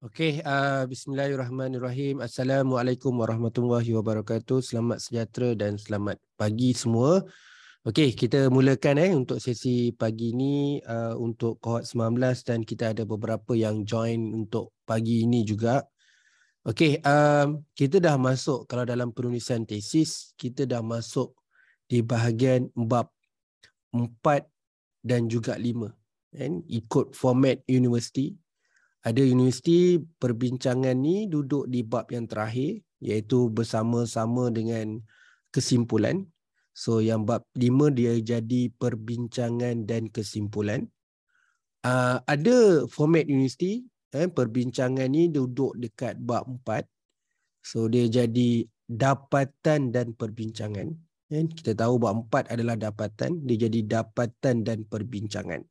Okey, uh, bismillahirrahmanirrahim. Assalamualaikum warahmatullahi wabarakatuh. Selamat sejahtera dan selamat pagi semua. Okey, kita mulakan eh untuk sesi pagi ini uh, ah, untuk kohort 19 dan kita ada beberapa yang join untuk pagi ini juga. Okey, um, kita dah masuk kalau dalam penulisan tesis, kita dah masuk di bahagian bab 4 dan juga 5. Kan? Ikut format universiti, ada universiti perbincangan ni duduk di bab yang terakhir iaitu bersama-sama dengan kesimpulan. So yang bab lima dia jadi perbincangan dan kesimpulan. Uh, ada format universiti eh, perbincangan ni duduk dekat bab empat. So dia jadi dapatan dan perbincangan. Eh, kita tahu bab empat adalah dapatan. Dia jadi dapatan dan perbincangan.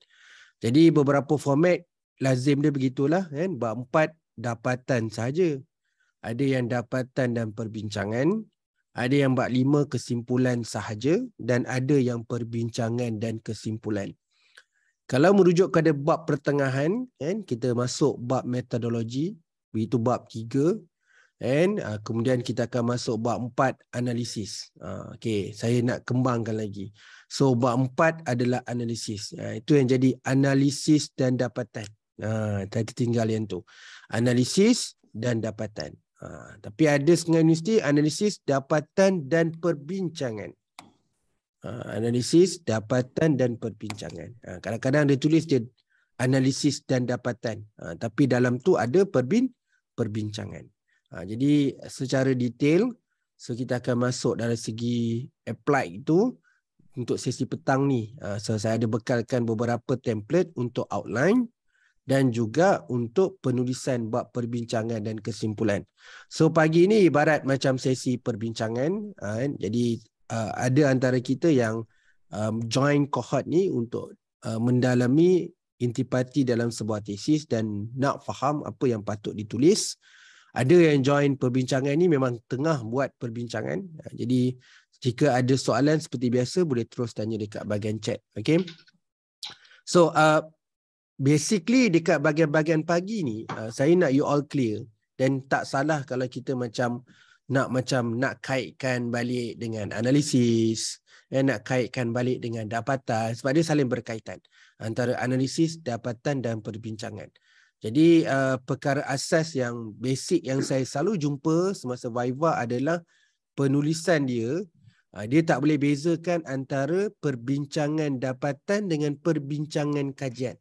Jadi beberapa format lazim dia begitulah kan bab empat dapatan saja ada yang dapatan dan perbincangan ada yang bab lima kesimpulan sahaja dan ada yang perbincangan dan kesimpulan. Kalau merujuk kepada bab pertengahan, kan, kita masuk bab metodologi, itu bab tiga. And, ah, kemudian kita akan masuk bab empat analisis. Ah, okay, saya nak kembangkan lagi. So bab empat adalah analisis. Ah, itu yang jadi analisis dan dapatan. Ha, tinggal yang tu. Analisis dan dapatan. Ha, tapi ada sengaja universiti, analisis, dapatan dan perbincangan. Ha, analisis, dapatan dan perbincangan. Ha, kadang-kadang dia tulis dia analisis dan dapatan. Ha, tapi dalam tu ada perbin perbincangan. Ha, jadi secara detail, so kita akan masuk dari segi apply itu untuk sesi petang ni. Ha, so saya ada bekalkan beberapa template untuk outline dan juga untuk penulisan buat perbincangan dan kesimpulan. So pagi ini ibarat macam sesi perbincangan. Ah, kan? Jadi uh, ada antara kita yang um, join cohort ni untuk uh, mendalami intipati dalam sebuah tesis dan nak faham apa yang patut ditulis. Ada yang join perbincangan ni memang tengah buat perbincangan. Jadi jika ada soalan seperti biasa boleh terus tanya dekat bahagian chat. Okay. So uh, basically dekat bagian-bagian pagi ni uh, saya nak you all clear dan tak salah kalau kita macam nak macam nak kaitkan balik dengan analisis dan eh, nak kaitkan balik dengan dapatan sebab dia saling berkaitan antara analisis dapatan dan perbincangan jadi uh, perkara asas yang basic yang saya selalu jumpa semasa Viva adalah penulisan dia uh, dia tak boleh bezakan antara perbincangan dapatan dengan perbincangan kajian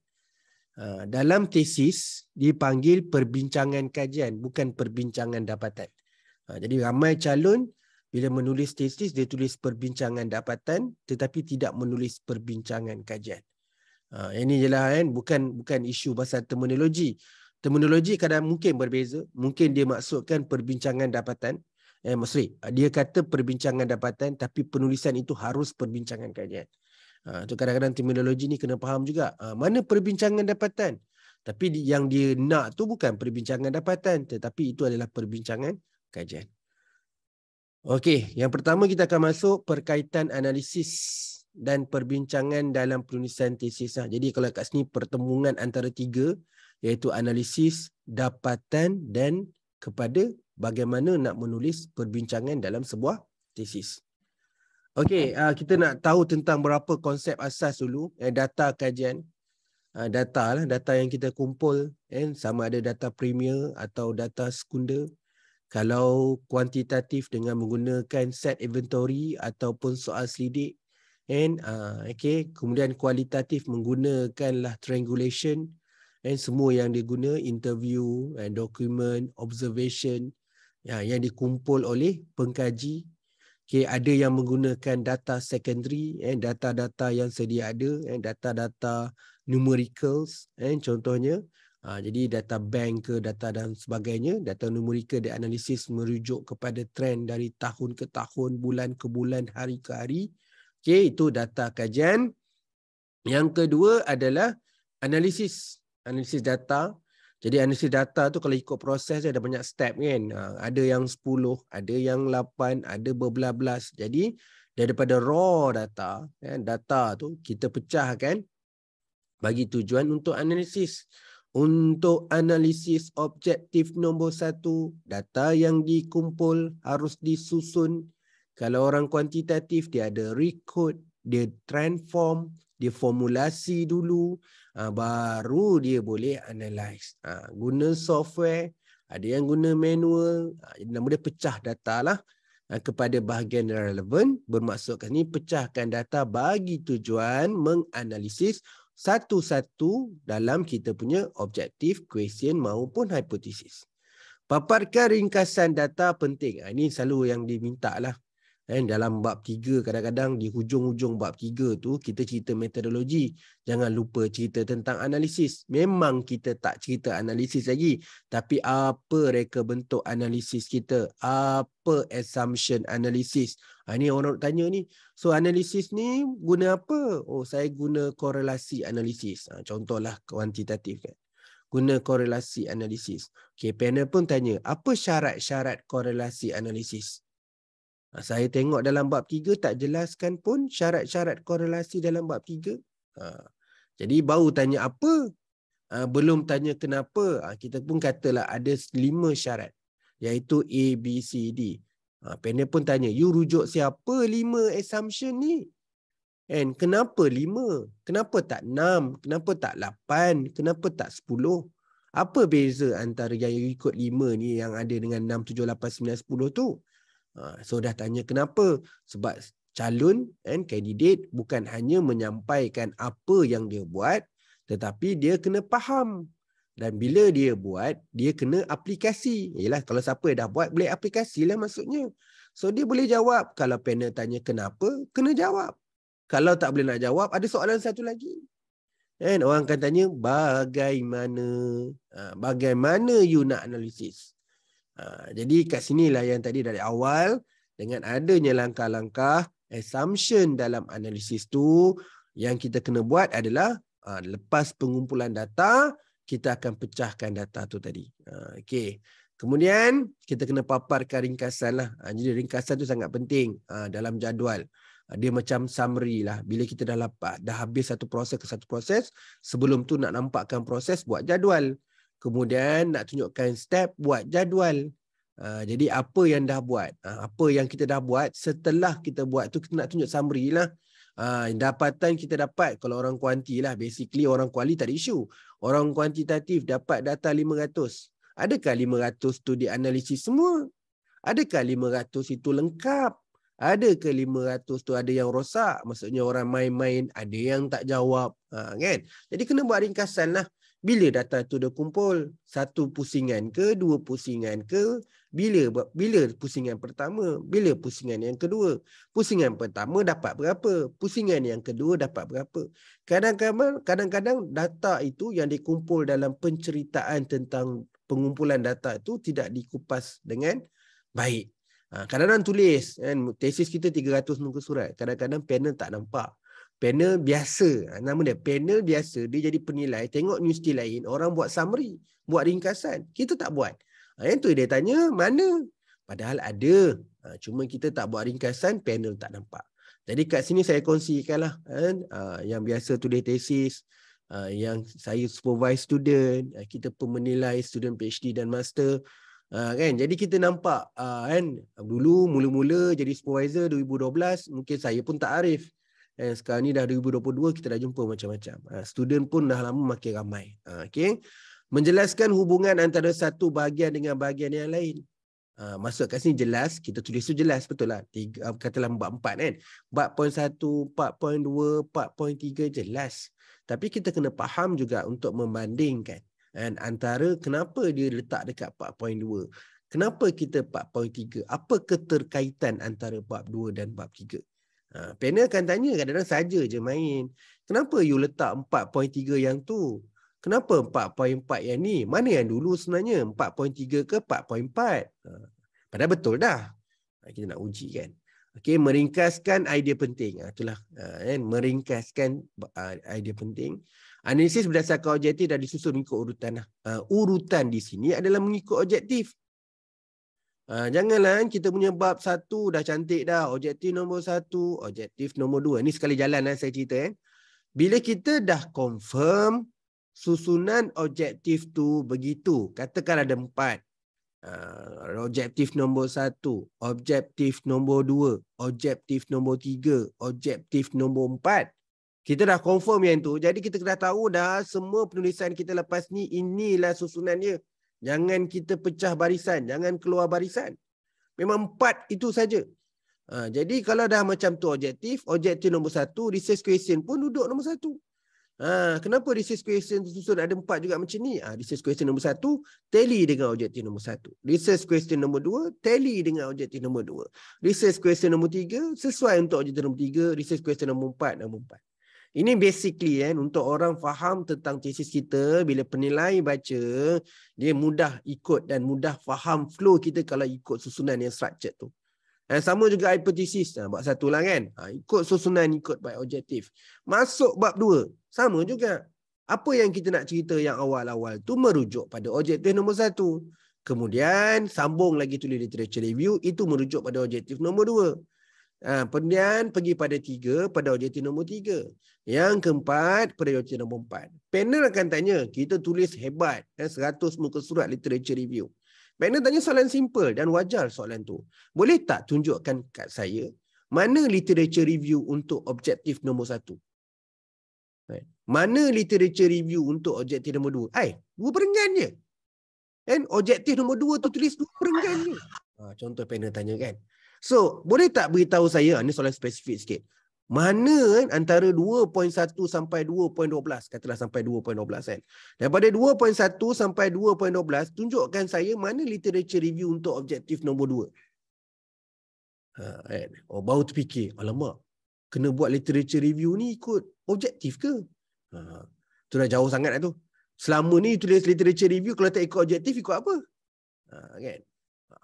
Ah, dalam tesis dipanggil perbincangan kajian bukan perbincangan dapatan. Ah, jadi ramai calon bila menulis tesis dia tulis perbincangan dapatan tetapi tidak menulis perbincangan kajian. Ah, ini jelah kan bukan bukan isu bahasa terminologi. Terminologi kadang mungkin berbeza, mungkin dia maksudkan perbincangan dapatan eh maksudnya dia kata perbincangan dapatan tapi penulisan itu harus perbincangan kajian. Itu ah, uh, kadang-kadang terminologi ni kena faham juga. Uh, mana perbincangan dapatan? Tapi di, yang dia nak tu bukan perbincangan dapatan. Tetapi itu adalah perbincangan kajian. Okey, yang pertama kita akan masuk perkaitan analisis dan perbincangan dalam penulisan tesis. Lah. Jadi kalau kat sini pertemuan antara tiga, iaitu analisis, dapatan dan kepada bagaimana nak menulis perbincangan dalam sebuah tesis. Okey, uh, kita nak tahu tentang berapa konsep asas dulu, eh, data kajian, uh, data lah, data yang kita kumpul, eh, sama ada data premier atau data sekunder. Kalau kuantitatif dengan menggunakan set inventory ataupun soal selidik, and uh, ah, okay, kemudian kualitatif menggunakanlah triangulation and semua yang diguna interview and eh, document observation ya, yang dikumpul oleh pengkaji Okay, ada yang menggunakan data secondary, eh, data-data yang sedia ada, eh, data-data numericals, eh, contohnya. Ha, jadi data bank ke data dan sebagainya, data numerical dan analisis merujuk kepada trend dari tahun ke tahun, bulan ke bulan, hari ke hari. Okay, itu data kajian. Yang kedua adalah analisis. Analisis data, jadi analisis data tu kalau ikut proses dia ada banyak step kan. Ha, ada yang 10, ada yang 8, ada berbelas-belas. Jadi daripada raw data, ya, data tu kita pecahkan bagi tujuan untuk analisis. Untuk analisis objektif nombor satu, data yang dikumpul harus disusun. Kalau orang kuantitatif, dia ada record, dia transform, dia formulasi dulu. Ah, baru dia boleh analyze. Ha, ah, guna software, ada yang guna manual, ha, nama dia pecah data lah ha, kepada bahagian relevan. Bermaksud kat sini pecahkan data bagi tujuan menganalisis satu-satu dalam kita punya objektif, question maupun hipotesis. Paparkan ringkasan data penting. ini selalu yang diminta lah. Eh, dalam bab tiga kadang-kadang di hujung-hujung bab tiga tu kita cerita metodologi. Jangan lupa cerita tentang analisis. Memang kita tak cerita analisis lagi. Tapi apa reka bentuk analisis kita? Apa assumption analisis? Ha, ini orang nak tanya ni. So analisis ni guna apa? Oh saya guna korelasi analisis. Ha, contohlah kuantitatif kan. Guna korelasi analisis. Okay, panel pun tanya, apa syarat-syarat korelasi analisis? Ha, saya tengok dalam bab tiga tak jelaskan pun syarat-syarat korelasi dalam bab 3. Ha, jadi baru tanya apa? Ha, belum tanya kenapa? Kita pun katalah ada lima syarat iaitu A, B, C, D. Panel pun tanya, you rujuk siapa lima assumption ni? And kenapa lima? Kenapa tak enam? Kenapa tak lapan? Kenapa tak sepuluh? Apa beza antara yang ikut lima ni yang ada dengan enam, tujuh, lapan, sembilan, sepuluh tu? Ha, so dah tanya kenapa? Sebab calon and kandidat bukan hanya menyampaikan apa yang dia buat, tetapi dia kena faham. Dan bila dia buat, dia kena aplikasi. Yalah, kalau siapa dah buat, boleh aplikasi lah maksudnya. So dia boleh jawab. Kalau panel tanya kenapa, kena jawab. Kalau tak boleh nak jawab, ada soalan satu lagi. And orang akan tanya, bagaimana? Ha, bagaimana you nak analisis? Ha, jadi kat sinilah yang tadi dari awal dengan adanya langkah-langkah assumption dalam analisis tu yang kita kena buat adalah ha, lepas pengumpulan data kita akan pecahkan data tu tadi. Ha, okay. Kemudian kita kena paparkan ringkasan lah. Ha, jadi ringkasan tu sangat penting ha, dalam jadual. Ha, dia macam summary lah. Bila kita dah, lapar, dah habis satu proses ke satu proses, sebelum tu nak nampakkan proses buat jadual. Kemudian nak tunjukkan step buat jadual. Uh, jadi apa yang dah buat? Uh, apa yang kita dah buat setelah kita buat tu kita nak tunjuk summary lah. Uh, dapatan kita dapat kalau orang kuanti lah. Basically orang kuali tak ada isu. Orang kuantitatif dapat data 500. Adakah 500 tu dianalisis semua? Adakah 500 itu lengkap? Ada Adakah 500 tu ada yang rosak? Maksudnya orang main-main ada yang tak jawab. Uh, kan? Jadi kena buat ringkasan lah bila data tu dah kumpul satu pusingan ke dua pusingan ke bila bila pusingan pertama bila pusingan yang kedua pusingan pertama dapat berapa pusingan yang kedua dapat berapa kadang-kadang kadang-kadang data itu yang dikumpul dalam penceritaan tentang pengumpulan data itu tidak dikupas dengan baik ha, kadang-kadang tulis kan tesis kita 300 muka surat kadang-kadang panel tak nampak panel biasa ha, nama dia panel biasa dia jadi penilai tengok universiti lain orang buat summary buat ringkasan kita tak buat ha, yang tu dia tanya mana padahal ada ha, cuma kita tak buat ringkasan panel tak nampak jadi kat sini saya kongsikanlah kan yang biasa tulis tesis yang saya supervise student kita pun menilai student PhD dan master kan jadi kita nampak kan dulu mula-mula jadi supervisor 2012 mungkin saya pun tak arif Eh, sekarang ni dah 2022 kita dah jumpa macam-macam. Uh, student pun dah lama makin ramai. Uh, ah, okay. Menjelaskan hubungan antara satu bahagian dengan bahagian yang lain. Uh, ah, masuk kat sini jelas, kita tulis tu jelas betul lah. Tiga, uh, katalah bab 4 kan. Bab 1, 4.2, tiga jelas. Tapi kita kena faham juga untuk membandingkan kan, antara kenapa dia letak dekat dua, Kenapa kita tiga, Apa keterkaitan antara bab dua dan bab tiga? Ha, panel akan tanya kadang-kadang saja je main. Kenapa you letak 4.3 yang tu? Kenapa 4.4 yang ni? Mana yang dulu sebenarnya? 4.3 ke 4.4? Ha, padahal betul dah. Ha, kita nak uji kan. Okay, meringkaskan idea penting. Ha, itulah. Ha, kan? Meringkaskan idea penting. Analisis berdasarkan objektif dah disusun mengikut urutan. Lah. urutan di sini adalah mengikut objektif. Uh, janganlah kita punya bab satu dah cantik dah. Objektif nombor satu, objektif nombor dua. Ini sekali jalan lah saya cerita. Eh. Bila kita dah confirm susunan objektif tu begitu. Katakan ada empat. Uh, objektif nombor satu, objektif nombor dua, objektif nombor tiga, objektif nombor empat. Kita dah confirm yang tu. Jadi kita dah tahu dah semua penulisan kita lepas ni inilah susunannya. Jangan kita pecah barisan. Jangan keluar barisan. Memang empat itu saja. Ha, jadi kalau dah macam tu objektif, objektif nombor satu, research question pun duduk nombor satu. Ha, kenapa research question susun ada empat juga macam ni? Ha, research question nombor satu, tally dengan objektif nombor satu. Research question nombor dua, tally dengan objektif nombor dua. Research question nombor tiga, sesuai untuk objektif nombor tiga. Research question nombor empat, nombor empat. Ini basically kan untuk orang faham tentang tesis kita bila penilai baca dia mudah ikut dan mudah faham flow kita kalau ikut susunan yang structured tu. Dan eh, sama juga hipotesis, Ha, bab satu lah kan. Ha, ikut susunan, ikut by objektif. Masuk bab dua. Sama juga. Apa yang kita nak cerita yang awal-awal tu merujuk pada objektif nombor satu. Kemudian sambung lagi tulis literature review. Itu merujuk pada objektif nombor dua. Ha, ah, pendian pergi pada tiga, pada objektif nombor tiga. Yang keempat, pada objektif nombor empat. Panel akan tanya, kita tulis hebat, eh, 100 muka surat literature review. Panel tanya soalan simple dan wajar soalan tu. Boleh tak tunjukkan kat saya, mana literature review untuk objektif nombor satu? Mana literature review untuk objektif nombor dua? Hai, dua perenggan je. And objektif nombor dua tu tulis dua perenggan je. Ah, contoh panel tanya kan. So, boleh tak beritahu saya, ni soalan spesifik sikit. Mana kan antara 2.1 sampai 2.12, katalah sampai 2.12 kan. Daripada 2.1 sampai 2.12, tunjukkan saya mana literature review untuk objektif nombor 2. Ha, kan? Oh, baru terfikir, alamak, kena buat literature review ni ikut objektif ke? Ha, tu dah jauh sangat lah tu. Selama ni tulis literature review, kalau tak ikut objektif, ikut apa? Ha, kan?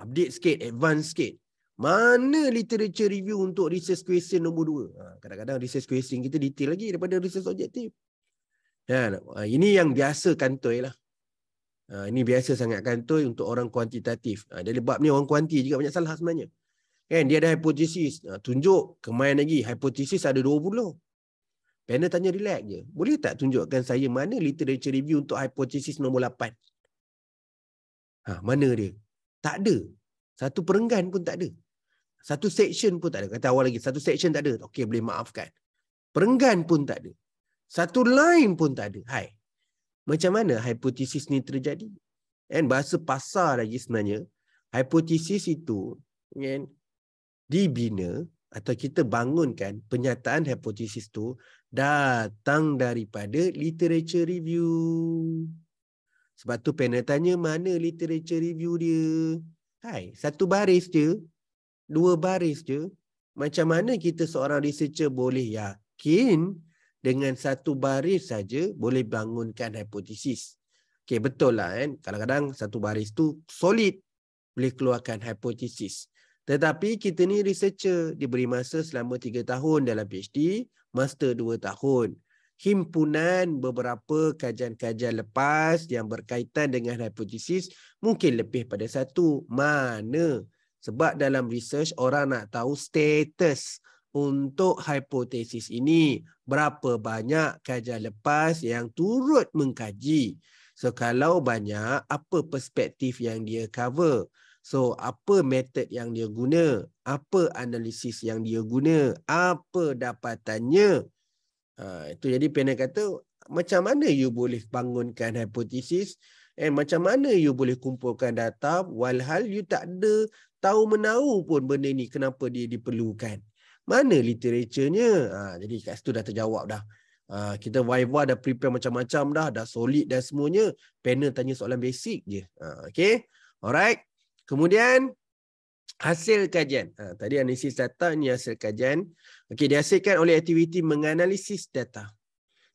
Update sikit, advance sikit. Mana literature review untuk research question nombor dua? Ha, kadang-kadang research question kita detail lagi daripada research objektif. Dan ya, ha, ini yang biasa kantoi lah. Ha, ini biasa sangat kantoi untuk orang kuantitatif. Dari bab ni orang kuanti juga banyak salah sebenarnya. Kan dia ada hipotesis. tunjuk kemain lagi hipotesis ada 20. Panel tanya relax je. Boleh tak tunjukkan saya mana literature review untuk hipotesis nombor 8? Ha, mana dia? Tak ada. Satu perenggan pun tak ada. Satu section pun tak ada. Kata awal lagi, satu section tak ada. Okey, boleh maafkan. Perenggan pun tak ada. Satu line pun tak ada. Hai. Macam mana hipotesis ni terjadi? And bahasa pasar lagi sebenarnya, hipotesis itu kan, dibina atau kita bangunkan pernyataan hipotesis tu datang daripada literature review. Sebab tu panel tanya mana literature review dia. Hai, satu baris je dua baris je macam mana kita seorang researcher boleh yakin dengan satu baris saja boleh bangunkan hipotesis okey betul lah kan kadang-kadang satu baris tu solid boleh keluarkan hipotesis tetapi kita ni researcher diberi masa selama 3 tahun dalam PhD master 2 tahun himpunan beberapa kajian-kajian lepas yang berkaitan dengan hipotesis mungkin lebih pada satu mana sebab dalam research orang nak tahu status untuk hipotesis ini. Berapa banyak kajian lepas yang turut mengkaji. So kalau banyak, apa perspektif yang dia cover? So apa method yang dia guna? Apa analisis yang dia guna? Apa dapatannya? Ha, itu jadi panel kata, macam mana you boleh bangunkan hipotesis? And macam mana you boleh kumpulkan data walhal you tak ada tahu menahu pun benda ni kenapa dia diperlukan. Mana literaturenya? Ha, jadi kat situ dah terjawab dah. Ha, kita Viva dah prepare macam-macam dah. Dah solid dah semuanya. Panel tanya soalan basic je. Ha, okay. Alright. Kemudian hasil kajian. Ha, tadi analisis data ni hasil kajian. Okay, dihasilkan oleh aktiviti menganalisis data.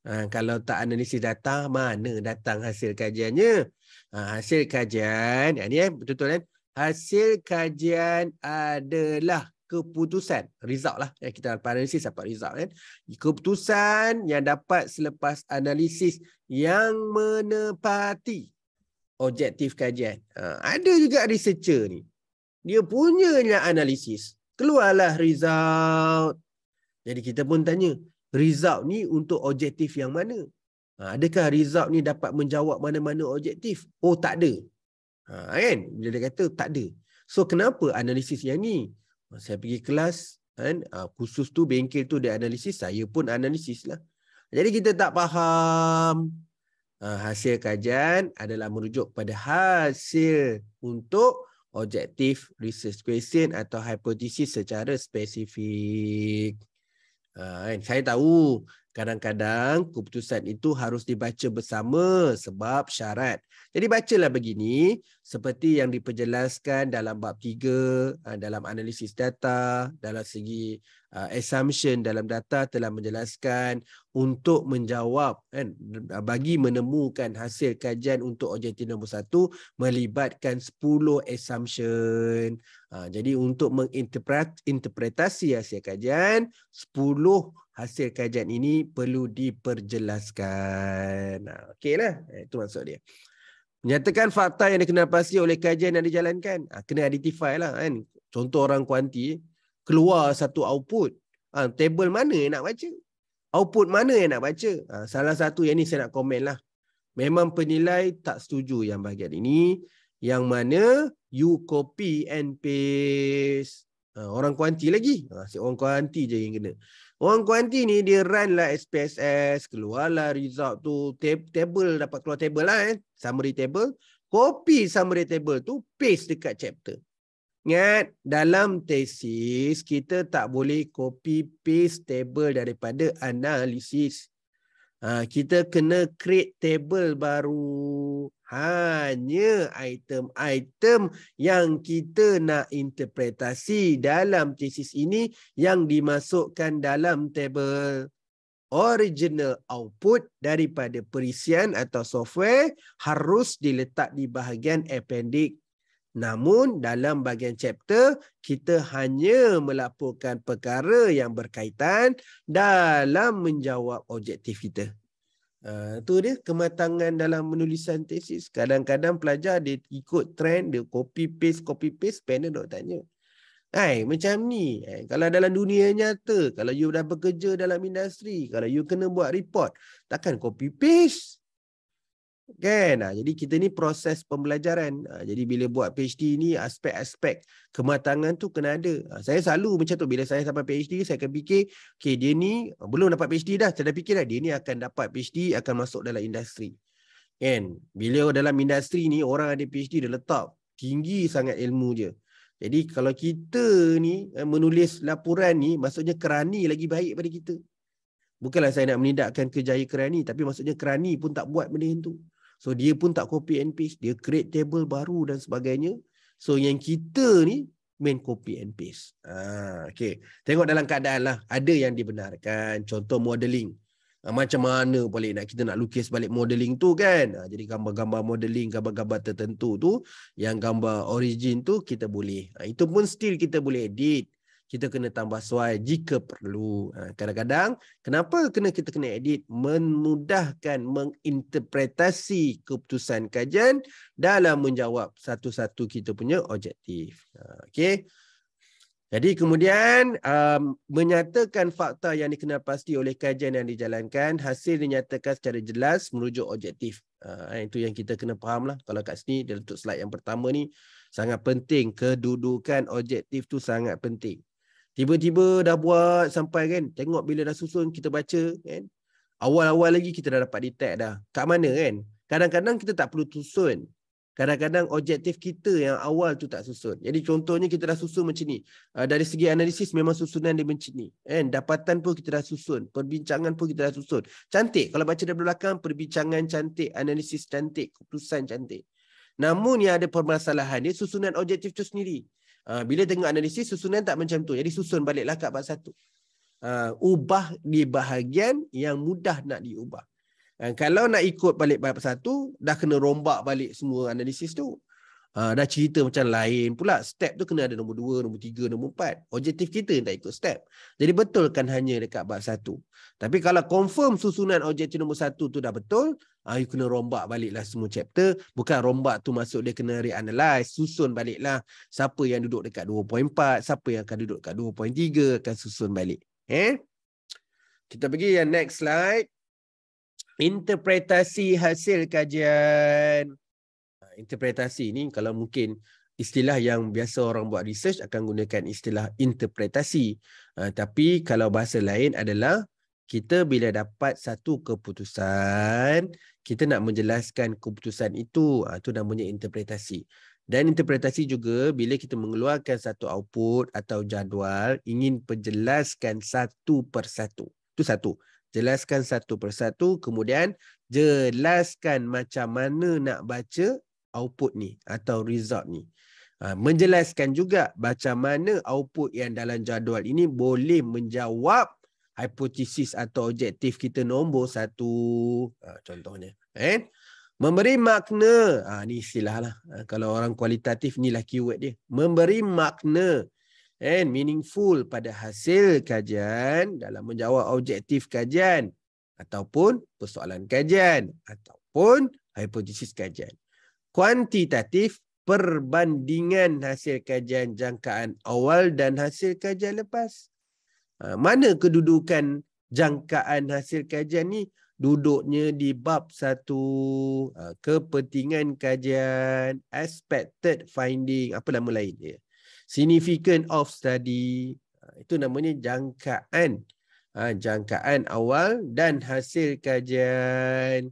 Ha, kalau tak analisis data, mana datang hasil kajiannya? Ha, hasil kajian, ya, ni eh, betul-betul kan? Eh? hasil kajian adalah keputusan result lah yang eh, kita dapat analisis dapat result kan keputusan yang dapat selepas analisis yang menepati objektif kajian ha, ada juga researcher ni dia punya yang analisis keluarlah result jadi kita pun tanya result ni untuk objektif yang mana ha, adakah result ni dapat menjawab mana-mana objektif oh tak ada Ha, kan? Bila dia kata tak ada. So kenapa analisis yang ni? Saya pergi kelas, kan? Ha, khusus tu, bengkel tu dia analisis, saya pun analisis lah. Jadi kita tak faham ha, hasil kajian adalah merujuk pada hasil untuk objektif research question atau hipotesis secara spesifik. Ha, kan? Saya tahu Kadang-kadang keputusan itu harus dibaca bersama sebab syarat. Jadi bacalah begini seperti yang diperjelaskan dalam bab tiga ah, dalam analisis data dalam segi ah, assumption dalam data telah menjelaskan untuk menjawab kan bagi menemukan hasil kajian untuk objektif nombor satu melibatkan 10 assumption Ha, jadi untuk menginterpretasi hasil kajian, 10 hasil kajian ini perlu diperjelaskan. Ha, Okeylah, ha, itu maksud dia. Menyatakan fakta yang dikenal pasti oleh kajian yang dijalankan. Ha, kena identify lah kan. Contoh orang kuanti, keluar satu output. Ha, table mana yang nak baca? Output mana yang nak baca? salah satu yang ni saya nak komen lah. Memang penilai tak setuju yang bahagian ini yang mana you copy and paste. Ha, orang kuanti lagi. Ha, si Orang kuanti je yang kena. Orang kuanti ni dia run lah SPSS. keluar lah result tu. Table dapat keluar table lah eh. Summary table. Copy summary table tu. Paste dekat chapter. Ingat dalam tesis kita tak boleh copy paste table daripada analisis. Kita ha, Kita kena create table baru hanya item-item yang kita nak interpretasi dalam tesis ini yang dimasukkan dalam table original output daripada perisian atau software harus diletak di bahagian appendix. Namun dalam bahagian chapter, kita hanya melaporkan perkara yang berkaitan dalam menjawab objektif kita. Ah, tu dia kematangan dalam penulisan tesis. Kadang-kadang pelajar dia ikut trend, dia copy paste, copy paste, panel dok tanya. Hai, macam ni. Hai, eh, kalau dalam dunia nyata, kalau you dah bekerja dalam industri, kalau you kena buat report, takkan copy paste. Kan? Ah, jadi kita ni proses pembelajaran. Ah, jadi bila buat PhD ni, aspek-aspek kematangan tu kena ada. Ah, saya selalu macam tu. Bila saya sampai PhD, saya akan fikir, okay, dia ni belum dapat PhD dah. Saya dah fikir dah, dia ni akan dapat PhD, akan masuk dalam industri. Kan? Bila dalam industri ni, orang ada PhD, dia letak tinggi sangat ilmu je. Jadi kalau kita ni eh, menulis laporan ni, maksudnya kerani lagi baik pada kita. Bukanlah saya nak menindakkan kerjaya kerani, tapi maksudnya kerani pun tak buat benda itu. So dia pun tak copy and paste, dia create table baru dan sebagainya. So yang kita ni main copy and paste. Ah, ha, okay. Tengok dalam keadaan lah, ada yang dibenarkan. Contoh modeling. Ah, macam mana boleh nak kita nak lukis balik modeling tu kan? Ah, jadi gambar-gambar modeling, gambar-gambar tertentu tu, yang gambar origin tu kita boleh. Ah, itu pun still kita boleh edit kita kena tambah suai jika perlu. Ha, kadang-kadang, kenapa kena kita kena edit? Memudahkan menginterpretasi keputusan kajian dalam menjawab satu-satu kita punya objektif. Ha, okey. Jadi kemudian um, menyatakan fakta yang dikenal pasti oleh kajian yang dijalankan hasil dinyatakan secara jelas merujuk objektif. Uh, itu yang kita kena faham lah. Kalau kat sini, dalam slide yang pertama ni sangat penting. Kedudukan objektif tu sangat penting. Tiba-tiba dah buat sampai kan, tengok bila dah susun kita baca kan. Awal-awal lagi kita dah dapat detect dah. Kat mana kan? Kadang-kadang kita tak perlu susun. Kadang-kadang objektif kita yang awal tu tak susun. Jadi contohnya kita dah susun macam ni. Ah, dari segi analisis memang susunan dia macam ni. Kan? Dapatan pun kita dah susun. Perbincangan pun kita dah susun. Cantik. Kalau baca dari belakang, perbincangan cantik. Analisis cantik. Keputusan cantik. Namun yang ada permasalahan dia susunan objektif tu sendiri. Ah, bila tengok analisis susunan tak macam tu. Jadi susun baliklah kat bab satu. Uh, ubah di bahagian yang mudah nak diubah. Uh, kalau nak ikut balik bab satu, dah kena rombak balik semua analisis tu. Uh, dah cerita macam lain pula. Step tu kena ada nombor dua, nombor tiga, nombor empat. Objektif kita yang tak ikut step. Jadi betulkan hanya dekat bab satu. Tapi kalau confirm susunan objek nombor satu tu dah betul, uh, you kena rombak baliklah semua chapter. Bukan rombak tu masuk dia kena reanalyze, susun baliklah siapa yang duduk dekat 2.4, siapa yang akan duduk dekat 2.3 akan susun balik. Eh? Kita pergi yang next slide. Interpretasi hasil kajian. Ah, interpretasi ni kalau mungkin istilah yang biasa orang buat research akan gunakan istilah interpretasi. Uh, tapi kalau bahasa lain adalah kita bila dapat satu keputusan, kita nak menjelaskan keputusan itu. Itu ha, namanya interpretasi. Dan interpretasi juga bila kita mengeluarkan satu output atau jadual ingin penjelaskan satu persatu. Itu satu. Jelaskan satu persatu. Kemudian jelaskan macam mana nak baca output ni atau result ni. Ha, menjelaskan juga macam mana output yang dalam jadual ini boleh menjawab hipotesis atau objektif kita nombor satu ha, contohnya eh memberi makna ah ni istilahlah ha, kalau orang kualitatif ni lah keyword dia memberi makna and meaningful pada hasil kajian dalam menjawab objektif kajian ataupun persoalan kajian ataupun hipotesis kajian kuantitatif perbandingan hasil kajian jangkaan awal dan hasil kajian lepas Ah, mana kedudukan jangkaan hasil kajian ni duduknya di bab satu ah, kepentingan kajian expected finding apa nama lain dia significant of study ah, itu namanya jangkaan jangkaan awal dan hasil kajian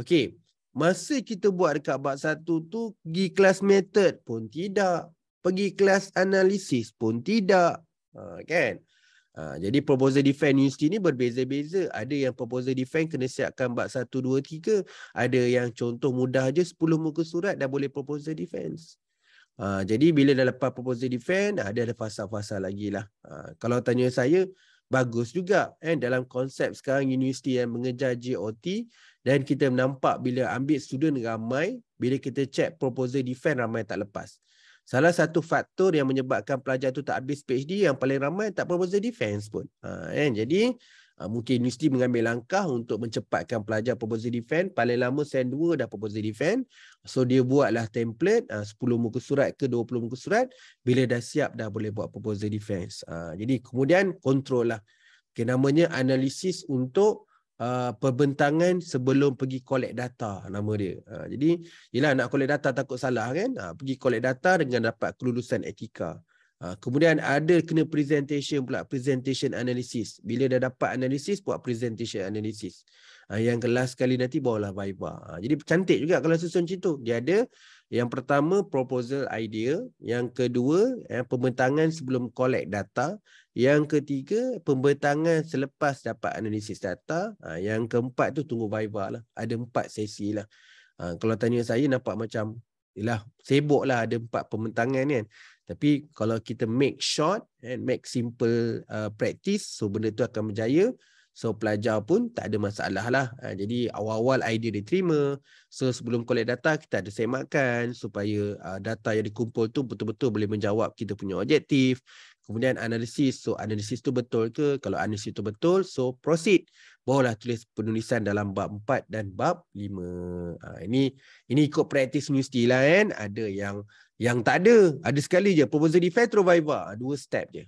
okey masa kita buat dekat bab satu tu pergi kelas method pun tidak pergi kelas analisis pun tidak kan okay. Ha, jadi proposal defend universiti ni berbeza-beza. Ada yang proposal defend kena siapkan bab 1, 2, 3. Ada yang contoh mudah je 10 muka surat dah boleh proposal defense. Ha, jadi bila dah lepas proposal defend, ada ha, ada fasa-fasa lagi lah. Ha, kalau tanya saya, bagus juga. Eh? Dalam konsep sekarang universiti yang mengejar JOT dan kita nampak bila ambil student ramai, bila kita check proposal defend ramai tak lepas. Salah satu faktor yang menyebabkan pelajar tu tak habis PhD yang paling ramai tak proposal defense pun. Ha, kan? Jadi ha, mungkin universiti mengambil langkah untuk mencepatkan pelajar proposal defense. Paling lama sen dua dah proposal defense. So dia buatlah template ha, 10 muka surat ke 20 muka surat. Bila dah siap dah boleh buat proposal defense. Ha, jadi kemudian kontrol lah. Okay, namanya analisis untuk Uh, perbentangan sebelum pergi collect data nama dia. Uh, jadi yalah nak collect data takut salah kan. Uh, pergi collect data dengan dapat kelulusan etika. Uh, kemudian ada kena presentation pula presentation analysis. Bila dah dapat analysis, buat presentation analysis. Uh, yang kelas kali nanti barulah viva. Uh, jadi cantik juga kalau susun macam tu. Dia ada yang pertama proposal idea, yang kedua eh, pembentangan sebelum collect data, yang ketiga pembentangan selepas dapat analisis data, ha, yang keempat tu tunggu viva lah. Ada empat sesi lah. Ha, kalau tanya saya nampak macam ialah sibuk lah ada empat pembentangan kan. Tapi kalau kita make short and make simple uh, practice, so benda tu akan berjaya. So pelajar pun tak ada masalah lah. Ha, jadi awal-awal idea diterima. So sebelum collect data kita ada semakan supaya uh, data yang dikumpul tu betul-betul boleh menjawab kita punya objektif. Kemudian analisis. So analisis tu betul ke? Kalau analisis tu betul, so proceed. Barulah tulis penulisan dalam bab 4 dan bab 5. Ha, ah, ini ini ikut praktis universiti lah kan. Ada yang yang tak ada. Ada sekali je. Proposal di throw viva. Dua step je.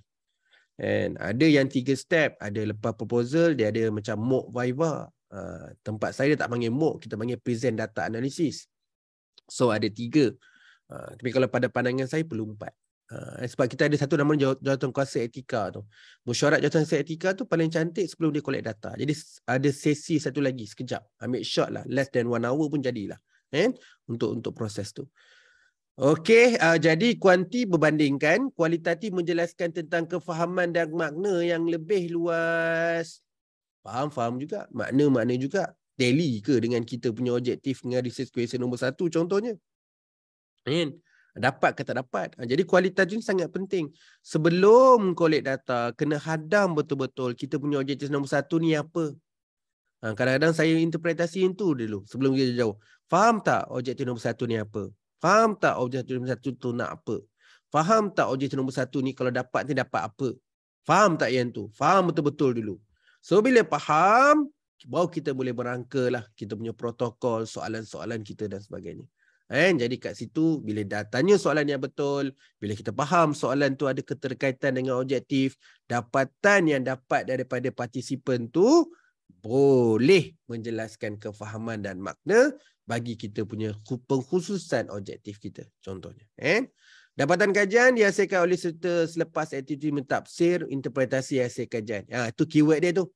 And ada yang tiga step, ada lepas proposal, dia ada macam mock viva. Uh, tempat saya dia tak panggil mock, kita panggil present data analysis. So ada tiga. Uh, tapi kalau pada pandangan saya perlu empat. Uh, sebab kita ada satu nama jawatan kuasa etika tu. Mesyuarat jawatan kuasa etika tu paling cantik sebelum dia collect data. Jadi ada sesi satu lagi sekejap. Ambil shot lah. Less than one hour pun jadilah. Eh? Untuk untuk proses tu. Okey, uh, jadi kuanti berbandingkan, kualitatif menjelaskan tentang kefahaman dan makna yang lebih luas. Faham-faham juga, makna-makna juga. Daily ke dengan kita punya objektif dengan research question nombor satu contohnya. Amin. Dapat ke tak dapat? Ha, jadi kualitatif ini sangat penting. Sebelum collect data, kena hadam betul-betul kita punya objektif nombor satu ni apa. Ha, kadang-kadang saya interpretasi itu dulu sebelum kita jauh. Faham tak objektif nombor satu ni apa? Faham tak objek tu nombor satu tu nak apa? Faham tak objek tu nombor satu ni kalau dapat ni dapat apa? Faham tak yang tu? Faham betul-betul dulu. So bila faham, baru kita boleh berangka lah. Kita punya protokol, soalan-soalan kita dan sebagainya. Eh, jadi kat situ, bila dah tanya soalan yang betul, bila kita faham soalan tu ada keterkaitan dengan objektif, dapatan yang dapat daripada partisipan tu, boleh menjelaskan kefahaman dan makna bagi kita punya pengkhususan objektif kita contohnya eh dapatan kajian dihasilkan oleh serta selepas aktiviti mentafsir interpretasi hasil kajian ha tu keyword dia tu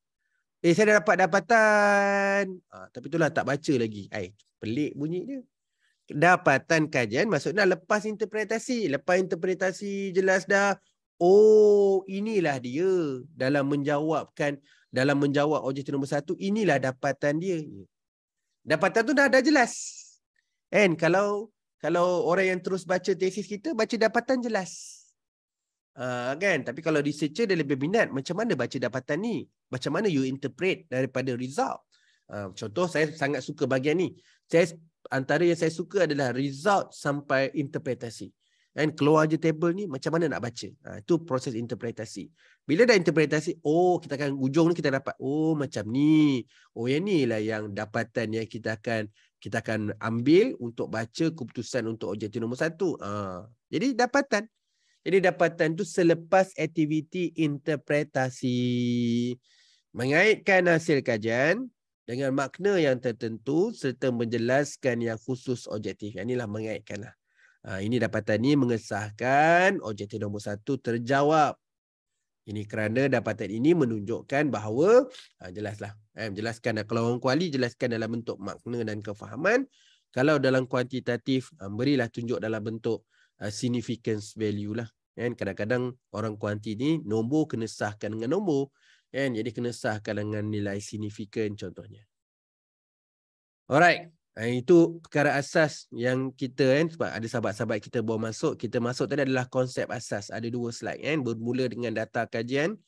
eh saya dah dapat dapatan ha, tapi itulah tak baca lagi ai pelik bunyi dia dapatan kajian maksudnya lepas interpretasi lepas interpretasi jelas dah oh inilah dia dalam menjawabkan dalam menjawab objektif nombor satu, inilah dapatan dia Dapatan tu dah ada jelas. And kalau kalau orang yang terus baca tesis kita, baca dapatan jelas. Uh, kan? Tapi kalau researcher dia lebih minat, macam mana baca dapatan ni? Macam mana you interpret daripada result? Uh, contoh, saya sangat suka bahagian ni. Saya, antara yang saya suka adalah result sampai interpretasi. And keluar je table ni macam mana nak baca? Ha, itu proses interpretasi. Bila dah interpretasi, oh kita akan ujung ni kita dapat, oh macam ni. Oh yang ni lah yang dapatan yang kita akan kita akan ambil untuk baca keputusan untuk objektif nombor satu. Ha, jadi dapatan. Jadi dapatan tu selepas aktiviti interpretasi. Mengaitkan hasil kajian dengan makna yang tertentu serta menjelaskan yang khusus objektif. Yang ha, inilah mengaitkan lah. Ah, ini dapatan ini mengesahkan objektif nombor satu terjawab. Ini kerana dapatan ini menunjukkan bahawa ah, jelaslah. Eh, jelaskan lah. kalau orang kuali jelaskan dalam bentuk makna dan kefahaman. Kalau dalam kuantitatif ah, berilah tunjuk dalam bentuk significance value lah. Kan kadang-kadang orang kuanti ni nombor kena sahkan dengan nombor. Kan jadi kena sahkan dengan nilai signifikan contohnya. Alright. Ha, itu perkara asas yang kita kan sebab ada sahabat-sahabat kita bawa masuk kita masuk tadi adalah konsep asas ada dua slide kan bermula dengan data kajian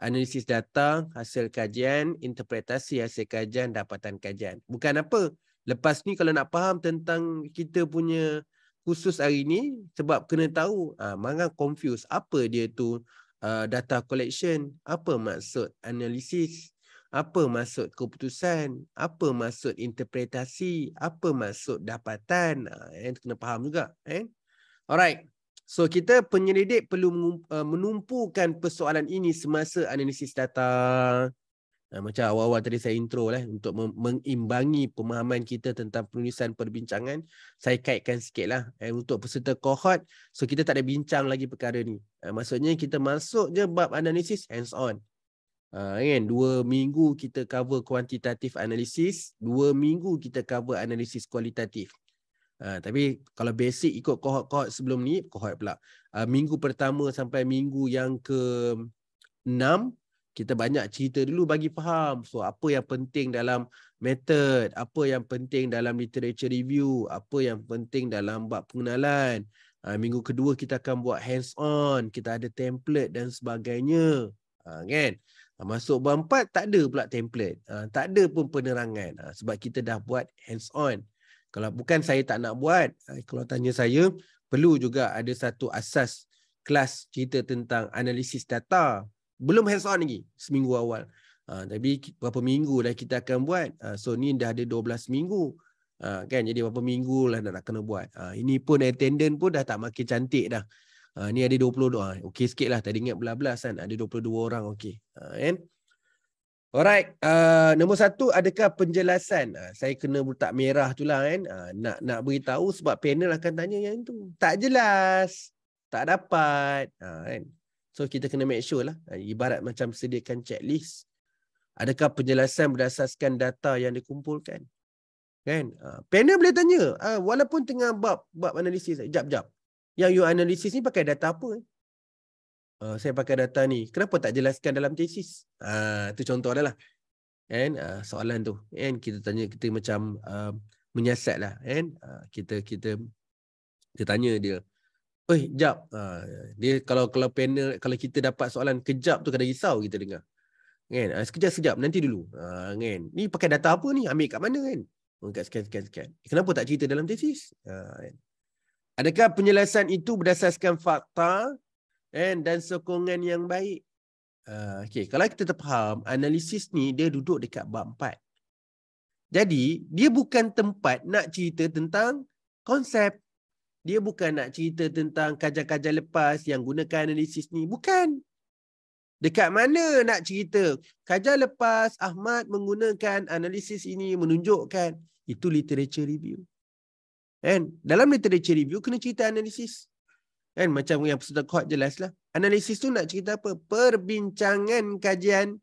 analisis data hasil kajian interpretasi hasil kajian dapatan kajian bukan apa lepas ni kalau nak faham tentang kita punya khusus hari ni sebab kena tahu ah ha, mangang confuse apa dia tu uh, data collection apa maksud analisis apa maksud keputusan, apa maksud interpretasi, apa maksud dapatan. Ah, eh, kena faham juga. Eh? Alright. So kita penyelidik perlu eh, menumpukan persoalan ini semasa analisis data. Ah, macam awal-awal tadi saya intro lah eh, untuk mengimbangi pemahaman kita tentang penulisan perbincangan. Saya kaitkan sikit lah eh, untuk peserta kohort. So kita tak ada bincang lagi perkara ni. Eh, maksudnya kita masuk je bab analisis hands on. Ah, kan dua minggu kita cover quantitative analysis dua minggu kita cover analysis kualitatif Uh, tapi kalau basic ikut cohort-cohort sebelum ni, cohort pula. Uh, minggu pertama sampai minggu yang ke-6, kita banyak cerita dulu bagi faham. So apa yang penting dalam method, apa yang penting dalam literature review, apa yang penting dalam bab pengenalan. Uh, minggu kedua kita akan buat hands-on, kita ada template dan sebagainya. Uh, kan? Ah, masuk bab empat, tak ada pula template. Ah, tak ada pun penerangan. Ah, sebab kita dah buat hands on. Kalau bukan saya tak nak buat, kalau tanya saya, perlu juga ada satu asas kelas cerita tentang analisis data. Belum hands on lagi, seminggu awal. Tapi berapa minggu dah kita akan buat. So ni dah ada 12 minggu. Kan? Jadi berapa minggu lah nak kena buat. Ini pun attendant pun dah tak makin cantik dah. Ha, ni ada 20 doa. Ha, okey sikit lah. Tadi ingat belas-belas kan. Ada 22 orang. Okey. Ha, kan? Alright. Uh, nombor satu, adakah penjelasan? Uh, saya kena letak merah tu lah kan. Uh, nak, nak beritahu sebab panel akan tanya yang tu. Tak jelas. Tak dapat. Uh, kan? So, kita kena make sure lah. Uh, ibarat macam sediakan checklist. Adakah penjelasan berdasarkan data yang dikumpulkan? Kan? Uh, panel boleh tanya. Uh, walaupun tengah bab, bab analisis. Sekejap, sekejap yang you analysis ni pakai data apa? Uh, saya pakai data ni. Kenapa tak jelaskan dalam tesis? Itu ah, uh, contoh adalah. And, uh, ah, soalan tu. And kita tanya, kita macam uh, menyiasat lah. And, uh, kita, kita, kita tanya dia. Eh, jap. Uh, dia kalau kalau panel, kalau kita dapat soalan kejap tu kadang risau kita dengar. Kan? Uh, sekejap, sekejap. Nanti dulu. Uh, kan? Ni pakai data apa ni? Ambil kat mana kan? Oh, kat scan sekian, sekian. Kenapa tak cerita dalam tesis? Uh, kan? Adakah penjelasan itu berdasarkan fakta and dan sokongan yang baik? Uh, okay. Kalau kita terfaham, analisis ni dia duduk dekat bab empat. Jadi, dia bukan tempat nak cerita tentang konsep. Dia bukan nak cerita tentang kajar-kajar lepas yang gunakan analisis ni. Bukan. Dekat mana nak cerita? Kajar lepas, Ahmad menggunakan analisis ini menunjukkan itu literature review. Kan? Dalam literature review, kena cerita analisis. Kan? Macam yang peserta court jelas lah. Analisis tu nak cerita apa? Perbincangan kajian.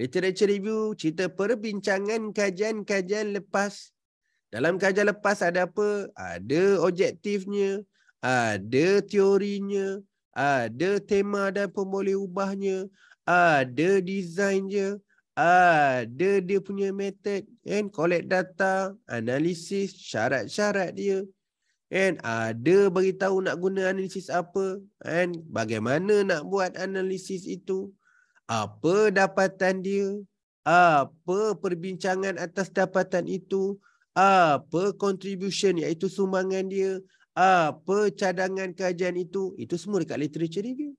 Literature review, cerita perbincangan kajian-kajian lepas. Dalam kajian lepas ada apa? Ada objektifnya, ada teorinya, ada tema dan pemboleh ubahnya, ada design je. Ada ah, dia dia punya method and collect data, analisis, syarat-syarat dia. And ada ah, bagi tahu nak guna analisis apa and bagaimana nak buat analisis itu. Apa dapatan dia? Apa perbincangan atas dapatan itu? Apa contribution iaitu sumbangan dia? Apa cadangan kajian itu? Itu semua dekat literature review.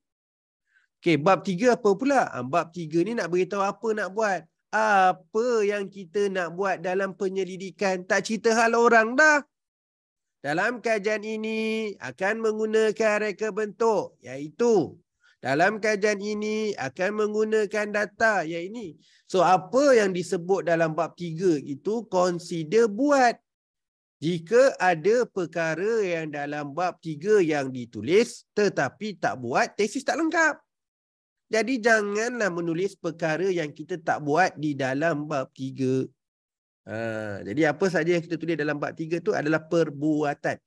Okay, bab tiga apa pula? Ha, bab tiga ni nak beritahu apa nak buat. Apa yang kita nak buat dalam penyelidikan tak cerita hal orang dah. Dalam kajian ini akan menggunakan reka bentuk iaitu dalam kajian ini akan menggunakan data iaitu ini. So apa yang disebut dalam bab tiga itu consider buat. Jika ada perkara yang dalam bab tiga yang ditulis tetapi tak buat, tesis tak lengkap. Jadi janganlah menulis perkara yang kita tak buat di dalam bab tiga. Uh, jadi apa saja yang kita tulis dalam bab tiga tu adalah perbuatan.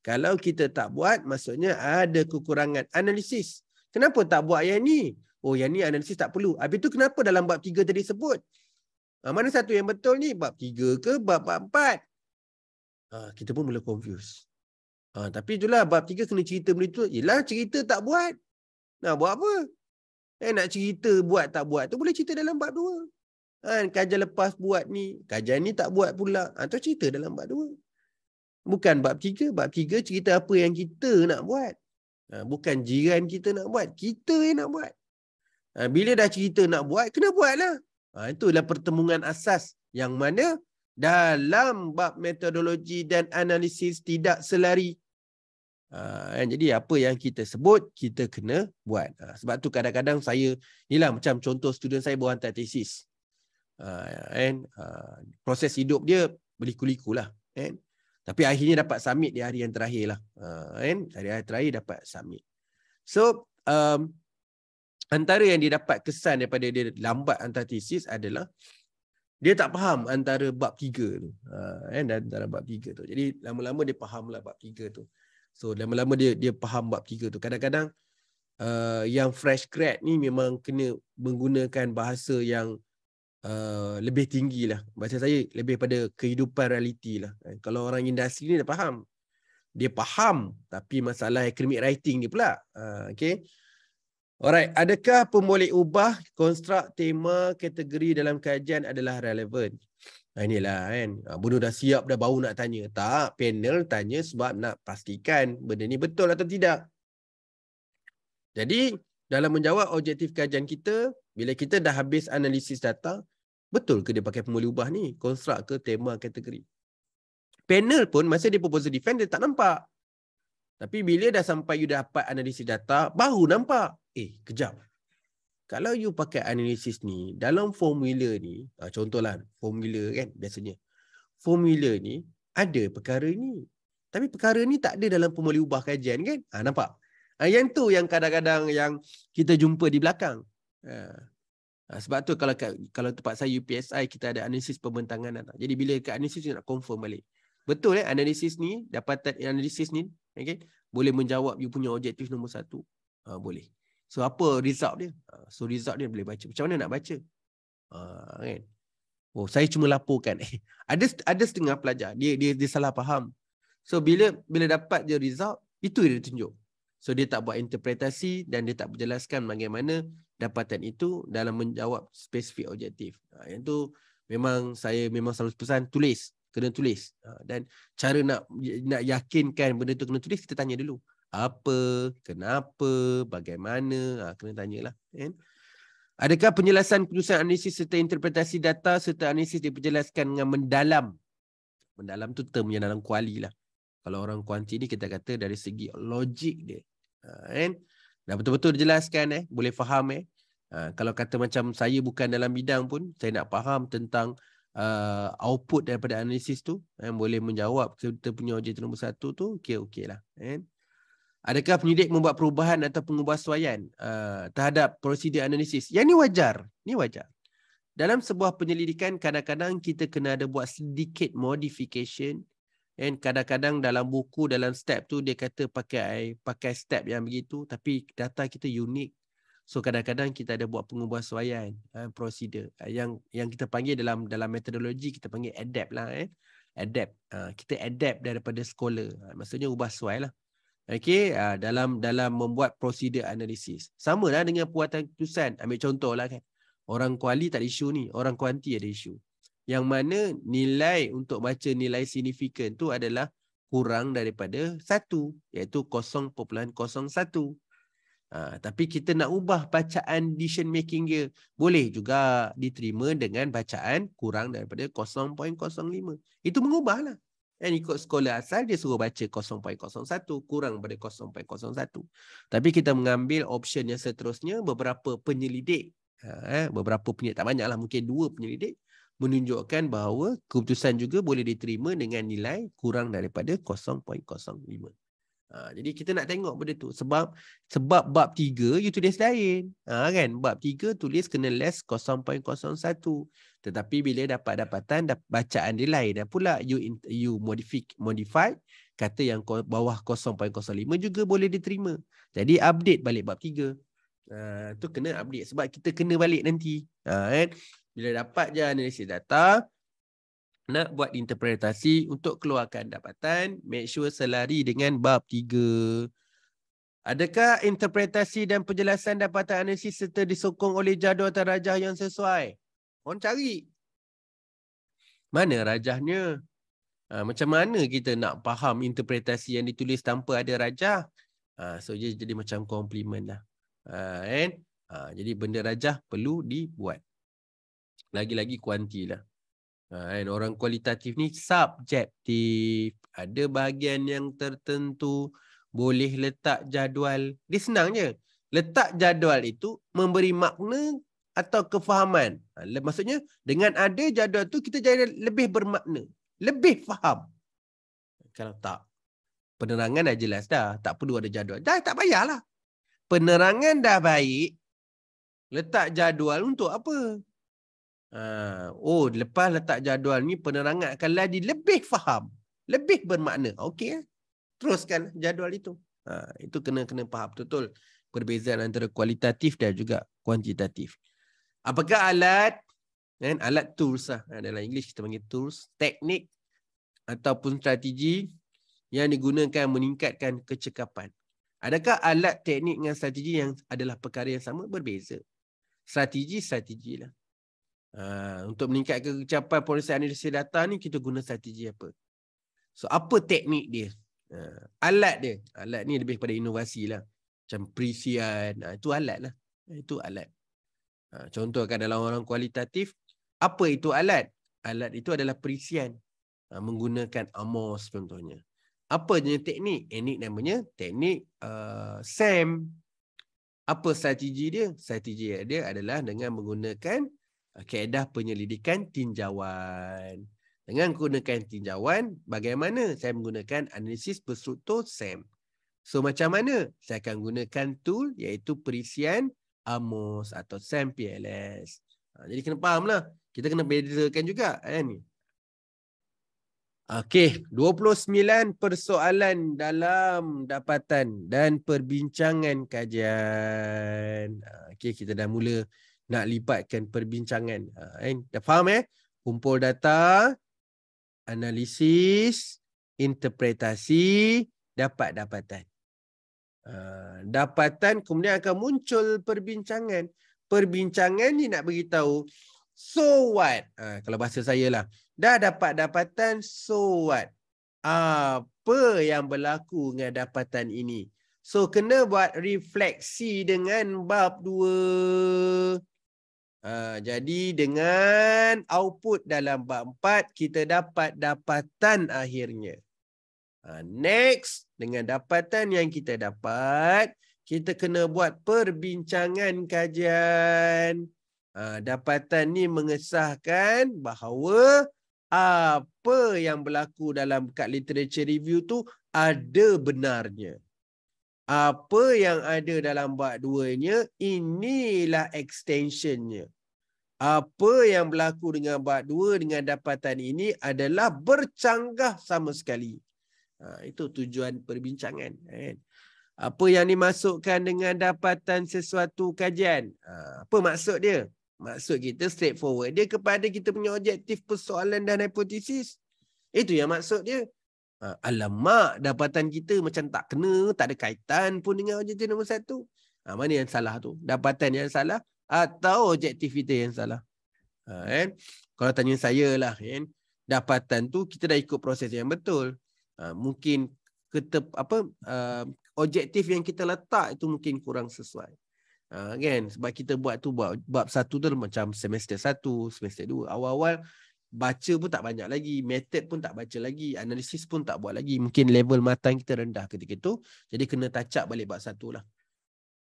Kalau kita tak buat, maksudnya ada kekurangan analisis. Kenapa tak buat yang ni? Oh, yang ni analisis tak perlu. Habis tu kenapa dalam bab tiga tadi sebut? Uh, mana satu yang betul ni? Bab tiga ke bab empat? Uh, kita pun mula confuse. Uh, tapi itulah, bab tiga kena cerita benda tu. Yelah, cerita tak buat. Nak buat apa? Eh nak cerita buat tak buat tu boleh cerita dalam bab dua. Ha, kan, kajian lepas buat ni, kajian ni tak buat pula. Ha, tu cerita dalam bab dua. Bukan bab tiga, bab tiga cerita apa yang kita nak buat. Ha, bukan jiran kita nak buat, kita yang nak buat. Ha, bila dah cerita nak buat, kena buatlah. Ha, itulah pertemuan asas yang mana dalam bab metodologi dan analisis tidak selari Uh, jadi apa yang kita sebut kita kena buat. Uh, sebab tu kadang-kadang saya inilah macam contoh student saya buat thesis. Uh, ah, and uh, proses hidup dia berliku-likulah kan. Tapi akhirnya dapat submit di hari yang terakhirlah. Uh, and hari, hari terakhir dapat submit. So um, antara yang dia dapat kesan daripada dia lambat hantar thesis adalah dia tak faham antara bab tiga tu. Uh, and antara bab tiga tu. Jadi lama-lama dia lah bab tiga tu. So lama-lama dia dia faham bab tiga tu. Kadang-kadang uh, yang fresh grad ni memang kena menggunakan bahasa yang uh, lebih tinggi lah. Bahasa saya lebih pada kehidupan realiti lah. Eh, kalau orang industri ni dah faham. Dia faham tapi masalah academic writing ni pula. Uh, okay. Alright, adakah pemboleh ubah konstruk tema kategori dalam kajian adalah relevan? inilah kan bodoh ah, dah siap dah bau nak tanya tak panel tanya sebab nak pastikan benda ni betul atau tidak jadi dalam menjawab objektif kajian kita bila kita dah habis analisis data betul ke dia pakai pemuli ubah ni konstrukt ke tema kategori panel pun masa dia proposal defend dia tak nampak tapi bila dah sampai you dah dapat analisis data baru nampak eh kejap kalau you pakai analisis ni dalam formula ni ah, contohlah formula kan biasanya formula ni ada perkara ni tapi perkara ni tak ada dalam pemboleh ubah kajian kan ha, nampak ha, yang tu yang kadang-kadang yang kita jumpa di belakang ha. Ha, sebab tu kalau kalau tempat saya UPSI kita ada analisis pembentangan dan jadi bila kat analisis nak confirm balik betul eh analisis ni dapatan analisis ni okay? boleh menjawab you punya objektif nombor satu ha, boleh So apa result dia? Ha, so result dia boleh baca. Macam mana nak baca? Uh, kan? Oh, saya cuma laporkan. ada ada setengah pelajar dia dia dia salah faham. So bila bila dapat je result, itu dia tunjuk. So dia tak buat interpretasi dan dia tak menjelaskan bagaimana dapatan itu dalam menjawab spesifik objektif. Uh, yang tu memang saya memang selalu pesan tulis, kena tulis. Uh, dan cara nak nak yakinkan benda tu kena tulis kita tanya dulu apa, kenapa, bagaimana, ha, kena tanyalah. Kan? Adakah penjelasan keputusan analisis serta interpretasi data serta analisis diperjelaskan dengan mendalam? Mendalam tu term yang dalam kuali lah. Kalau orang kuanti ni kita kata dari segi logik dia. Ha, kan? Dah betul-betul dijelaskan eh, boleh faham eh. Ha, kalau kata macam saya bukan dalam bidang pun, saya nak faham tentang uh, output daripada analisis tu, eh, boleh menjawab kita punya objek nombor satu tu, okey-okey lah. Eh? Adakah penyidik membuat perubahan atau pengubahsuaian uh, eh, terhadap prosedur analisis? Yang ni wajar. Ni wajar. Dalam sebuah penyelidikan, kadang-kadang kita kena ada buat sedikit modification and kadang-kadang dalam buku, dalam step tu dia kata pakai pakai step yang begitu tapi data kita unik. So kadang-kadang kita ada buat pengubahsuaian uh, eh, prosedur uh, yang yang kita panggil dalam dalam metodologi kita panggil adapt lah eh. Adapt. Uh, kita adapt daripada scholar. Uh, ah, maksudnya ubah suai lah okey uh, dalam dalam membuat prosedur analisis sama lah dengan puatan keputusan ambil contoh lah kan orang kuali tak ada isu ni orang kuanti ada isu yang mana nilai untuk baca nilai signifikan tu adalah kurang daripada satu, iaitu 0.01 uh, ah, tapi kita nak ubah bacaan decision making dia boleh juga diterima dengan bacaan kurang daripada 0.05 itu mengubahlah dan ikut sekolah asal, dia suruh baca 0.01, kurang daripada 0.01. Tapi kita mengambil option yang seterusnya, beberapa penyelidik, ha, eh, beberapa penyelidik, tak banyaklah, mungkin dua penyelidik, menunjukkan bahawa keputusan juga boleh diterima dengan nilai kurang daripada 0.05. Ha, jadi kita nak tengok benda tu sebab sebab bab 3 you tulis lain. Ha, kan? Bab 3 tulis kena less 0.01. Tetapi bila dapat dapatan bacaan dia lain dan pula you you modify modify kata yang bawah 0.05 juga boleh diterima. Jadi update balik bab 3. Ha, tu kena update sebab kita kena balik nanti. Ha, kan? Bila dapat je analisis data, nak buat interpretasi untuk keluarkan dapatan, make sure selari dengan bab 3. Adakah interpretasi dan penjelasan dapatan analisis serta disokong oleh jadual terajah yang sesuai? Orang cari. Mana rajahnya? Ha, macam mana kita nak faham interpretasi yang ditulis tanpa ada rajah? Ha, so, dia jadi macam komplimen lah. Ha, and, ha, jadi, benda rajah perlu dibuat. Lagi-lagi kuantilah. Ha, kan? Orang kualitatif ni subjektif. Ada bahagian yang tertentu. Boleh letak jadual. Dia senang je. Letak jadual itu memberi makna atau kefahaman. Ha, maksudnya dengan ada jadual tu kita jadi lebih bermakna. Lebih faham. Kalau tak. Penerangan dah jelas dah. Tak perlu ada jadual. Dah tak payahlah. Penerangan dah baik. Letak jadual untuk apa? Uh, oh lepas letak jadual ni penerangan akan jadi lebih faham, lebih bermakna. Okey. Eh? Teruskan jadual itu. Uh, itu kena kena faham betul perbezaan antara kualitatif dan juga kuantitatif. Apakah alat dan alat tools lah. Ah, dalam English kita panggil tools, teknik ataupun strategi yang digunakan meningkatkan kecekapan. Adakah alat teknik dengan strategi yang adalah perkara yang sama berbeza? Strategi strategi lah. Uh, untuk meningkatkan kecapaian polisi analisis data ni kita guna strategi apa? So apa teknik dia? Uh, alat dia. Alat ni lebih kepada inovasi lah. Macam perisian. Uh, ah, itu alat lah. Itu alat. Uh, contoh kan dalam orang kualitatif. Apa itu alat? Alat itu adalah perisian. Uh, menggunakan amos contohnya. Apa jenis teknik? Teknik eh, namanya teknik uh, SAM. Apa strategi dia? Strategi dia adalah dengan menggunakan kaedah penyelidikan tinjauan. Dengan gunakan tinjauan, bagaimana saya menggunakan analisis berstruktur SAM. E so macam mana? Saya akan gunakan tool iaitu perisian AMOS atau SAM e PLS. Ha, jadi kena faham lah. Kita kena bezakan juga. Kan? Okay, 29 persoalan dalam dapatan dan perbincangan kajian. Ha, okay, kita dah mula nak libatkan perbincangan. Ha, kan? Dah faham eh? Kumpul data, analisis, interpretasi, dapat dapatan. Ha, dapatan kemudian akan muncul perbincangan. Perbincangan ni nak bagi tahu, so what? Ha, kalau bahasa saya lah. Dah dapat dapatan, so what? Apa yang berlaku dengan dapatan ini? So kena buat refleksi dengan bab dua. Ha, jadi dengan output dalam bab 4, kita dapat dapatan akhirnya. Ha, next, dengan dapatan yang kita dapat, kita kena buat perbincangan kajian. Ha, dapatan ni mengesahkan bahawa apa yang berlaku dalam kat literature review tu ada benarnya apa yang ada dalam bab duanya inilah extensionnya apa yang berlaku dengan bab dua dengan dapatan ini adalah bercanggah sama sekali ha, itu tujuan perbincangan kan apa yang dimasukkan dengan dapatan sesuatu kajian ha, apa maksud dia maksud kita straightforward dia kepada kita punya objektif persoalan dan hipotesis itu yang maksud dia Ah, alamak, dapatan kita macam tak kena, tak ada kaitan pun dengan objektif nombor satu. Ha, mana yang salah tu? Dapatan yang salah atau objektif kita yang salah? Ha, eh? Kalau tanya saya lah, eh? dapatan tu kita dah ikut proses yang betul. Ha, mungkin ketep, apa uh, objektif yang kita letak itu mungkin kurang sesuai. Ha, kan? Sebab kita buat tu bab, bab satu tu macam semester satu, semester dua. Awal-awal baca pun tak banyak lagi, method pun tak baca lagi, analisis pun tak buat lagi. Mungkin level matang kita rendah ketika itu. Jadi kena touch up balik bab satu lah.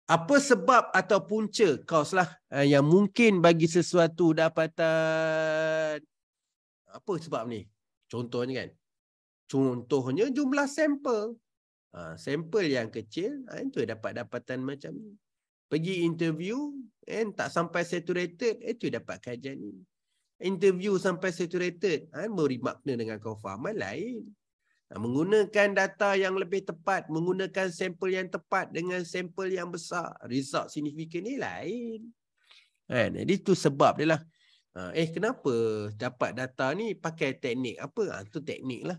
Apa sebab atau punca kaos lah eh, yang mungkin bagi sesuatu dapatan? Apa sebab ni? Contohnya kan? Contohnya jumlah sampel. Ha, sampel yang kecil, ha, itu dapat dapatan macam ni. Pergi interview, and tak sampai saturated, itu dapat kajian ni interview sampai saturated ha, memberi makna dengan kaufaman lain ha, menggunakan data yang lebih tepat menggunakan sampel yang tepat dengan sampel yang besar result signifikan ni lain ha, jadi tu sebab dia lah ha, eh kenapa dapat data ni pakai teknik apa ha, tu teknik lah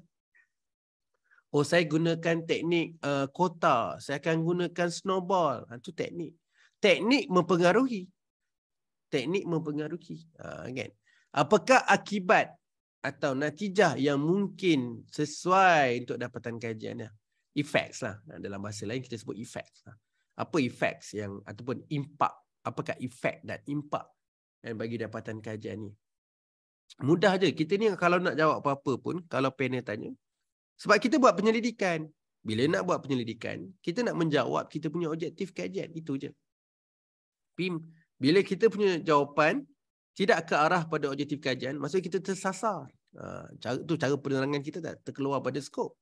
oh saya gunakan teknik uh, kota saya akan gunakan snowball ha, tu teknik teknik mempengaruhi teknik mempengaruhi ha, kan? Okay apakah akibat atau natijah yang mungkin sesuai untuk dapatan kajiannya effects lah dalam bahasa lain kita sebut effects lah apa effects yang ataupun impact apakah effect dan impact yang bagi dapatan kajian ni mudah je kita ni kalau nak jawab apa-apa pun kalau panel tanya sebab kita buat penyelidikan bila nak buat penyelidikan kita nak menjawab kita punya objektif kajian itu je Bim bila kita punya jawapan tidak ke arah pada objektif kajian, maksudnya kita tersasar. Ha, cara, tu cara penerangan kita tak terkeluar pada skop.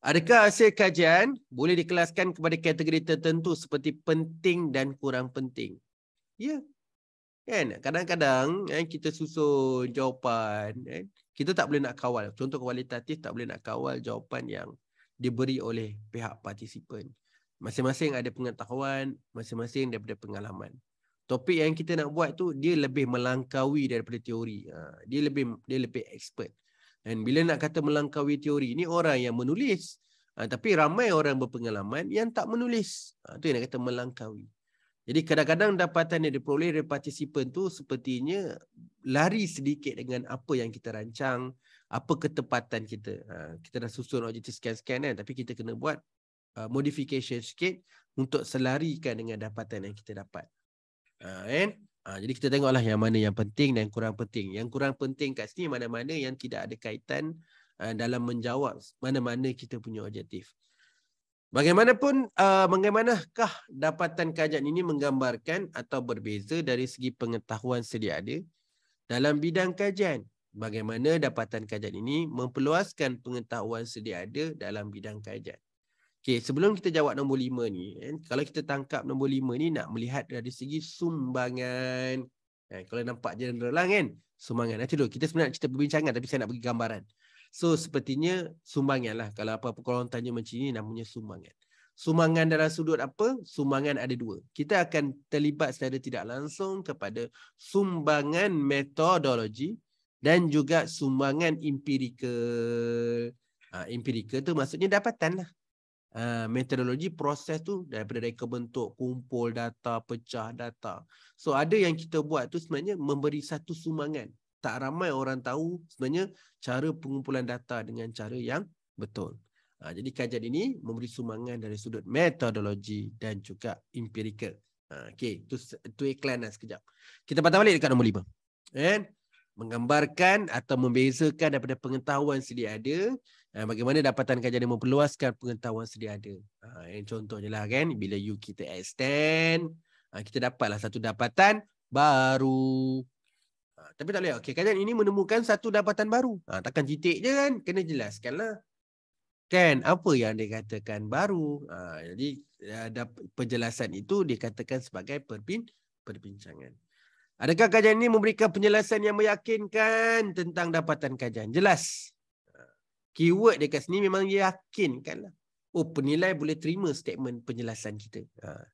Adakah hasil kajian boleh dikelaskan kepada kategori tertentu seperti penting dan kurang penting? Ya. Kan? Kadang-kadang eh, kita susun jawapan. Eh, kita tak boleh nak kawal. Contoh kualitatif tak boleh nak kawal jawapan yang diberi oleh pihak partisipan. Masing-masing ada pengetahuan, masing-masing daripada pengalaman topik yang kita nak buat tu dia lebih melangkawi daripada teori ha, dia lebih dia lebih expert dan bila nak kata melangkawi teori ni orang yang menulis ha, tapi ramai orang berpengalaman yang tak menulis ha, tu yang nak kata melangkawi. jadi kadang-kadang dapatan yang diperoleh dari participant tu sepertinya lari sedikit dengan apa yang kita rancang apa ketepatan kita kita dah susun objective scan-scan kan tapi kita kena buat uh, modification sikit untuk selarikan dengan dapatan yang kita dapat Ha, kan? Ha, jadi kita tengoklah yang mana yang penting dan kurang penting. Yang kurang penting kat sini mana-mana yang tidak ada kaitan uh, dalam menjawab mana-mana kita punya objektif. Bagaimanapun, uh, bagaimanakah dapatan kajian ini menggambarkan atau berbeza dari segi pengetahuan sedia ada dalam bidang kajian? Bagaimana dapatan kajian ini memperluaskan pengetahuan sedia ada dalam bidang kajian? Okay, sebelum kita jawab nombor lima ni, eh, kalau kita tangkap nombor lima ni, nak melihat dari segi sumbangan. Eh, kalau nampak je dalam lah kan? Sumbangan. Nanti dulu, kita sebenarnya nak cerita perbincangan tapi saya nak bagi gambaran. So, sepertinya sumbangan lah. Kalau apa-apa korang tanya macam ni, namanya sumbangan. Sumbangan dalam sudut apa? Sumbangan ada dua. Kita akan terlibat secara tidak langsung kepada sumbangan metodologi dan juga sumbangan empirikal. Ha, ah, empirikal tu maksudnya dapatan lah uh, metodologi proses tu daripada reka bentuk kumpul data pecah data so ada yang kita buat tu sebenarnya memberi satu sumangan tak ramai orang tahu sebenarnya cara pengumpulan data dengan cara yang betul uh, jadi kajian ini memberi sumangan dari sudut metodologi dan juga empirical ha, Okay, tu, tu iklan lah sekejap. Kita patah balik dekat nombor lima. Eh? Menggambarkan atau membezakan daripada pengetahuan sedia ada Ah, bagaimana dapatan kajian memperluaskan pengetahuan sedia ada. Uh, contohnya lah kan, bila you kita extend, uh, kita dapatlah satu dapatan baru. Uh, tapi tak boleh. Okay, kajian ini menemukan satu dapatan baru. Uh, takkan titik je kan, kena jelaskanlah. Kan, apa yang dikatakan baru. Uh, jadi, uh, penjelasan itu dikatakan sebagai perbin perbincangan. Adakah kajian ini memberikan penjelasan yang meyakinkan tentang dapatan kajian? Jelas keyword dekat sini memang dia lah. Oh, penilai boleh terima statement penjelasan kita. Ha.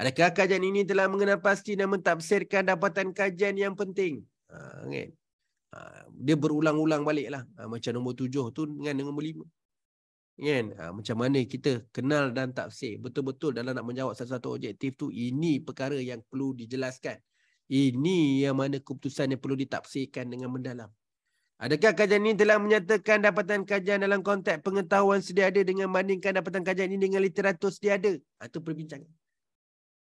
Adakah kajian ini telah mengenal pasti dan mentafsirkan dapatan kajian yang penting? Ha, kan? ha, dia berulang-ulang baliklah. Ha, macam nombor tujuh tu dengan nombor lima. Kan? Ha, macam mana kita kenal dan tafsir. Betul-betul dalam nak menjawab satu-satu objektif tu, ini perkara yang perlu dijelaskan. Ini yang mana keputusan yang perlu ditafsirkan dengan mendalam. Adakah kajian ini telah menyatakan dapatan kajian dalam konteks pengetahuan sedia ada dengan bandingkan dapatan kajian ini dengan literatur sedia ada? Itu perbincangan.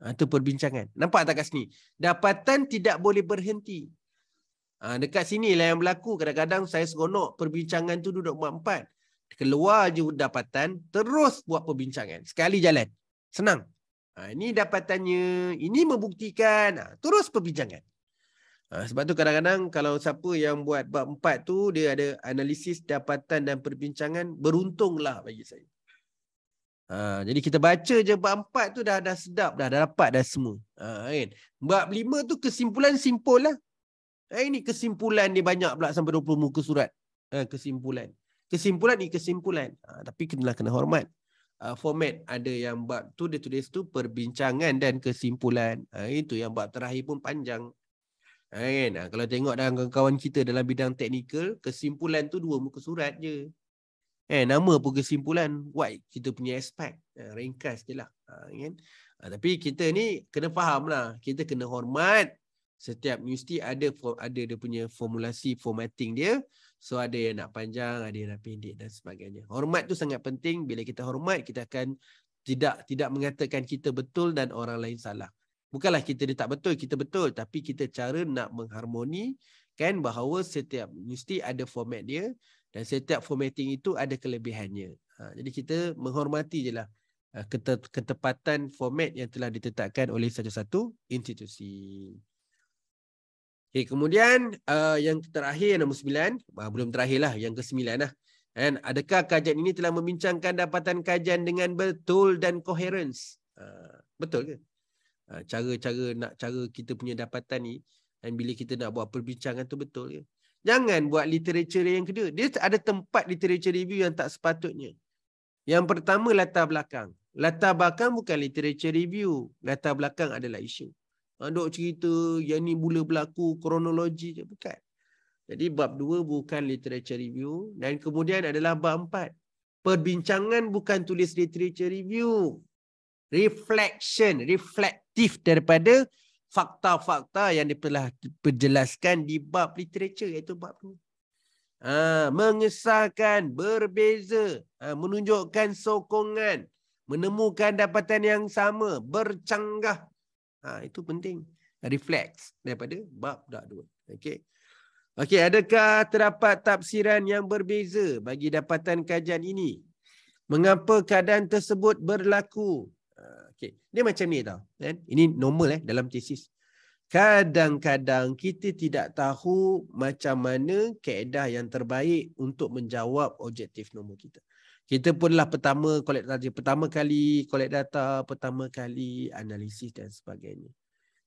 Ah, itu perbincangan. Nampak tak kat sini? Dapatan tidak boleh berhenti. Ha, dekat sini lah yang berlaku. Kadang-kadang saya seronok perbincangan tu duduk buat empat. Keluar je dapatan, terus buat perbincangan. Sekali jalan. Senang. Ha, ini dapatannya. Ini membuktikan. Ha, terus perbincangan. Ah, sebab tu kadang-kadang kalau siapa yang buat bab empat tu, dia ada analisis dapatan dan perbincangan, beruntunglah bagi saya. Ha, jadi kita baca je bab empat tu dah, dah sedap dah, dah dapat dah semua. Ha, kan? Bab lima tu kesimpulan simpul lah. Ha, ini kesimpulan dia banyak pula sampai 20 muka surat. Ha, kesimpulan. Kesimpulan ni kesimpulan. Ha, tapi kena kena hormat. Uh, format ada yang bab tu dia tulis tu perbincangan dan kesimpulan uh, itu yang bab terakhir pun panjang Ah, kan? Ha, kalau tengok dalam kawan-kawan kita dalam bidang teknikal, kesimpulan tu dua muka surat je. Eh, nama pun kesimpulan, what kita punya expect. Ha, ah, ringkas je lah. Ha, kan? ha, tapi kita ni kena faham lah. Kita kena hormat setiap universiti ada ada dia punya formulasi formatting dia. So ada yang nak panjang, ada yang nak pendek dan sebagainya. Hormat tu sangat penting. Bila kita hormat, kita akan tidak tidak mengatakan kita betul dan orang lain salah. Bukanlah kita dia tak betul, kita betul. Tapi kita cara nak mengharmoni kan bahawa setiap universiti ada format dia dan setiap formatting itu ada kelebihannya. Ha, jadi kita menghormati je lah uh, ketepatan format yang telah ditetapkan oleh satu-satu institusi. Okay, kemudian uh, yang terakhir nombor sembilan, uh, belum terakhir lah, yang ke sembilan lah. And adakah kajian ini telah membincangkan dapatan kajian dengan betul dan coherence? Uh, ah, betul ke? Ah, cara-cara nak cara kita punya dapatan ni dan bila kita nak buat perbincangan tu betul ke jangan buat literature yang kedua dia ada tempat literature review yang tak sepatutnya yang pertama latar belakang latar belakang bukan literature review latar belakang adalah isu Aduk ah, cerita yang ni mula berlaku kronologi je bukan jadi bab dua bukan literature review dan kemudian adalah bab empat perbincangan bukan tulis literature review reflection, reflektif daripada fakta-fakta yang telah dijelaskan di bab literature iaitu bab tu. Ha, mengesahkan berbeza, ha, menunjukkan sokongan, menemukan dapatan yang sama, bercanggah. Ha, itu penting. Refleks daripada bab dak dua. Okey. Okey, adakah terdapat tafsiran yang berbeza bagi dapatan kajian ini? Mengapa keadaan tersebut berlaku? Okey. Dia macam ni tau. Kan? Ini normal eh dalam tesis. Kadang-kadang kita tidak tahu macam mana keadaan yang terbaik untuk menjawab objektif nombor kita. Kita pun lah pertama collect pertama kali collect data, pertama kali analisis dan sebagainya.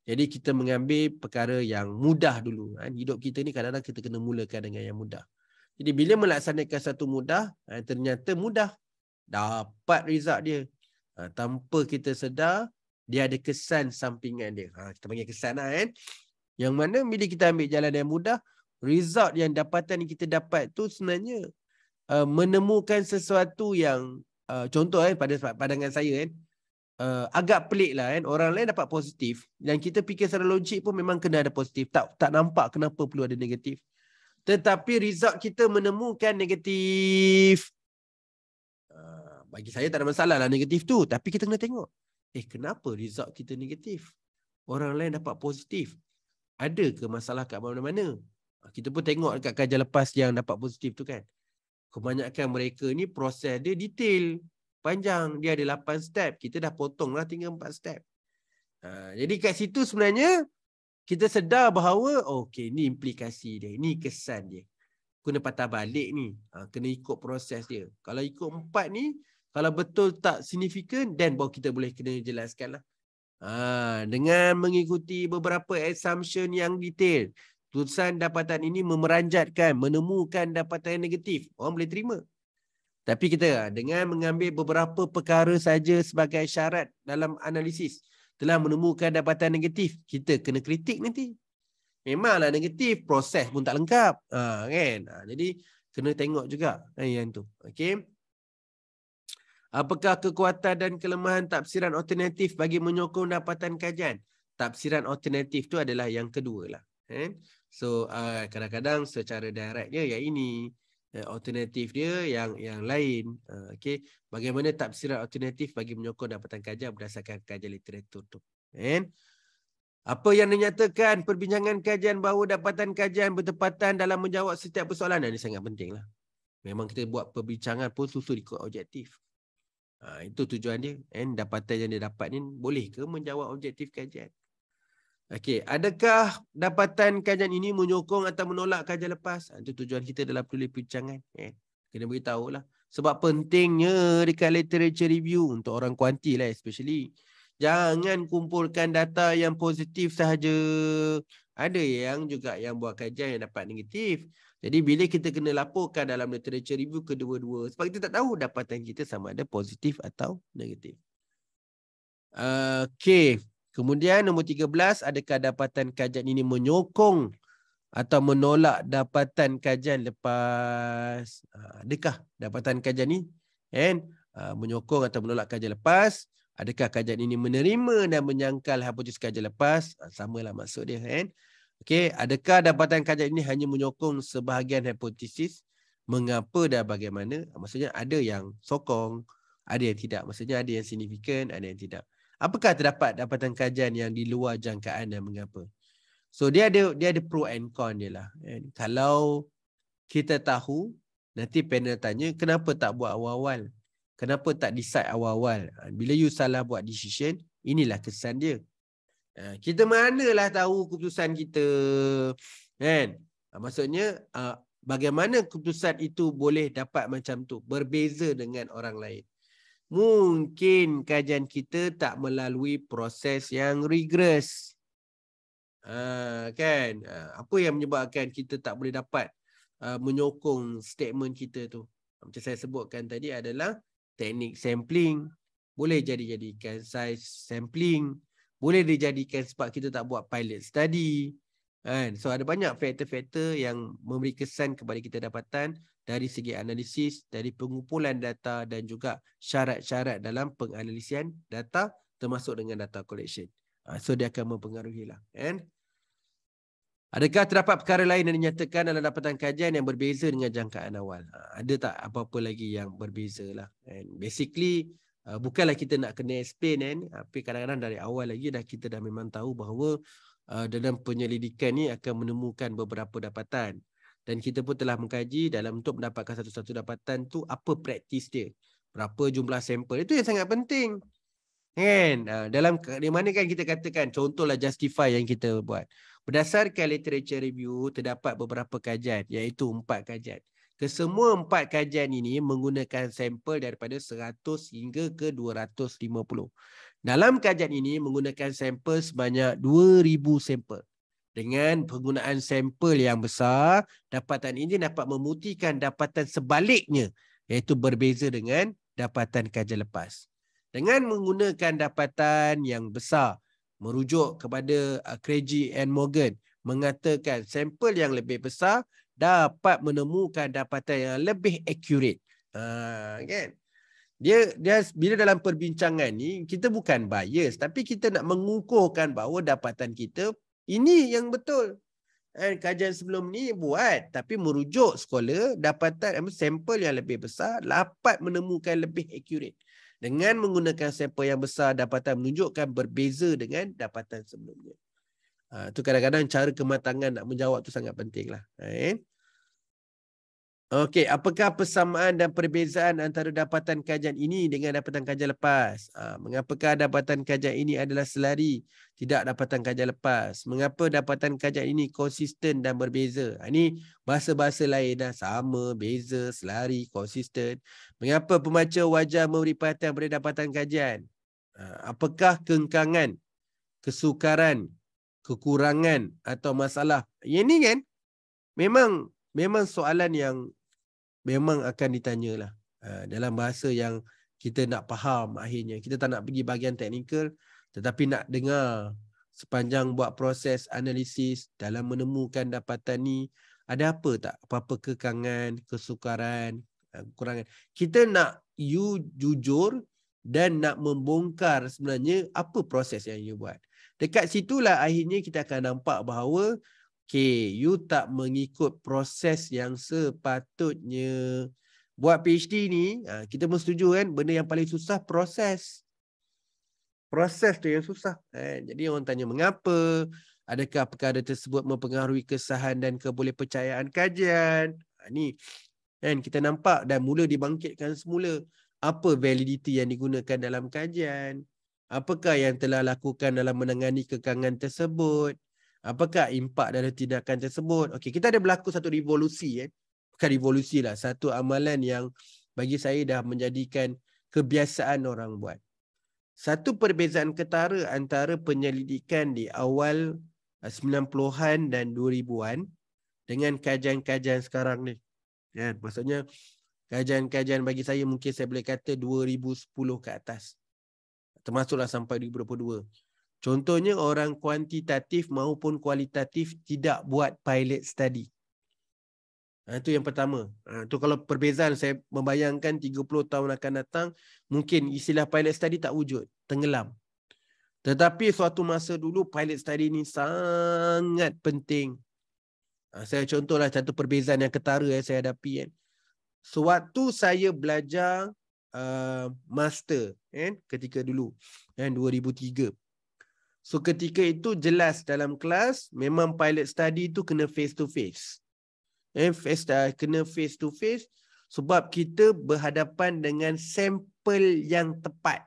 Jadi kita mengambil perkara yang mudah dulu. Kan? Hidup kita ni kadang-kadang kita kena mulakan dengan yang mudah. Jadi bila melaksanakan satu mudah, eh, ternyata mudah. Dapat result dia ha, tanpa kita sedar dia ada kesan sampingan dia ha, kita panggil kesan lah kan yang mana bila kita ambil jalan yang mudah result yang dapatan yang kita dapat tu sebenarnya uh, menemukan sesuatu yang uh, contoh eh, pada pandangan saya kan uh, agak pelik lah kan orang lain dapat positif dan kita fikir secara logik pun memang kena ada positif tak tak nampak kenapa perlu ada negatif tetapi result kita menemukan negatif bagi saya tak ada masalah lah negatif tu. Tapi kita kena tengok. Eh, kenapa result kita negatif? Orang lain dapat positif. Ada ke masalah kat mana-mana? Ah, kita pun tengok dekat kajian lepas yang dapat positif tu kan. Kebanyakan mereka ni proses dia detail. Panjang. Dia ada 8 step. Kita dah potong lah tinggal 4 step. Ha, jadi kat situ sebenarnya kita sedar bahawa okay, ni implikasi dia. Ni kesan dia. Kena patah balik ni. Ha, kena ikut proses dia. Kalau ikut 4 ni kalau betul tak signifikan, then baru kita boleh kena jelaskan lah. Ha, dengan mengikuti beberapa assumption yang detail, tulisan dapatan ini memeranjatkan, menemukan dapatan yang negatif. Orang boleh terima. Tapi kita ha, dengan mengambil beberapa perkara saja sebagai syarat dalam analisis, telah menemukan dapatan negatif, kita kena kritik nanti. Memanglah negatif, proses pun tak lengkap. Ha, kan? ha, jadi, kena tengok juga ha, yang tu. Okay. Apakah kekuatan dan kelemahan tafsiran alternatif bagi menyokong dapatan kajian? Tafsiran alternatif tu adalah yang kedua lah. Eh? So ah, kadang-kadang uh, secara directnya ya ini eh, alternatif dia yang yang lain ah, Okay, bagaimana tafsiran alternatif bagi menyokong dapatan kajian berdasarkan kajian literatur tu And eh. apa yang dinyatakan perbincangan kajian bahawa dapatan kajian bertepatan dalam menjawab setiap persoalan ini sangat penting lah. memang kita buat perbincangan pun susu ikut objektif Ha, itu tujuan dia. And dapatan yang dia dapat ni boleh ke menjawab objektif kajian? Okey, adakah dapatan kajian ini menyokong atau menolak kajian lepas? Ha, itu tujuan kita dalam tulis perbincangan. Eh, kena beritahu lah. Sebab pentingnya dekat literature review untuk orang kuanti lah especially. Jangan kumpulkan data yang positif sahaja. Ada yang juga yang buat kajian yang dapat negatif. Jadi bila kita kena laporkan dalam literature review kedua-dua sebab kita tak tahu dapatan kita sama ada positif atau negatif. Okay, Kemudian nombor 13, adakah dapatan kajian ini menyokong atau menolak dapatan kajian lepas? Adakah dapatan kajian ini and, uh, ah, menyokong atau menolak kajian lepas? Adakah kajian ini menerima dan menyangkal hipotesis kajian lepas? Ah, Sama lah maksud dia. Kan? Okay. Adakah dapatan kajian ini hanya menyokong sebahagian hipotesis? Mengapa dan bagaimana? Ah, maksudnya ada yang sokong, ada yang tidak. Maksudnya ada yang signifikan, ada yang tidak. Apakah terdapat dapatan kajian yang di luar jangkaan dan mengapa? So dia ada dia ada pro and con dia lah. And kalau kita tahu, nanti panel tanya kenapa tak buat awal-awal? kenapa tak decide awal-awal ah, bila you salah buat decision inilah kesan dia ah, kita manalah tahu keputusan kita kan ah, maksudnya bagaimana keputusan itu boleh dapat macam tu berbeza dengan orang lain mungkin kajian kita tak melalui proses yang rigorous kan apa yang menyebabkan kita tak boleh dapat menyokong statement kita tu macam saya sebutkan tadi adalah teknik sampling boleh hmm. jadi-jadikan size sampling boleh dijadikan sebab kita tak buat pilot study kan so ada banyak faktor-faktor yang memberi kesan kepada kita dapatan dari segi analisis dari pengumpulan data dan juga syarat-syarat dalam penganalisian data termasuk dengan data collection ah, so dia akan mempengaruhilah kan Adakah terdapat perkara lain yang dinyatakan dalam dapatan kajian yang berbeza dengan jangkaan awal? Ha, ada tak apa-apa lagi yang berbeza lah? And basically, uh, bukanlah kita nak kena explain kan? Tapi kadang-kadang dari awal lagi dah kita dah memang tahu bahawa uh, dalam penyelidikan ni akan menemukan beberapa dapatan. Dan kita pun telah mengkaji dalam untuk mendapatkan satu-satu dapatan tu apa praktis dia. Berapa jumlah sampel. Itu yang sangat penting. Kan? Uh, dalam di mana kan kita katakan contohlah justify yang kita buat. Berdasarkan literature review, terdapat beberapa kajian iaitu empat kajian. Kesemua empat kajian ini menggunakan sampel daripada 100 hingga ke 250. Dalam kajian ini menggunakan sampel sebanyak 2,000 sampel. Dengan penggunaan sampel yang besar, dapatan ini dapat membuktikan dapatan sebaliknya iaitu berbeza dengan dapatan kajian lepas. Dengan menggunakan dapatan yang besar, merujuk kepada Craigie uh, and Morgan mengatakan sampel yang lebih besar dapat menemukan dapatan yang lebih accurate. Uh, kan? Dia dia bila dalam perbincangan ni kita bukan bias tapi kita nak mengukuhkan bahawa dapatan kita ini yang betul. Dan kajian sebelum ni buat tapi merujuk sekolah dapatan sampel yang lebih besar dapat menemukan lebih accurate dengan menggunakan sampel yang besar dapatan menunjukkan berbeza dengan dapatan sebelumnya. Itu ah, uh, kadang-kadang cara kematangan nak menjawab tu sangat pentinglah. Okay. Eh? Okey, apakah persamaan dan perbezaan antara dapatan kajian ini dengan dapatan kajian lepas? Ha, mengapakah dapatan kajian ini adalah selari tidak dapatan kajian lepas? Mengapa dapatan kajian ini konsisten dan berbeza? Ha, ini bahasa-bahasa lain dah sama, beza, selari, konsisten. Mengapa pembaca wajar memberi perhatian pada dapatan kajian? Ha, apakah kengkangan, kesukaran, kekurangan atau masalah? Yang ini kan memang memang soalan yang memang akan ditanyalah uh, dalam bahasa yang kita nak faham akhirnya kita tak nak pergi bahagian teknikal tetapi nak dengar sepanjang buat proses analisis dalam menemukan dapatan ni ada apa tak apa-apa kekangan kesukaran ah, kekurangan kita nak you jujur dan nak membongkar sebenarnya apa proses yang you buat dekat situlah akhirnya kita akan nampak bahawa Okay, you tak mengikut proses yang sepatutnya. Buat PhD ni, ha, kita pun setuju kan, benda yang paling susah proses. Proses tu yang susah. Kan? jadi orang tanya, mengapa? Adakah perkara tersebut mempengaruhi kesahan dan keboleh percayaan kajian? Ini ha, kan, kita nampak dan mula dibangkitkan semula. Apa validiti yang digunakan dalam kajian? Apakah yang telah lakukan dalam menangani kekangan tersebut? apakah impak dari tindakan tersebut. Okey, kita ada berlaku satu revolusi eh. Bukan revolusi lah, satu amalan yang bagi saya dah menjadikan kebiasaan orang buat. Satu perbezaan ketara antara penyelidikan di awal 90-an eh, dan 2000-an dengan kajian-kajian sekarang ni. Ya, maksudnya kajian-kajian bagi saya mungkin saya boleh kata 2010 ke atas. Termasuklah sampai 2022. Contohnya orang kuantitatif maupun kualitatif tidak buat pilot study. Ha, itu yang pertama. Ha, itu kalau perbezaan saya membayangkan 30 tahun akan datang, mungkin istilah pilot study tak wujud, tenggelam. Tetapi suatu masa dulu pilot study ini sangat penting. Ha, saya contohlah satu perbezaan yang ketara yang saya hadapi. Kan. Suatu saya belajar uh, master kan, ketika dulu, kan, 2003. So ketika itu jelas dalam kelas memang pilot study itu kena face to face. Eh, face dah kena face to face sebab kita berhadapan dengan sampel yang tepat.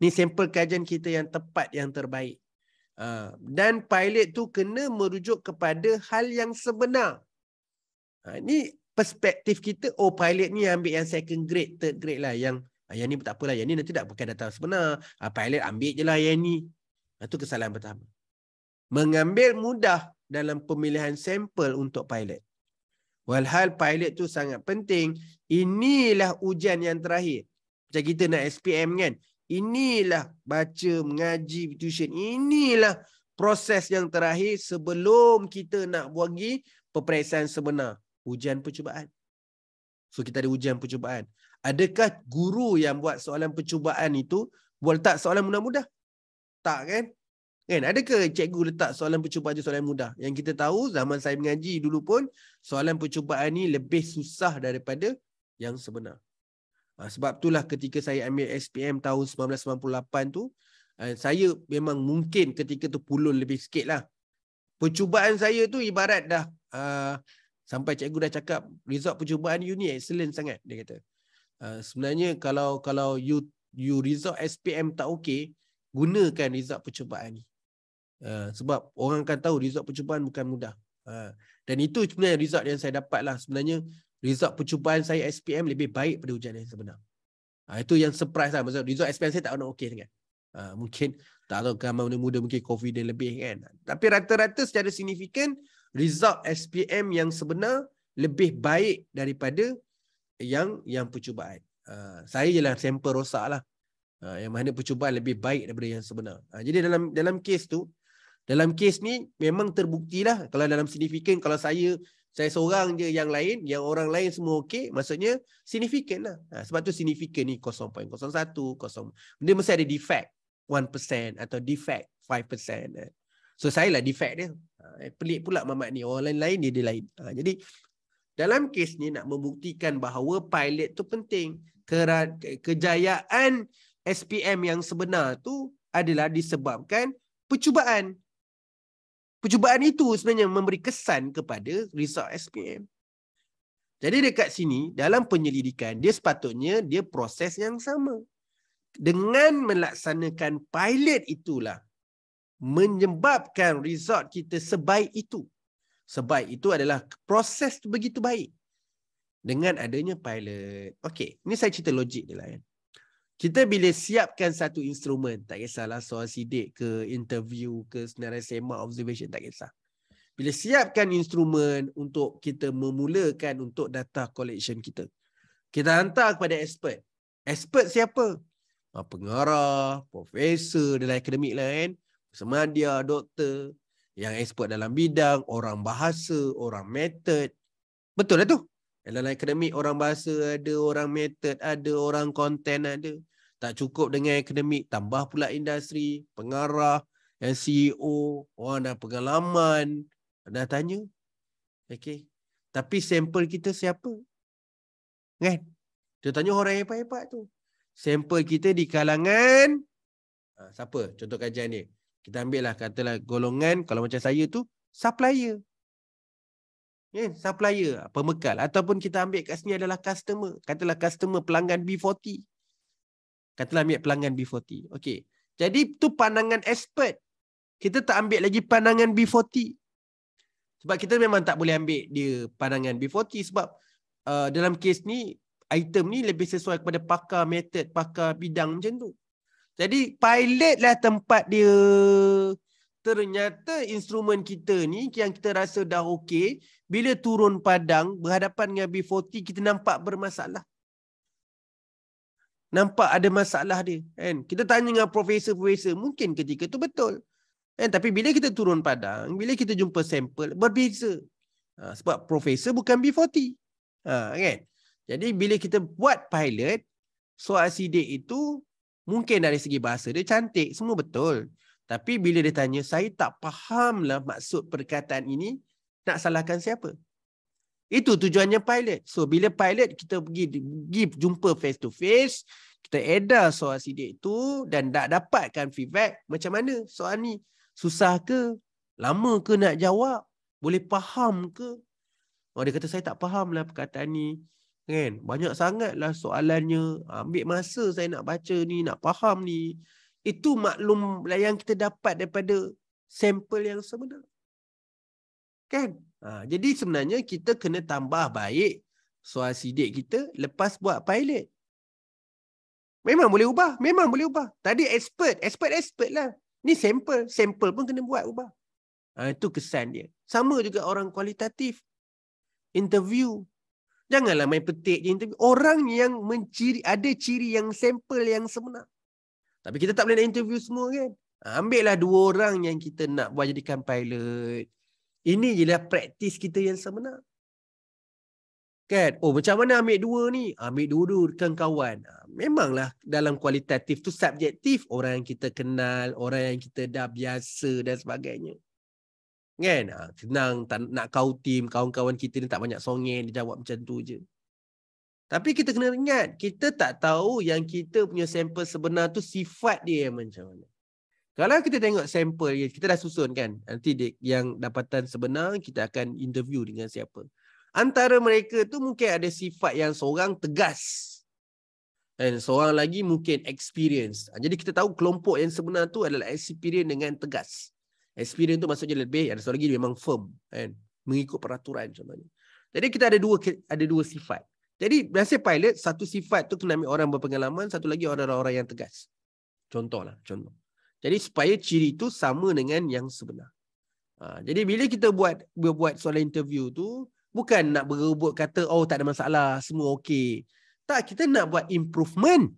Ni sampel kajian kita yang tepat yang terbaik. Uh, dan pilot tu kena merujuk kepada hal yang sebenar. Ha, ah, ini perspektif kita, oh pilot ni ambil yang second grade, third grade lah. Yang, ah, yang ni tak apalah, yang ni nanti tak pakai data sebenar. Ha, pilot ambil je lah yang ni. Itu kesalahan pertama. Mengambil mudah dalam pemilihan sampel untuk pilot. Walhal pilot tu sangat penting. Inilah ujian yang terakhir. Macam kita nak SPM kan. Inilah baca, mengaji, tuition. Inilah proses yang terakhir sebelum kita nak buagi peperiksaan sebenar. Ujian percubaan. So kita ada ujian percubaan. Adakah guru yang buat soalan percubaan itu buat tak soalan mudah-mudah? Tak kan? Kan? Adakah cikgu letak soalan percubaan tu soalan mudah? Yang kita tahu zaman saya mengaji dulu pun soalan percubaan ni lebih susah daripada yang sebenar. Ha, sebab itulah ketika saya ambil SPM tahun 1998 tu ah, saya memang mungkin ketika tu pulun lebih sikit lah. Percubaan saya tu ibarat dah uh, sampai cikgu dah cakap result percubaan you ni excellent sangat dia kata. Uh, sebenarnya kalau kalau you you result SPM tak okey gunakan result percubaan ni. Uh, sebab orang akan tahu result percubaan bukan mudah. Uh, dan itu sebenarnya result yang saya dapat lah. Sebenarnya result percubaan saya SPM lebih baik pada ujian yang sebenar. Uh, itu yang surprise lah. Maksudnya result SPM saya tak pernah okey sangat. Uh, mungkin tak tahu kan muda-muda mungkin COVID dia lebih kan. Tapi rata-rata secara signifikan result SPM yang sebenar lebih baik daripada yang yang percubaan. Uh, saya ialah sampel rosak lah. Ah, yang mana percubaan lebih baik daripada yang sebenar. Ah, jadi dalam dalam kes tu, dalam kes ni memang terbuktilah kalau dalam signifikan kalau saya saya seorang je yang lain, yang orang lain semua okey, maksudnya signifikan lah. Ah, sebab tu signifikan ni 0.01, 0. Dia mesti ada defect 1% atau defect 5%. So saya lah defect dia. Eh, pelik pula mamat ni. Orang lain-lain dia dia lain. jadi dalam kes ni nak membuktikan bahawa pilot tu penting kerana kejayaan SPM yang sebenar tu adalah disebabkan percubaan. Percubaan itu sebenarnya memberi kesan kepada result SPM. Jadi dekat sini dalam penyelidikan dia sepatutnya dia proses yang sama. Dengan melaksanakan pilot itulah menyebabkan result kita sebaik itu. Sebaik itu adalah proses begitu baik. Dengan adanya pilot. Okey, ini saya cerita logik dia lah. Ya kita bila siapkan satu instrumen, tak kisahlah soal sidik ke interview ke senarai sema observation, tak kisah. Bila siapkan instrumen untuk kita memulakan untuk data collection kita, kita hantar kepada expert. Expert siapa? Ah, pengarah, profesor dalam akademik lain, semadia, doktor, yang expert dalam bidang, orang bahasa, orang method. Betul lah tu? Dalam akademik orang bahasa ada, orang method ada, orang content ada. Tak cukup dengan akademik tambah pula industri, pengarah, dan CEO orang dah pengalaman, dah tanya. Okay. Tapi sampel kita siapa? Kan? Dia tanya orang hebat-hebat tu. Sampel kita di kalangan ah, siapa? Contoh kajian ni. Kita ambil lah katalah golongan kalau macam saya tu supplier. Yeah, supplier, ah, pembekal ataupun kita ambil kat sini adalah customer. Katalah customer pelanggan B40. Katalah ambil pelanggan B40. Okay, Jadi tu pandangan expert. Kita tak ambil lagi pandangan B40. Sebab kita memang tak boleh ambil dia pandangan B40 sebab uh, dalam kes ni item ni lebih sesuai kepada pakar method, pakar bidang macam tu. Jadi pilot lah tempat dia. Ternyata instrumen kita ni yang kita rasa dah okey bila turun padang berhadapan dengan B40 kita nampak bermasalah nampak ada masalah dia kan kita tanya dengan profesor-profesor mungkin ketika itu betul kan tapi bila kita turun padang bila kita jumpa sampel berbeza ha, sebab profesor bukan B40 ha, kan jadi bila kita buat pilot soal acidic itu mungkin dari segi bahasa dia cantik semua betul tapi bila dia tanya saya tak fahamlah maksud perkataan ini nak salahkan siapa. Itu tujuannya pilot. So bila pilot kita pergi, pergi jumpa face to face, kita edar soal sidik tu dan tak dapatkan feedback macam mana soal ni. Susah ke? Lama ke nak jawab? Boleh faham ke? Oh, dia kata saya tak faham lah perkataan ni. Kan? Banyak sangat lah soalannya. Ambil masa saya nak baca ni, nak faham ni. Itu maklum yang kita dapat daripada sampel yang sebenar. Kan? Ha, jadi sebenarnya kita kena tambah baik soal sidik kita lepas buat pilot. Memang boleh ubah. Memang boleh ubah. Tadi expert. Expert-expert lah. Ni sampel. Sampel pun kena buat ubah. Ha, itu kesan dia. Sama juga orang kualitatif. Interview. Janganlah main petik je interview. Orang yang menciri, ada ciri yang sampel yang sebenar. Tapi kita tak boleh nak interview semua kan. Ha, ambillah dua orang yang kita nak buat jadikan pilot. Ini ialah praktis kita yang sebenar. Kan? Oh, macam mana ambil dua ni? Ambil dua rekan kawan. Ah, memanglah dalam kualitatif tu subjektif orang yang kita kenal, orang yang kita dah biasa dan sebagainya. Kan? Ah, senang tak, nak kau tim, kawan-kawan kita ni tak banyak songeng, dia jawab macam tu je. Tapi kita kena ingat, kita tak tahu yang kita punya sampel sebenar tu sifat dia yang macam mana. Kalau kita tengok sampel yang kita dah susun kan, nanti dia, yang dapatan sebenar kita akan interview dengan siapa. Antara mereka tu mungkin ada sifat yang seorang tegas. Dan seorang lagi mungkin experience. Ah, jadi kita tahu kelompok yang sebenar tu adalah experience dengan tegas. Experience tu maksudnya lebih, ada seorang lagi memang firm. Kan? Mengikut peraturan contohnya. Jadi kita ada dua ada dua sifat. Jadi biasa pilot, satu sifat tu kena ambil orang berpengalaman, satu lagi orang-orang yang tegas. Contohlah, contoh. Jadi supaya ciri itu sama dengan yang sebenar. Ha, jadi bila kita buat buat soalan interview tu bukan nak berebut kata oh tak ada masalah, semua okey. Tak, kita nak buat improvement.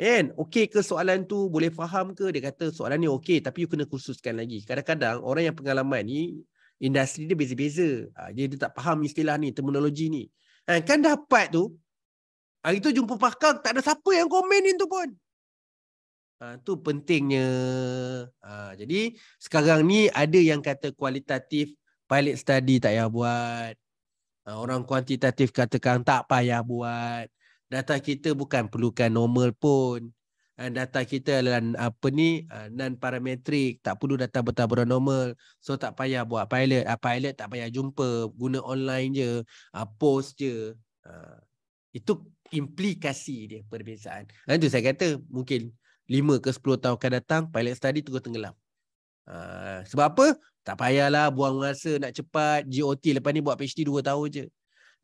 Kan? Okey ke soalan tu, boleh faham ke? Dia kata soalan ni okey tapi you kena kursuskan lagi. Kadang-kadang orang yang pengalaman ni industri dia beza-beza. Ha, dia, dia tak faham istilah ni, terminologi ni. Ha, kan dapat tu, hari tu jumpa pakar tak ada siapa yang komen ni tu pun. Uh, tu pentingnya. Uh, jadi sekarang ni ada yang kata kualitatif pilot study tak payah buat. Uh, orang kuantitatif katakan tak payah buat. Data kita bukan perlukan normal pun. Uh, data kita adalah apa ni uh, non parametric tak perlu data betul normal. So tak payah buat pilot. Uh, pilot tak payah jumpa. Guna online je. Uh, post je. Uh, itu implikasi dia perbezaan. Itu saya kata mungkin 5 ke 10 tahun akan datang pilot study terus tenggelam. Uh, sebab apa? Tak payahlah buang masa nak cepat GOT lepas ni buat PhD 2 tahun je.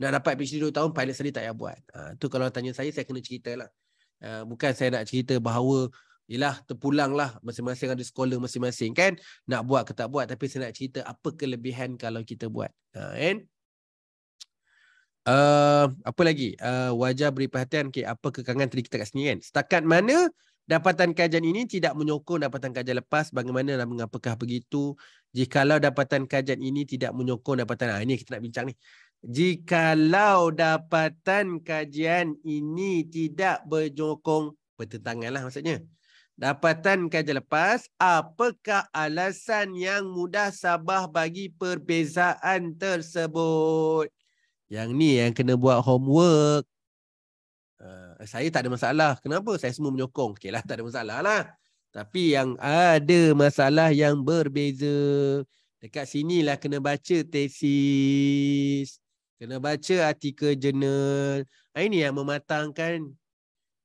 Nak dapat PhD 2 tahun pilot study tak payah buat. Uh, tu kalau tanya saya saya kena ceritalah. Uh, ah, bukan saya nak cerita bahawa Yelah lah masing-masing ada sekolah masing-masing kan Nak buat ke tak buat Tapi saya nak cerita apa kelebihan kalau kita buat uh, And uh, Apa lagi uh, Wajah beri perhatian okay, Apa kekangan tadi kita kat sini kan Setakat mana dapatan kajian ini tidak menyokong dapatan kajian lepas bagaimana dan mengapakah begitu jikalau dapatan kajian ini tidak menyokong dapatan ah, ini kita nak bincang ni jikalau dapatan kajian ini tidak menyokong bertentangan lah maksudnya dapatan kajian lepas apakah alasan yang mudah sabah bagi perbezaan tersebut yang ni yang kena buat homework saya tak ada masalah. Kenapa? Saya semua menyokong. Okeylah, tak ada masalah lah. Tapi yang ada masalah yang berbeza. Dekat sini lah kena baca tesis. Kena baca artikel jurnal. Ah, ini yang mematangkan.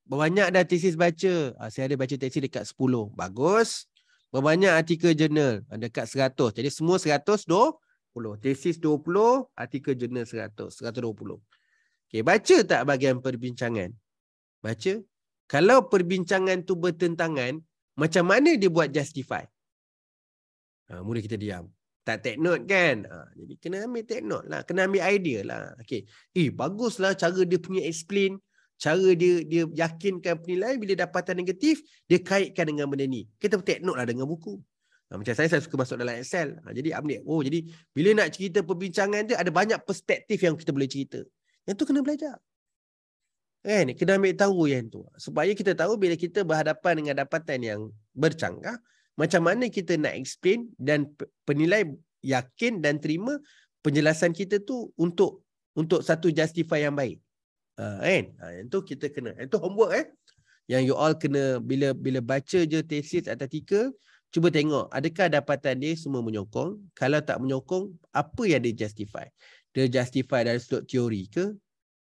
Banyak dah tesis baca. Ah, saya ada baca tesis dekat 10. Bagus. Banyak artikel jurnal. Ah, dekat 100. Jadi semua 120. Tesis 20. Artikel jurnal 100. 120. Okay, baca tak bahagian perbincangan? baca kalau perbincangan tu bertentangan macam mana dia buat justify ha, mula kita diam tak take note kan ha, jadi kena ambil take note lah kena ambil idea lah okay. eh baguslah cara dia punya explain cara dia dia yakinkan penilaian bila dapatan negatif dia kaitkan dengan benda ni kita take note lah dengan buku ha, macam saya saya suka masuk dalam excel ha, jadi update oh jadi bila nak cerita perbincangan dia ada banyak perspektif yang kita boleh cerita yang tu kena belajar Kan? Kena ambil tahu yang tu. Supaya kita tahu bila kita berhadapan dengan dapatan yang bercanggah, macam mana kita nak explain dan penilai yakin dan terima penjelasan kita tu untuk untuk satu justify yang baik. Uh, kan? Uh, yang tu kita kena. Yang tu homework eh. Yang you all kena bila bila baca je thesis atau artikel, cuba tengok adakah dapatan dia semua menyokong. Kalau tak menyokong, apa yang dia justify? Dia justify dari sudut teori ke?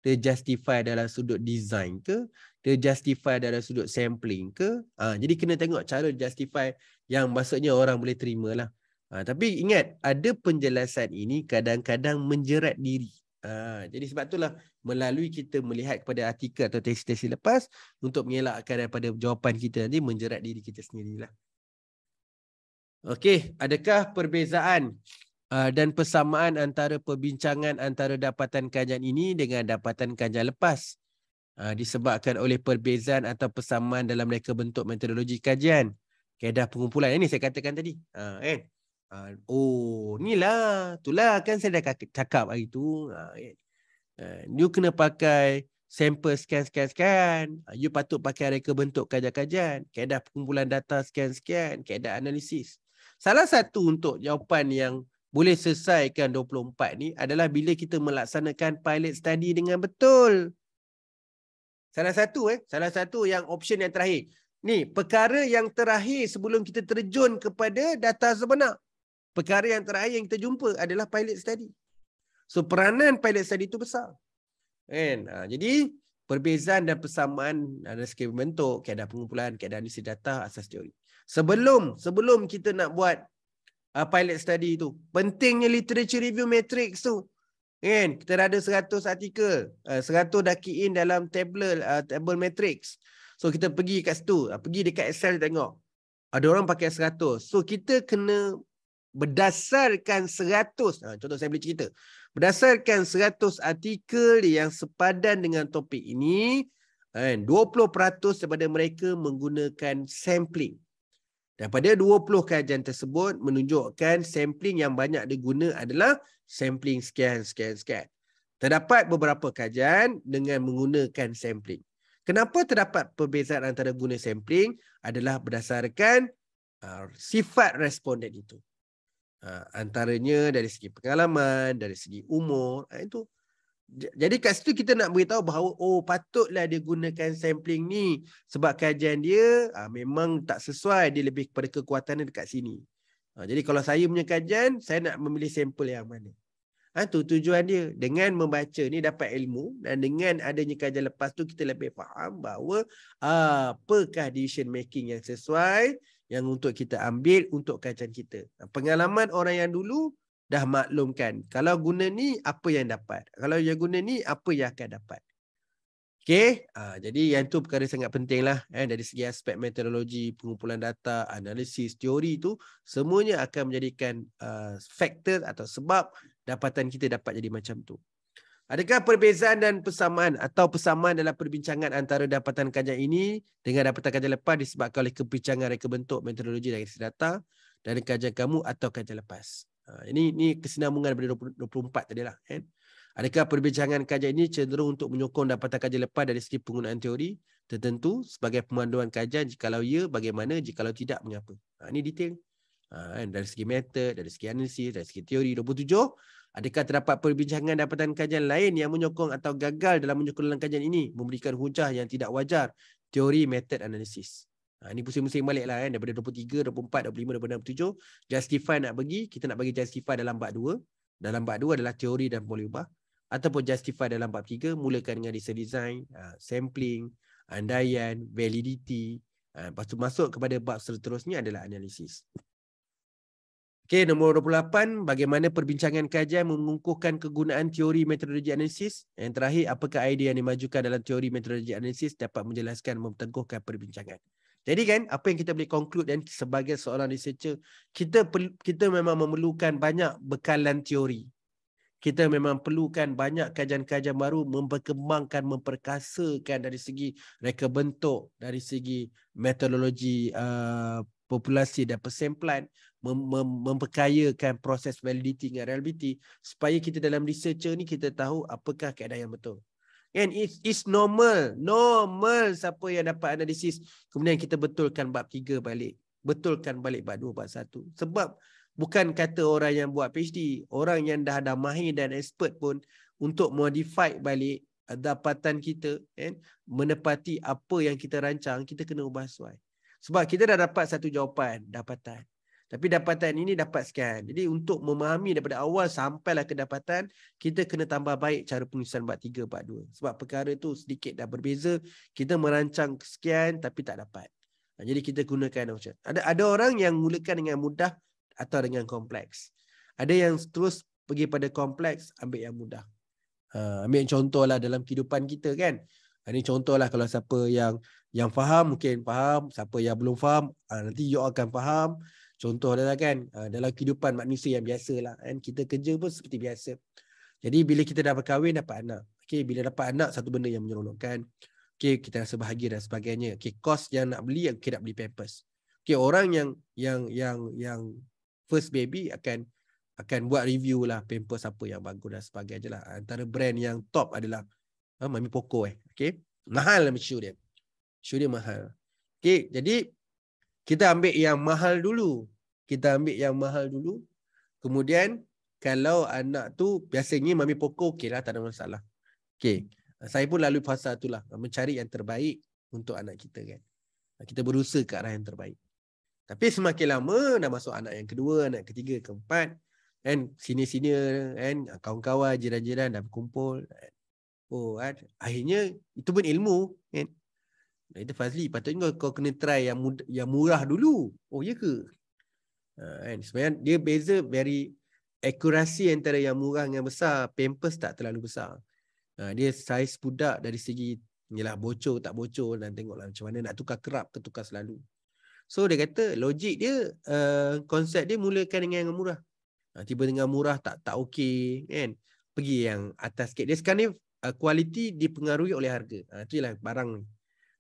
dia justify dalam sudut design ke dia justify dalam sudut sampling ke ha, jadi kena tengok cara justify yang maksudnya orang boleh terima lah ha, tapi ingat ada penjelasan ini kadang-kadang menjerat diri ha, jadi sebab itulah melalui kita melihat kepada artikel atau tesis-tesis lepas untuk mengelakkan daripada jawapan kita nanti menjerat diri kita sendirilah Okey, adakah perbezaan Ah, dan persamaan antara perbincangan antara dapatan kajian ini dengan dapatan kajian lepas uh, disebabkan oleh perbezaan atau persamaan dalam reka bentuk metodologi kajian kaedah pengumpulan ini saya katakan tadi ha uh, kan uh, oh nilah itulah kan saya dah cakap hari tu uh, you kena pakai sample scan scan scan you patut pakai reka bentuk kajian-kajian kaedah pengumpulan data scan scan kaedah analisis salah satu untuk jawapan yang boleh selesaikan 24 ni adalah bila kita melaksanakan pilot study dengan betul. Salah satu eh, salah satu yang option yang terakhir. Ni, perkara yang terakhir sebelum kita terjun kepada data sebenar. Perkara yang terakhir yang kita jumpa adalah pilot study. So peranan pilot study tu besar. Kan? Ha, jadi perbezaan dan persamaan ada sekali bentuk keadaan pengumpulan, keadaan analisis data, asas teori. Sebelum sebelum kita nak buat uh, pilot study tu. Pentingnya literature review matrix tu. Kan? Kita dah ada 100 artikel. Uh, 100 dah key in dalam table, uh, table matrix. So kita pergi kat situ. Uh, pergi dekat Excel tengok. Ada orang pakai 100. So kita kena berdasarkan 100. Uh, contoh saya boleh cerita. Berdasarkan 100 artikel yang sepadan dengan topik ini. 20% kan? daripada mereka menggunakan sampling. Daripada 20 kajian tersebut menunjukkan sampling yang banyak diguna adalah sampling scan, scan, scan. Terdapat beberapa kajian dengan menggunakan sampling. Kenapa terdapat perbezaan antara guna sampling adalah berdasarkan uh, sifat responden itu. Uh, antaranya dari segi pengalaman, dari segi umur, uh, itu. Jadi kat situ kita nak beritahu bahawa oh patutlah dia gunakan sampling ni sebab kajian dia ha, memang tak sesuai dia lebih kepada kekuatan dekat sini. Ha, jadi kalau saya punya kajian saya nak memilih sampel yang mana. Ha, tu tujuan dia dengan membaca ni dapat ilmu dan dengan adanya kajian lepas tu kita lebih faham bahawa ha, apakah decision making yang sesuai yang untuk kita ambil untuk kajian kita. pengalaman orang yang dulu dah maklumkan kalau guna ni apa yang dapat kalau dia guna ni apa yang akan dapat okey ha, jadi yang tu perkara sangat penting lah eh, dari segi aspek metodologi pengumpulan data analisis teori tu semuanya akan menjadikan uh, faktor atau sebab dapatan kita dapat jadi macam tu Adakah perbezaan dan persamaan atau persamaan dalam perbincangan antara dapatan kajian ini dengan dapatan kajian lepas disebabkan oleh kebincangan reka bentuk metodologi dan data dan kajian kamu atau kajian lepas? Ha, ini ini kesinambungan daripada 24 tadi lah kan adakah perbincangan kajian ini cenderung untuk menyokong dapatan kajian lepas dari segi penggunaan teori tertentu sebagai pemanduan kajian jikalau ya bagaimana jikalau tidak mengapa ha, ini detail ha, kan? dari segi method dari segi analisis dari segi teori 27 Adakah terdapat perbincangan dapatan kajian lain yang menyokong atau gagal dalam menyokong dalam kajian ini memberikan hujah yang tidak wajar teori, method, analisis. Ha, ni pusing-pusing balik lah kan. Daripada 23, 24, 25, 26, 27. Justify nak bagi. Kita nak bagi justify dalam bab 2. Dalam bab 2 adalah teori dan boleh ubah. Ataupun justify dalam bab 3. Mulakan dengan research design. Ha, sampling. Andaian. Validity. Ha, lepas tu masuk kepada bab seterusnya adalah analisis. Okey, nombor 28. Bagaimana perbincangan kajian mengukuhkan kegunaan teori metodologi analisis? Yang terakhir, apakah idea yang dimajukan dalam teori metodologi analisis dapat menjelaskan memtengkuhkan perbincangan? Jadi kan apa yang kita boleh conclude dan sebagai seorang researcher kita kita memang memerlukan banyak bekalan teori. Kita memang perlukan banyak kajian-kajian baru memperkembangkan, memperkasakan dari segi reka bentuk, dari segi metodologi uh, populasi dan persemplan, mem- mem- memperkayakan proses validity dengan reliability supaya kita dalam researcher ni kita tahu apakah keadaan yang betul. And it is normal. Normal siapa yang dapat analisis. Kemudian kita betulkan bab tiga balik. Betulkan balik bab dua, bab satu. Sebab bukan kata orang yang buat PhD. Orang yang dah ada mahir dan expert pun untuk modify balik dapatan kita. Eh, menepati apa yang kita rancang, kita kena ubah suai. Sebab kita dah dapat satu jawapan, dapatan. Tapi dapatan ini dapat sekian. Jadi untuk memahami daripada awal sampailah ke dapatan, kita kena tambah baik cara pengisian bab 3, bab 2. Sebab perkara itu sedikit dah berbeza. Kita merancang sekian tapi tak dapat. Ha, jadi kita gunakan macam ada Ada orang yang mulakan dengan mudah atau dengan kompleks. Ada yang terus pergi pada kompleks, ambil yang mudah. Ha, ambil lah dalam kehidupan kita kan. Ini ha, contoh lah kalau siapa yang yang faham mungkin faham. Siapa yang belum faham, ha, nanti you akan faham. Contoh adalah kan eh, dalam kehidupan manusia yang biasa lah kan kita kerja pun seperti biasa. Jadi bila kita dah berkahwin dapat anak. Okay, bila dapat anak satu benda yang menyeronokkan. Okay, kita rasa bahagia dan sebagainya. Okey kos yang nak beli yang kita nak beli papers. Okey orang yang yang yang yang first baby akan akan buat review lah papers apa yang bagus dan sebagainya lah. Antara brand yang top adalah ha, Mami Poco eh. Okey. Mahal lah macam dia. Sure dia mahal. Okay, jadi kita ambil yang mahal dulu kita ambil yang mahal dulu kemudian kalau anak tu biasanya mami poko okay lah tak ada masalah okey saya pun lalu fasa itulah mencari yang terbaik untuk anak kita kan kita berusaha ke arah yang terbaik tapi semakin lama dah masuk anak yang kedua anak ketiga keempat and sini sini kan kawan-kawan jiran-jiran dah berkumpul kan. oh kan? akhirnya itu pun ilmu kan itu Fazli, patutnya kau, kau kena try yang mud, yang murah dulu. Oh, ya ke? Ha, kan? Sebenarnya dia beza very akurasi antara yang murah dengan besar. Pampers tak terlalu besar. Ha, dia saiz budak dari segi ialah bocor tak bocor dan tengoklah macam mana nak tukar kerap ke tukar selalu. So dia kata logik dia uh, konsep dia mulakan dengan yang murah. Ha, tiba dengan murah tak tak okey kan. Pergi yang atas sikit. Dia sekarang ni uh, dipengaruhi oleh harga. Ha, itulah barang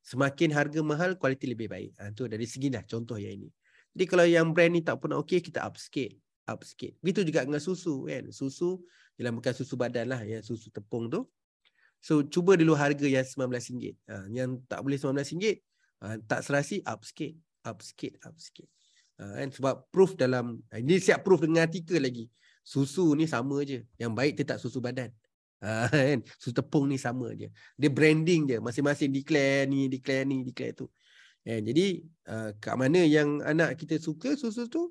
Semakin harga mahal, kualiti lebih baik. Ha, tu dari segi dah contoh yang ini. Jadi kalau yang brand ni tak pun okay, kita up sikit. Up sikit. Begitu juga dengan susu. Kan? Susu, ialah bukan susu badan lah. ya susu tepung tu. So cuba dulu harga yang RM19. Ha, yang tak boleh RM19, ha, tak serasi, up sikit. Up sikit, up sikit. Ha, kan? Sebab proof dalam, ha, ini siap proof dengan artikel lagi. Susu ni sama je. Yang baik tetap susu badan. Uh, kan? Susu tepung ni sama je. Dia branding dia, Masing-masing declare ni, declare ni, declare tu. And eh, jadi, uh, kat mana yang anak kita suka susu tu,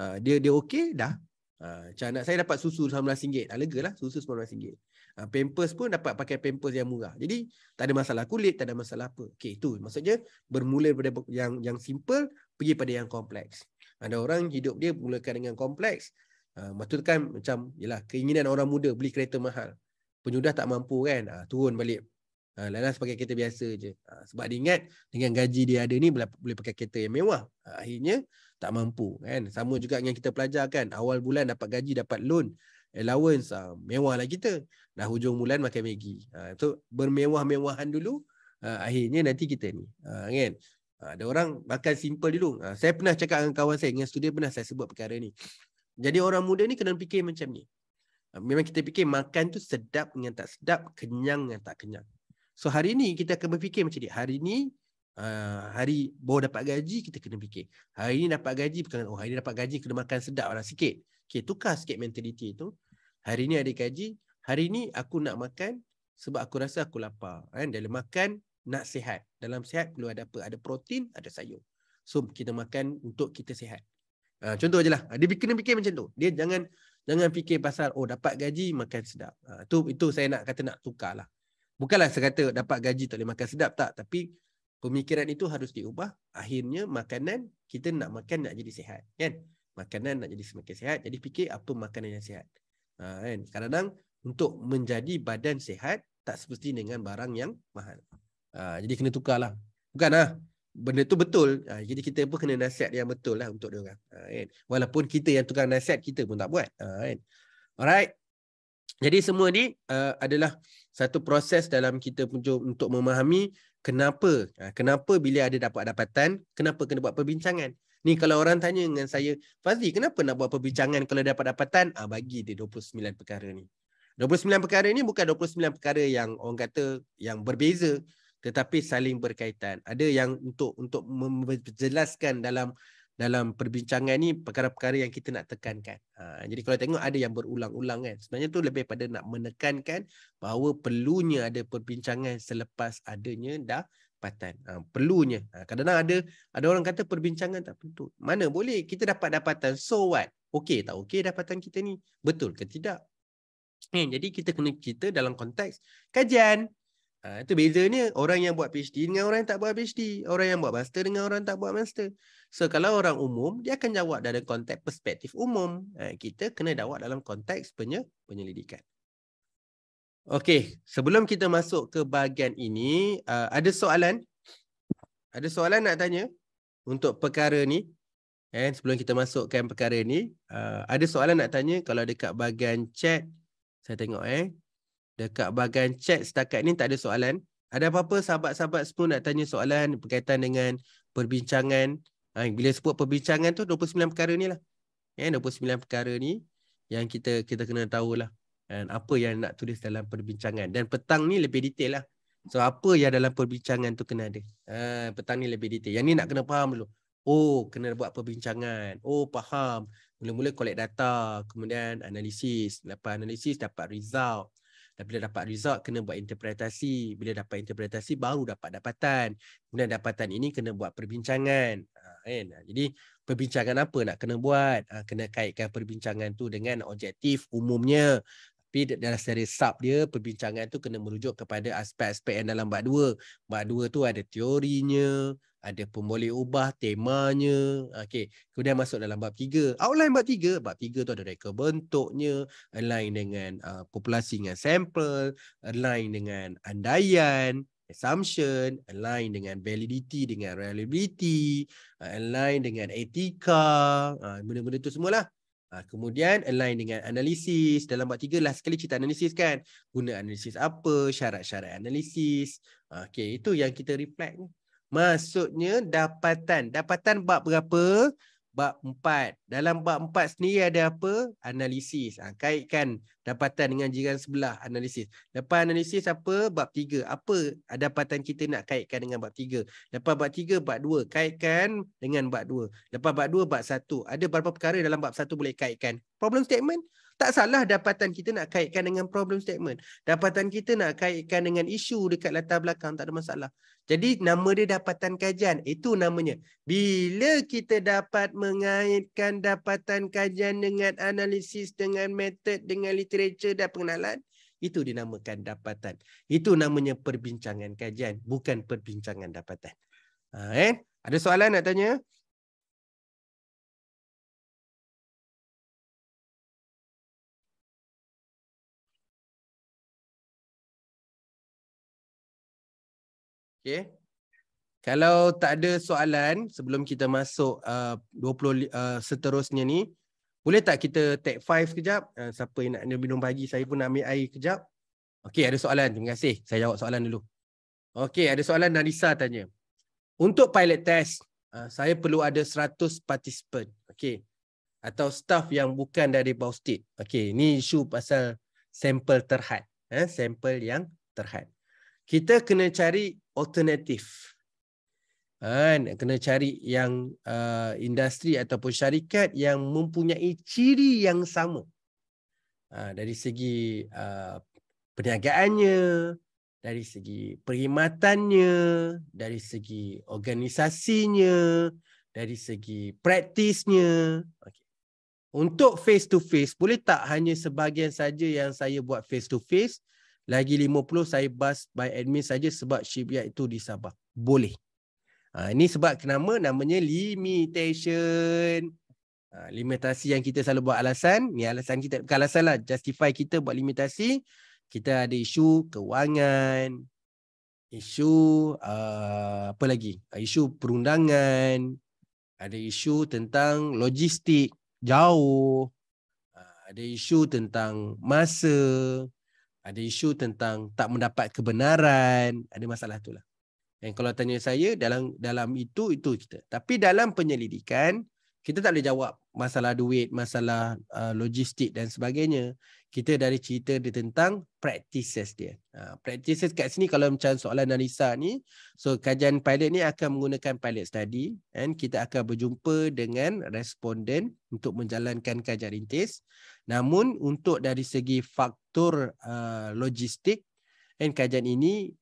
uh, dia dia okay dah. Uh, macam anak saya dapat susu RM19. Lega lah susu RM19. Uh, pampers pun dapat pakai pampers yang murah. Jadi, tak ada masalah kulit, tak ada masalah apa. Okay, itu maksudnya bermula daripada yang yang simple, pergi pada yang kompleks. Ada orang hidup dia mulakan dengan kompleks. Uh, maksudkan macam yalah, keinginan orang muda beli kereta mahal penyudah tak mampu kan ha, turun balik ha, ah, lalas sebagai kereta biasa je ha, sebab dia ingat dengan gaji dia ada ni boleh boleh pakai kereta yang mewah ha, akhirnya tak mampu kan sama juga dengan kita pelajar kan awal bulan dapat gaji dapat loan allowance ha, mewah lah kita dah hujung bulan makan megi. ha, so bermewah-mewahan dulu ha, akhirnya nanti kita ni ha, kan ha, ada orang makan simple dulu ha, saya pernah cakap dengan kawan saya dengan student pernah saya sebut perkara ni jadi orang muda ni kena fikir macam ni Memang kita fikir makan tu sedap dengan tak sedap, kenyang dengan tak kenyang. So hari ni kita akan berfikir macam ni. Hari ni uh, hari baru dapat gaji kita kena fikir. Hari ni dapat gaji bukan oh hari ni dapat gaji kena makan sedap lah sikit. Okay, tukar sikit mentaliti tu. Hari ni ada gaji, hari ni aku nak makan sebab aku rasa aku lapar. Kan? Dalam makan nak sihat. Dalam sihat perlu ada apa? Ada protein, ada sayur. So kita makan untuk kita sihat. Uh, contoh je lah. Ah, dia kena fikir macam tu. Dia jangan Jangan fikir pasal oh dapat gaji makan sedap. Uh, tu itu saya nak kata nak tukarlah. Bukanlah saya kata dapat gaji tak boleh makan sedap tak, tapi pemikiran itu harus diubah. Akhirnya makanan kita nak makan nak jadi sihat, kan? Makanan nak jadi semakin sihat. Jadi fikir apa makanan yang sihat. Uh, ha, kan? Kadang-kadang untuk menjadi badan sihat tak seperti dengan barang yang mahal. Uh, jadi kena tukarlah. Bukanlah benda tu betul ha, jadi kita pun kena nasihat yang betul lah untuk dia orang ha, kan? walaupun kita yang tukar nasihat kita pun tak buat ha, kan? alright jadi semua ni uh, adalah satu proses dalam kita untuk memahami kenapa uh, kenapa bila ada dapat dapatan kenapa kena buat perbincangan ni kalau orang tanya dengan saya Fazli kenapa nak buat perbincangan kalau dapat dapatan ah bagi dia 29 perkara ni 29 perkara ni bukan 29 perkara yang orang kata yang berbeza tetapi saling berkaitan. Ada yang untuk untuk menjelaskan dalam dalam perbincangan ni perkara-perkara yang kita nak tekankan. Ha, jadi kalau tengok ada yang berulang-ulang kan. Sebenarnya tu lebih pada nak menekankan bahawa perlunya ada perbincangan selepas adanya dah dapatan. Ha, perlunya. Ha, kadang-kadang ada ada orang kata perbincangan tak betul. Mana boleh kita dapat dapatan. So what? Okey tak okey dapatan kita ni? Betul ke tidak? Eh, jadi kita kena kita dalam konteks kajian. Ah, itu bezanya orang yang buat PhD dengan orang yang tak buat PhD. Orang yang buat master dengan orang tak buat master. So kalau orang umum, dia akan jawab dalam konteks perspektif umum. Ah, kita kena jawab dalam konteks penyelidikan. Okay, sebelum kita masuk ke bahagian ini, ah, ada soalan? Ada soalan nak tanya untuk perkara ni? Eh, sebelum kita masukkan perkara ni, ada soalan nak tanya kalau dekat bahagian chat, saya tengok eh dekat bahagian chat setakat ni tak ada soalan. Ada apa-apa sahabat-sahabat semua nak tanya soalan berkaitan dengan perbincangan. Ha, bila sebut perbincangan tu 29 perkara ni lah. Eh, 29 perkara ni yang kita kita kena tahu lah. Dan apa yang nak tulis dalam perbincangan. Dan petang ni lebih detail lah. So apa yang dalam perbincangan tu kena ada. Ha, petang ni lebih detail. Yang ni nak kena faham dulu. Oh, kena buat perbincangan. Oh, faham. Mula-mula collect data. Kemudian analisis. Lepas analisis dapat result dan bila dapat result kena buat interpretasi bila dapat interpretasi baru dapat dapatan kemudian dapatan ini kena buat perbincangan ha, kan ha, jadi perbincangan apa nak kena buat ha, kena kaitkan perbincangan tu dengan objektif umumnya tapi dalam secara sub dia perbincangan tu kena merujuk kepada aspek-aspek yang dalam bab dua. bab dua tu ada teorinya ada pun boleh ubah temanya. Okey, kemudian masuk dalam bab tiga. Outline bab tiga, Bab tiga tu ada reka bentuknya, align dengan uh, populasi dengan sampel, align dengan andaian, assumption, align dengan validity dengan reliability, uh, align dengan etika, uh, benda-benda tu semualah. Uh, kemudian align dengan analisis. Dalam bab tiga lah sekali cerita analisis kan. Guna analisis apa, syarat-syarat analisis. Uh, Okey, itu yang kita reflect ni. Maksudnya dapatan. Dapatan bab berapa? Bab 4. Dalam bab 4 sendiri ada apa? Analisis. Ha, kaitkan dapatan dengan jiran sebelah. Analisis. Lepas analisis apa? Bab 3. Apa dapatan kita nak kaitkan dengan bab 3? Lepas bab 3, bab 2. Kaitkan dengan bab 2. Lepas bab 2, bab 1. Ada berapa perkara dalam bab 1 boleh kaitkan? Problem statement? tak salah dapatan kita nak kaitkan dengan problem statement. Dapatan kita nak kaitkan dengan isu dekat latar belakang, tak ada masalah. Jadi nama dia dapatan kajian, itu namanya. Bila kita dapat mengaitkan dapatan kajian dengan analisis, dengan method, dengan literature dan pengenalan, itu dinamakan dapatan. Itu namanya perbincangan kajian, bukan perbincangan dapatan. Ha, eh? Ada soalan nak tanya? Okay. Kalau tak ada soalan sebelum kita masuk uh, 20 uh, seterusnya ni, boleh tak kita take five kejap? Uh, siapa yang nak, ni minum pagi, saya pun nak ambil air kejap. Okey, ada soalan. Terima kasih. Saya jawab soalan dulu. Okey, ada soalan Narisa tanya. Untuk pilot test, uh, saya perlu ada 100 participant. Okey. Atau staff yang bukan dari bau state. Okey, ni isu pasal sampel terhad. Eh, sampel yang terhad. Kita kena cari alternatif. Kan? Kena cari yang uh, industri ataupun syarikat yang mempunyai ciri yang sama. Uh, dari segi uh, perniagaannya, dari segi perkhidmatannya, dari segi organisasinya, dari segi praktisnya. Okay. Untuk face to face, boleh tak hanya sebahagian saja yang saya buat face to face? Lagi 50 saya bas by admin saja sebab shipyard itu di Sabah. Boleh. Ha, ini sebab kenapa namanya limitation. Ha, limitasi yang kita selalu buat alasan. Ni alasan kita. Bukan alasan lah. Justify kita buat limitasi. Kita ada isu kewangan. Isu uh, apa lagi? Uh, isu perundangan. Ada isu tentang logistik jauh. Ha, ada isu tentang masa ada isu tentang tak mendapat kebenaran, ada masalah itulah. Dan kalau tanya saya dalam dalam itu itu kita. Tapi dalam penyelidikan kita tak boleh jawab masalah duit, masalah uh, logistik dan sebagainya. Kita dari cerita dia tentang practices dia. Uh, practices kat sini kalau macam soalan analisa ni, so kajian pilot ni akan menggunakan pilot study and kita akan berjumpa dengan responden untuk menjalankan kajian rintis. Namun untuk dari segi faktor uh, logistik dan kajian ini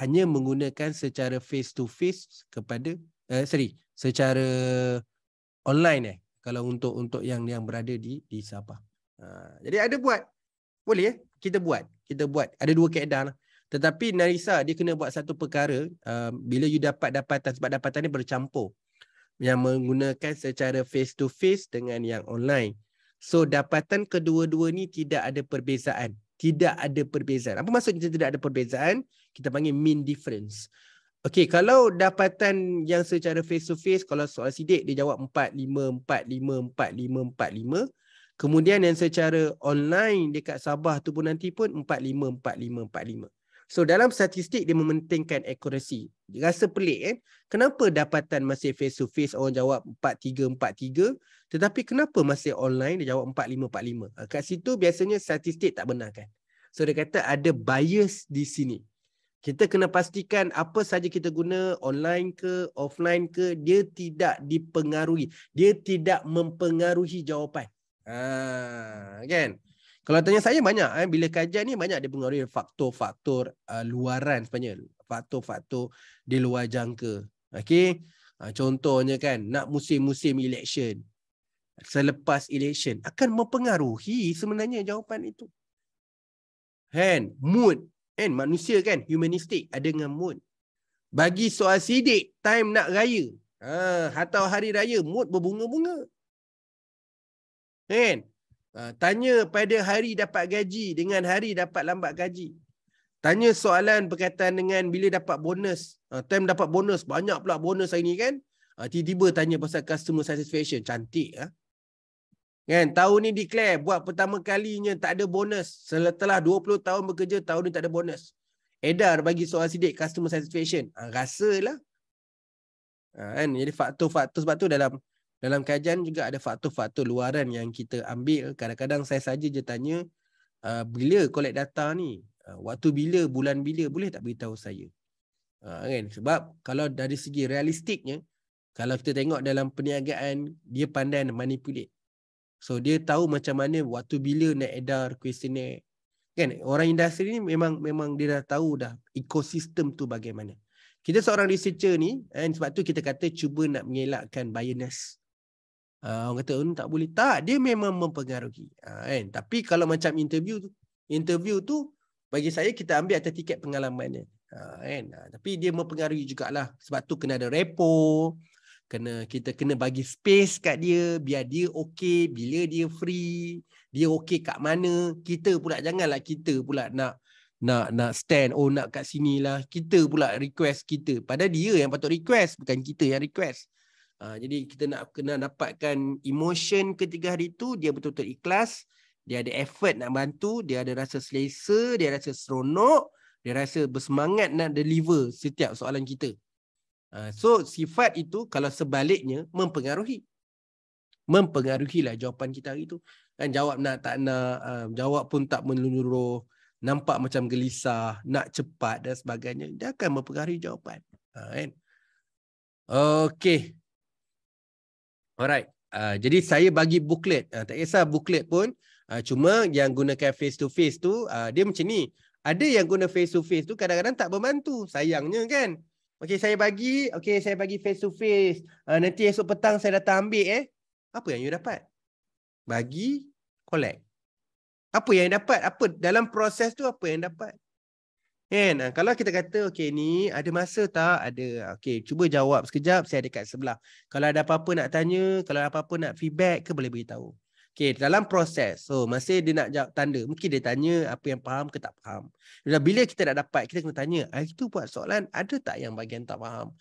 hanya menggunakan secara face to face kepada uh, sorry secara online eh kalau untuk untuk yang yang berada di di Sabah. Uh, jadi ada buat boleh eh? kita buat kita buat ada dua keadaan lah. tetapi Narisa dia kena buat satu perkara uh, bila you dapat dapatan sebab dapatan ni bercampur yang menggunakan secara face to face dengan yang online So dapatan kedua-dua ni tidak ada perbezaan. Tidak ada perbezaan. Apa maksudnya tidak ada perbezaan? Kita panggil mean difference. Okay, kalau dapatan yang secara face-to-face, kalau soal sidik, dia jawab 4-5-4-5-4-5-4-5. Kemudian yang secara online dekat Sabah tu pun nanti pun 4-5-4-5-4-5. So dalam statistik dia mementingkan akurasi. Dia rasa pelik kan? Kenapa dapatan masih face to face orang jawab 4-3, 4-3 tetapi kenapa masih online dia jawab 4-5, 4-5? Ah, kat situ biasanya statistik tak benar kan? So dia kata ada bias di sini. Kita kena pastikan apa saja kita guna online ke offline ke dia tidak dipengaruhi. Dia tidak mempengaruhi jawapan. Ah, kan? Kalau tanya saya banyak eh bila kajian ni banyak dia pengaruhi faktor-faktor uh, luaran sebenarnya faktor-faktor di luar jangka. Okay, Uh, contohnya kan nak musim-musim election. Selepas election akan mempengaruhi sebenarnya jawapan itu. Kan mood kan manusia kan humanistik ada dengan mood. Bagi soal sidik time nak raya. Ha atau hari raya mood berbunga-bunga. Kan? Ah, tanya pada hari dapat gaji dengan hari dapat lambat gaji. Tanya soalan berkaitan dengan bila dapat bonus. Ah, time dapat bonus. Banyak pula bonus hari ni kan. Ah, tiba-tiba tanya pasal customer satisfaction. Cantik. Ha? Kan? Tahun ni declare buat pertama kalinya tak ada bonus. Setelah 20 tahun bekerja, tahun ni tak ada bonus. Edar bagi soal sidik customer satisfaction. Ha, rasalah. Ha, kan? Jadi faktor-faktor sebab tu dalam dalam kajian juga ada faktor-faktor luaran yang kita ambil kadang-kadang saya saja je tanya ah, bila collect data ni ah, waktu bila bulan bila boleh tak beritahu saya uh, kan sebab kalau dari segi realistiknya kalau kita tengok dalam perniagaan dia pandai manipulate so dia tahu macam mana waktu bila nak edar kuesioner kan orang industri ni memang memang dia dah tahu dah ekosistem tu bagaimana kita seorang researcher ni and sebab tu kita kata cuba nak mengelakkan biasness Uh, orang kata oh, tak boleh tak dia memang mempengaruhi uh, kan tapi kalau macam interview tu interview tu bagi saya kita ambil atas tiket pengalaman dia uh, kan uh, tapi dia mempengaruhi jugalah sebab tu kena ada repo kena kita kena bagi space kat dia biar dia okey bila dia free dia okey kat mana kita pula janganlah kita pula nak nak nak stand oh nak kat sinilah kita pula request kita pada dia yang patut request bukan kita yang request Ah, jadi kita nak kena dapatkan emotion ketiga hari tu dia betul-betul ikhlas, dia ada effort nak bantu, dia ada rasa selesa, dia rasa seronok, dia rasa bersemangat nak deliver setiap soalan kita. Ah, so sifat itu kalau sebaliknya mempengaruhi mempengaruhi lah jawapan kita hari tu. Kan jawab nak tak nak, ah, jawab pun tak menyuruh, nampak macam gelisah, nak cepat dan sebagainya, dia akan mempengaruhi jawapan. Ha, kan? Okay. Alright. Uh, jadi saya bagi booklet. Uh, tak kisah booklet pun. Uh, cuma yang gunakan face to face tu. Uh, dia macam ni. Ada yang guna face to face tu kadang-kadang tak membantu. Sayangnya kan. Okay saya bagi. Okay saya bagi face to face. Uh, nanti esok petang saya datang ambil eh. Apa yang you dapat? Bagi. Collect. Apa yang dapat? Apa dalam proses tu apa yang dapat? Kan? Ah, kalau kita kata, okay ni ada masa tak? Ada. Ah, okay, cuba jawab sekejap, saya ada kat sebelah. Kalau ada apa-apa nak tanya, kalau ada apa-apa nak feedback ke boleh beritahu. Okay, dalam proses. So, masa dia nak jawab tanda. Mungkin dia tanya apa yang faham ke tak faham. Dan bila kita nak dapat, kita kena tanya, ah tu buat soalan, ada tak yang bagian tak faham?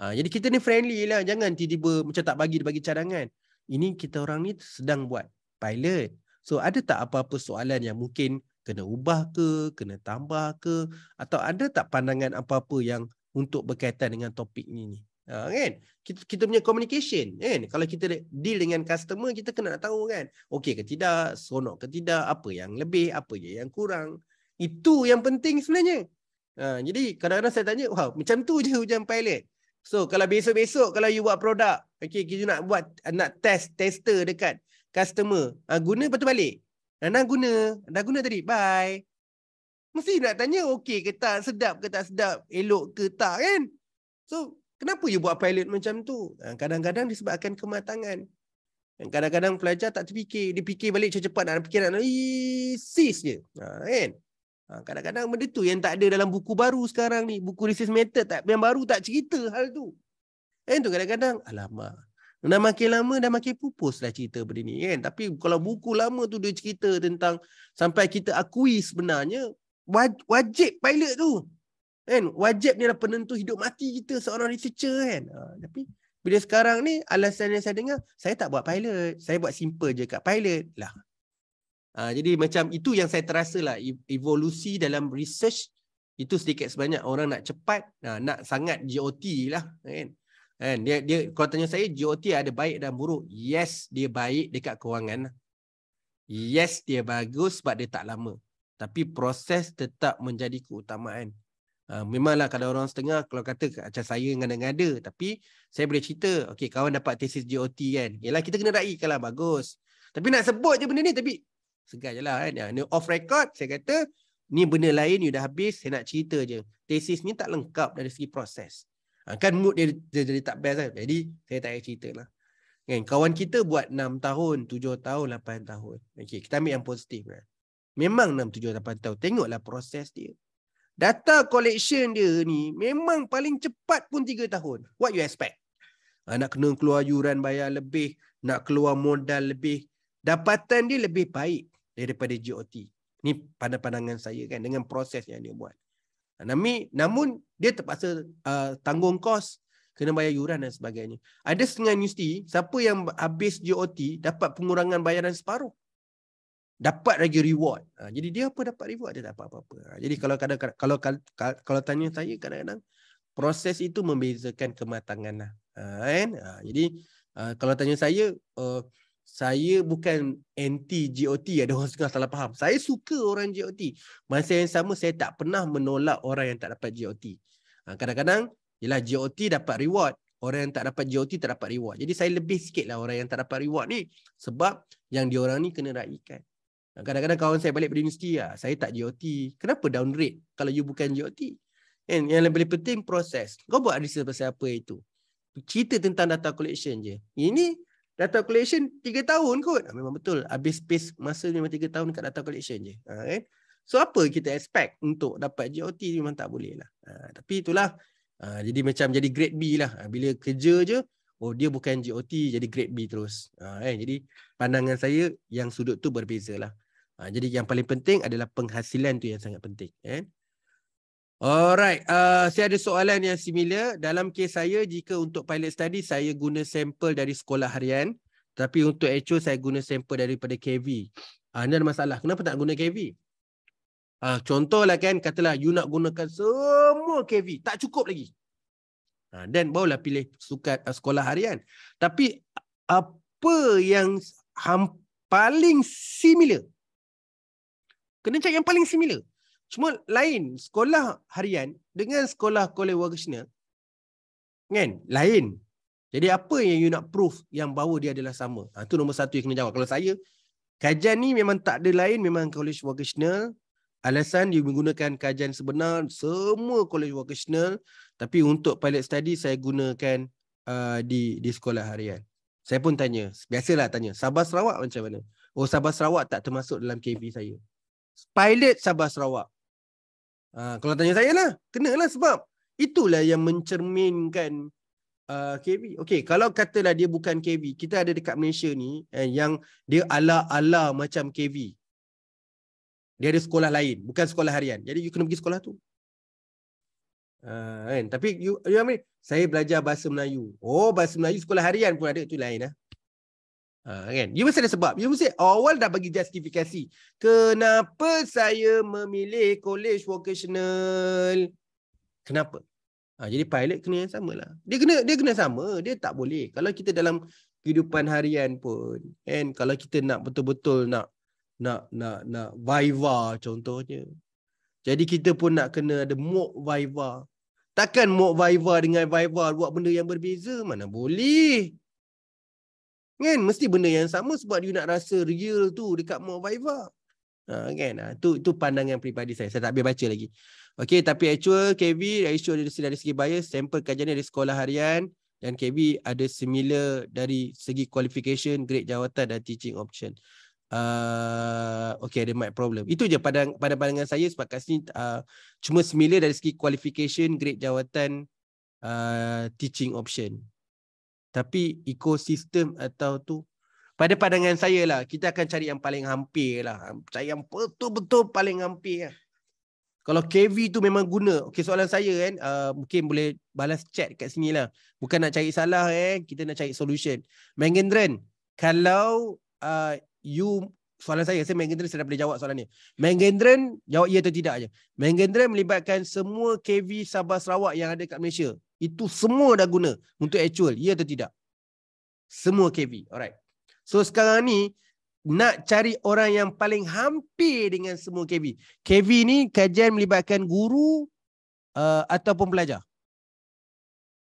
Ha, jadi kita ni friendly lah. Jangan tiba-tiba macam tak bagi, dia bagi cadangan. Ini kita orang ni sedang buat pilot. So, ada tak apa-apa soalan yang mungkin kena ubah ke, kena tambah ke atau ada tak pandangan apa-apa yang untuk berkaitan dengan topik ni ni. Ha, kan? Kita, kita punya communication kan? Kalau kita deal dengan customer Kita kena nak tahu kan Okey ke tidak Seronok ke tidak Apa yang lebih Apa je yang kurang Itu yang penting sebenarnya ha, Jadi kadang-kadang saya tanya Wah macam tu je hujan pilot So kalau besok-besok Kalau you buat produk Okey kita nak buat Nak test Tester dekat customer ha, Guna patut balik anda guna. Anda guna tadi. Bye. Mesti nak tanya okey ke tak. Sedap ke tak sedap. Elok ke tak kan. So kenapa you buat pilot macam tu? Ah, kadang-kadang disebabkan kematangan. Kadang-kadang pelajar tak terfikir. Dia fikir balik cepat-cepat. Dan fikir nak sis je. Ha, kan? Ah, kadang-kadang benda tu yang tak ada dalam buku baru sekarang ni. Buku research method tak, yang baru tak cerita hal tu. Kan tu kadang-kadang. Alamak. Dah makin lama dah makin pupus lah cerita benda ni kan. Tapi kalau buku lama tu dia cerita tentang sampai kita akui sebenarnya wajib pilot tu. Kan? Wajib ni adalah penentu hidup mati kita seorang researcher kan. Ha, tapi bila sekarang ni alasan yang saya dengar saya tak buat pilot. Saya buat simple je kat pilot lah. Ha, jadi macam itu yang saya terasa lah e-, evolusi dalam research itu sedikit sebanyak orang nak cepat ha, nak sangat GOT lah kan. Kan? Dia, dia, kalau tanya saya, GOT ada baik dan buruk. Yes, dia baik dekat kewangan. Lah. Yes, dia bagus sebab dia tak lama. Tapi proses tetap menjadi keutamaan. Uh, memanglah kalau orang setengah kalau kata macam saya dengan dengan ada tapi saya boleh cerita okey kawan dapat tesis GOT kan yalah kita kena raih bagus tapi nak sebut je benda ni tapi segar je lah, kan ya, ni off record saya kata ni benda lain you dah habis saya nak cerita je tesis ni tak lengkap dari segi proses Ha, kan mood dia, dia jadi tak best kan. Jadi saya tak payah cerita lah. Kan? Kawan kita buat 6 tahun, 7 tahun, 8 tahun. Okay, kita ambil yang positif kan. Memang 6, 7, 8 tahun. Tengoklah proses dia. Data collection dia ni memang paling cepat pun 3 tahun. What you expect? Ha, nak kena keluar yuran bayar lebih. Nak keluar modal lebih. Dapatan dia lebih baik daripada GOT. Ni pandangan saya kan dengan proses yang dia buat. Nami, namun dia terpaksa uh, tanggung kos, kena bayar yuran dan sebagainya. Ada setengah universiti, siapa yang habis JOT dapat pengurangan bayaran separuh. Dapat lagi reward. Uh, jadi dia apa dapat reward? Dia dapat apa-apa. Ah, jadi kalau kadang -kadang, kalau, kalau, kalau kalau tanya saya kadang-kadang proses itu membezakan kematangan lah. Uh, kan? uh, jadi uh, kalau tanya saya uh, saya bukan anti GOT ada orang tengah salah faham saya suka orang GOT masa yang sama saya tak pernah menolak orang yang tak dapat GOT ha, kadang-kadang ialah GOT dapat reward orang yang tak dapat GOT tak dapat reward jadi saya lebih sikit lah orang yang tak dapat reward ni sebab yang diorang ni kena raikan ha, kadang-kadang kawan saya balik dari universiti lah, saya tak GOT kenapa downgrade kalau you bukan GOT And yang lebih penting proses kau buat research pasal apa itu cerita tentang data collection je ini data collection 3 tahun kot. Ah, memang betul. Habis space masa ni memang 3 tahun kat data collection je. Ha, kan? So apa kita expect untuk dapat GOT memang tak boleh lah. Ha, tapi itulah. Ha, jadi macam jadi grade B lah. Ha, bila kerja je, oh dia bukan GOT jadi grade B terus. Ha, kan? Jadi pandangan saya yang sudut tu berbeza lah. Ha, jadi yang paling penting adalah penghasilan tu yang sangat penting. Eh? Alright, uh, saya ada soalan yang similar. Dalam kes saya, jika untuk pilot study, saya guna sampel dari sekolah harian. Tapi untuk actual, saya guna sampel daripada KV. Uh, ah, ini ada masalah. Kenapa tak guna KV? Uh, ah, contohlah kan, katalah you nak gunakan semua KV. Tak cukup lagi. Dan ah, uh, barulah pilih sukat uh, sekolah harian. Tapi apa yang paling similar? Kena cakap yang paling similar. Cuma lain sekolah harian dengan sekolah kolej vocational kan lain. Jadi apa yang you nak proof yang bawa dia adalah sama? Ha, itu nombor satu yang kena jawab. Kalau saya, kajian ni memang tak ada lain. Memang kolej vocational. Alasan you menggunakan kajian sebenar semua kolej vocational. Tapi untuk pilot study, saya gunakan uh, di di sekolah harian. Saya pun tanya. Biasalah tanya. Sabah Sarawak macam mana? Oh, Sabah Sarawak tak termasuk dalam KB saya. Pilot Sabah Sarawak. Ha, kalau tanya saya lah, kena lah sebab itulah yang mencerminkan uh, KV. Okay, kalau katalah dia bukan KV, kita ada dekat Malaysia ni eh, yang dia ala-ala macam KV. Dia ada sekolah lain, bukan sekolah harian. Jadi you kena pergi sekolah tu. Uh, kan? Tapi you, you, saya belajar bahasa Melayu. Oh, bahasa Melayu sekolah harian pun ada. tu lain lah. Ha, kan? You mesti ada sebab. You mesti awal dah bagi justifikasi. Kenapa saya memilih college vocational? Kenapa? Ha, jadi pilot kena yang lah. Dia kena dia kena sama. Dia tak boleh. Kalau kita dalam kehidupan harian pun. And kalau kita nak betul-betul nak nak nak nak viva contohnya. Jadi kita pun nak kena ada mock viva. Takkan mock viva dengan viva buat benda yang berbeza? Mana boleh. Kan? Mesti benda yang sama sebab dia nak rasa real tu dekat Mount Viva. Ha, kan? Ha, tu, tu pandangan peribadi saya. Saya tak habis baca lagi. Okay, tapi actual KV, actual dari, dari segi bias, sampel kajian dari sekolah harian dan KV ada similar dari segi qualification, grade jawatan dan teaching option. Uh, ah, okay, ada mic problem. Itu je pada, pada pandangan saya sebab kat sini uh, cuma similar dari segi qualification, grade jawatan, uh, teaching option tapi ekosistem atau tu pada pandangan saya lah kita akan cari yang paling hampir lah cari yang betul-betul paling hampir lah. kalau KV tu memang guna okay, soalan saya kan uh, mungkin boleh balas chat kat sini lah bukan nak cari salah eh kita nak cari solution Mengendran kalau uh, you soalan saya saya Mengendran sudah boleh jawab soalan ni Mengendran jawab ya atau tidak je Mengendran melibatkan semua KV Sabah Sarawak yang ada kat Malaysia itu semua dah guna untuk actual. Ya atau tidak? Semua KB. Alright. So sekarang ni nak cari orang yang paling hampir dengan semua KB KV ni kajian melibatkan guru uh, ataupun pelajar.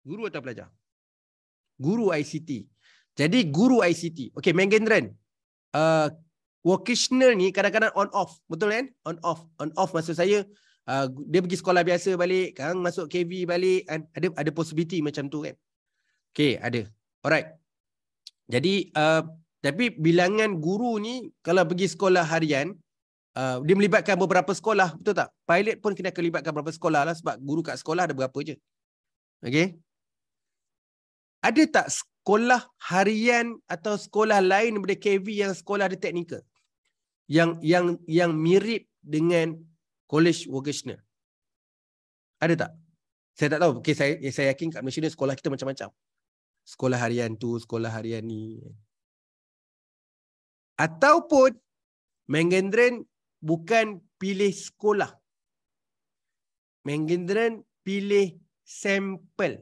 Guru atau pelajar? Guru ICT. Jadi guru ICT. Okay, Mengendran. Uh, vocational ni kadang-kadang on off. Betul kan? On off. On off maksud saya uh, dia pergi sekolah biasa balik kan masuk KV balik ada ada possibility macam tu kan okey ada alright jadi uh, tapi bilangan guru ni kalau pergi sekolah harian uh, dia melibatkan beberapa sekolah betul tak pilot pun kena kelibatkan beberapa sekolah lah sebab guru kat sekolah ada berapa je okey ada tak sekolah harian atau sekolah lain daripada KV yang sekolah ada teknikal yang yang yang mirip dengan college vocational. Ada tak? Saya tak tahu. Okay, saya, eh, saya yakin kat Malaysia ni sekolah kita macam-macam. Sekolah harian tu, sekolah harian ni. Ataupun Mengendren bukan pilih sekolah. Mengendren pilih sampel.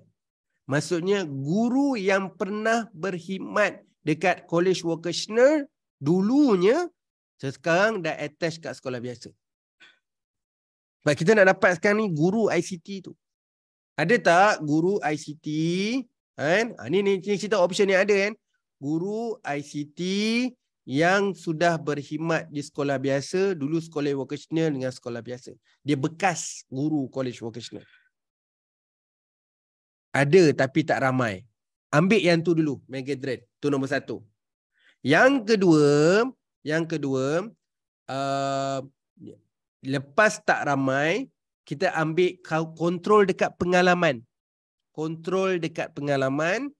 Maksudnya guru yang pernah berkhidmat dekat college vocational dulunya sekarang dah attach kat sekolah biasa. Baik kita nak dapat sekarang ni guru ICT tu. Ada tak guru ICT? Kan? Ha, ni, ni, ni cerita option yang ada kan? Guru ICT yang sudah berkhidmat di sekolah biasa, dulu sekolah vocational dengan sekolah biasa. Dia bekas guru college vocational. Ada tapi tak ramai. Ambil yang tu dulu, Mega Tu nombor satu. Yang kedua, yang kedua, uh, lepas tak ramai kita ambil kontrol dekat pengalaman kontrol dekat pengalaman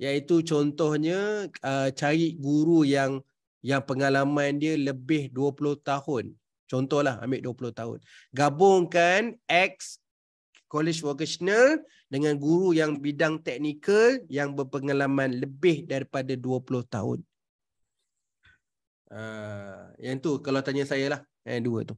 iaitu contohnya uh, cari guru yang yang pengalaman dia lebih 20 tahun contohlah ambil 20 tahun gabungkan ex college vocational dengan guru yang bidang teknikal yang berpengalaman lebih daripada 20 tahun. Uh, yang tu kalau tanya saya lah. Eh, dua tu.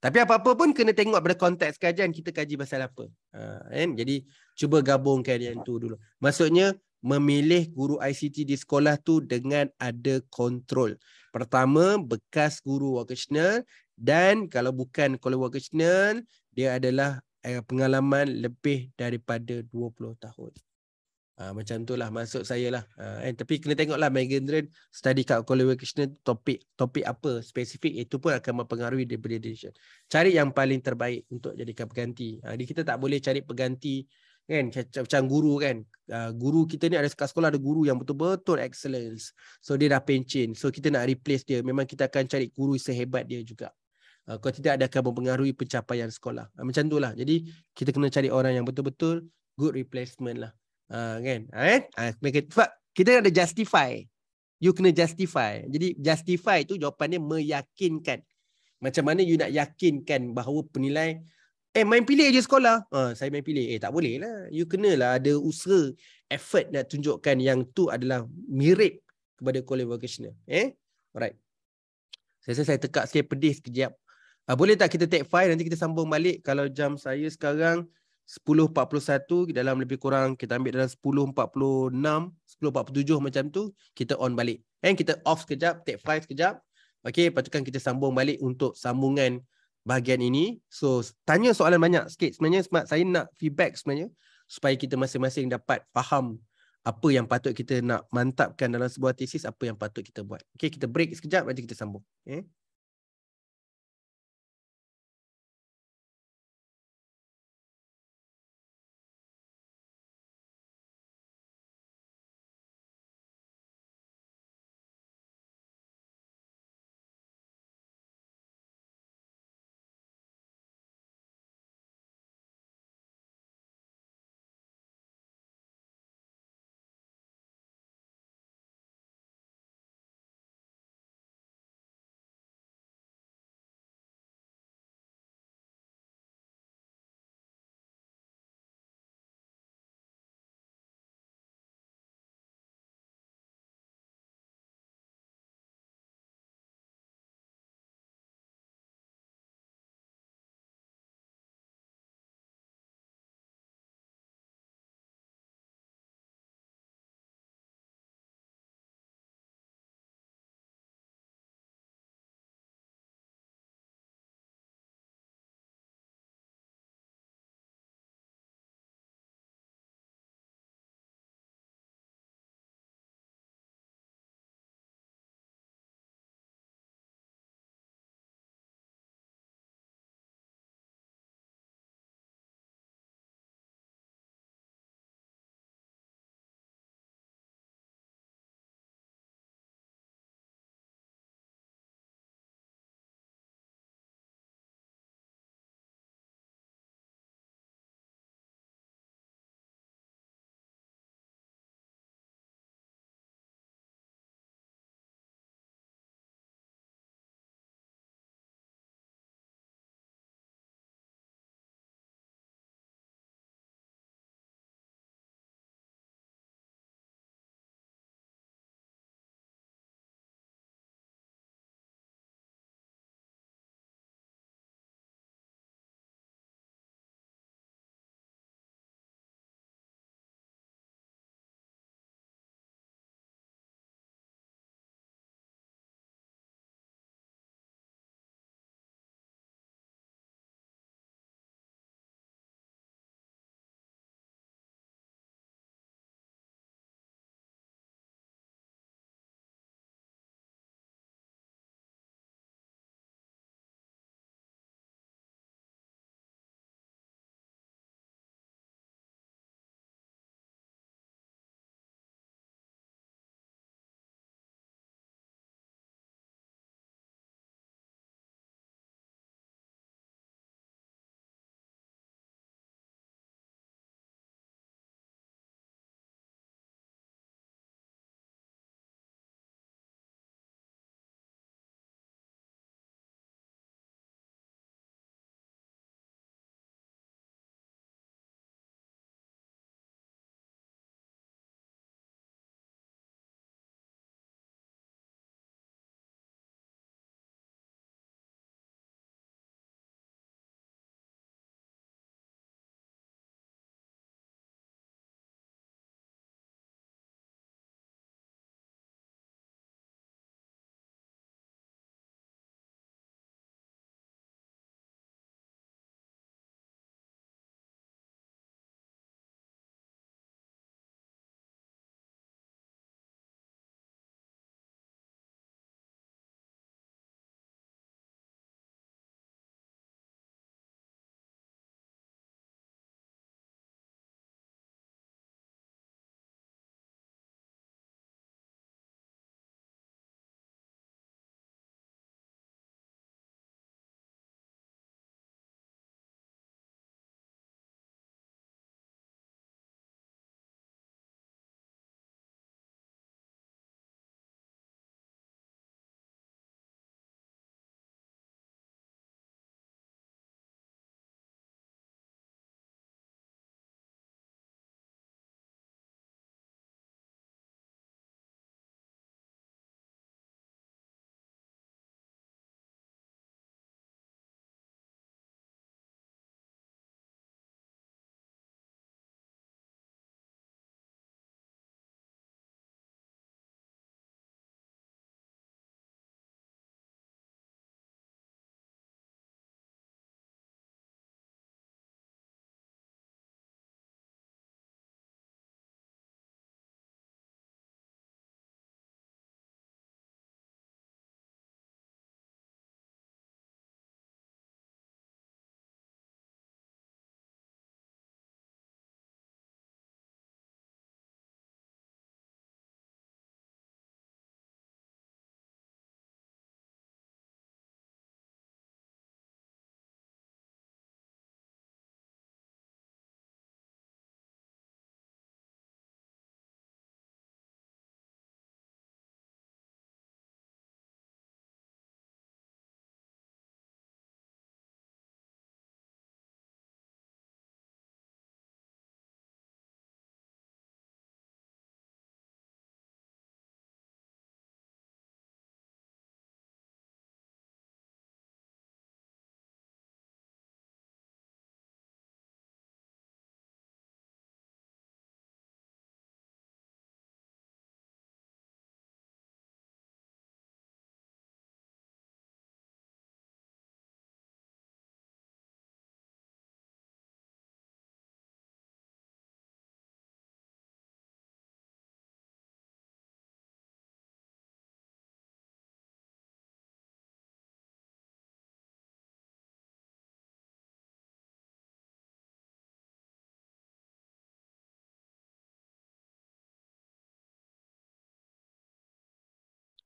Tapi apa-apa pun kena tengok pada konteks kajian kita kaji pasal apa. Ha, kan? Jadi cuba gabungkan yang tu dulu. Maksudnya memilih guru ICT di sekolah tu dengan ada kontrol. Pertama, bekas guru vocational dan kalau bukan kalau vocational, dia adalah eh, pengalaman lebih daripada 20 tahun. Ah, macam tu lah masuk saya lah. Uh, eh, tapi kena tengok lah Megan Drain study kat Kuala Krishna topik topik apa spesifik itu pun akan mempengaruhi daripada decision. Cari yang paling terbaik untuk jadikan peganti. Uh, ah, jadi kita tak boleh cari peganti, kan macam guru kan uh, guru kita ni ada kat sekolah ada guru yang betul-betul excellence so dia dah pencin so kita nak replace dia memang kita akan cari guru sehebat dia juga uh, kalau tidak ada akan mempengaruhi pencapaian sekolah uh, macam lah. jadi kita kena cari orang yang betul-betul good replacement lah Ah, kan eh uh, sebab kita ada justify you kena justify jadi justify tu jawapannya meyakinkan macam mana you nak yakinkan bahawa penilai eh main pilih je sekolah uh, saya main pilih eh tak boleh lah you kenalah ada usaha effort nak tunjukkan yang tu adalah mirip kepada college vocational eh alright saya rasa saya tekak sikit pedih sekejap uh, boleh tak kita take file nanti kita sambung balik kalau jam saya sekarang 10.41 dalam lebih kurang kita ambil dalam 10.46 10.47 macam tu kita on balik and kita off sekejap take five sekejap okey lepas kan kita sambung balik untuk sambungan bahagian ini so tanya soalan banyak sikit sebenarnya smart saya nak feedback sebenarnya supaya kita masing-masing dapat faham apa yang patut kita nak mantapkan dalam sebuah tesis apa yang patut kita buat okey kita break sekejap nanti kita sambung okay. Eh?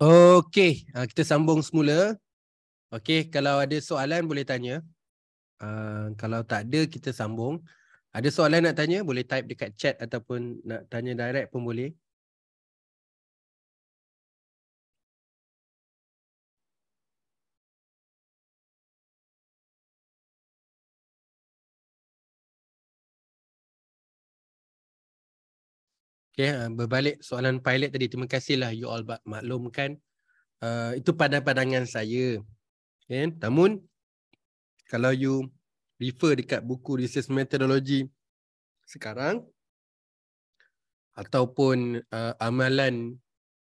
Okey, uh, kita sambung semula. Okey, kalau ada soalan boleh tanya. Uh, kalau tak ada kita sambung. Ada soalan nak tanya boleh type dekat chat ataupun nak tanya direct pun boleh. Okay, eh, berbalik soalan pilot tadi. Terima kasihlah you all maklumkan. Uh, itu pada pandangan saya. Okay, namun, kalau you refer dekat buku research methodology sekarang, ataupun uh, amalan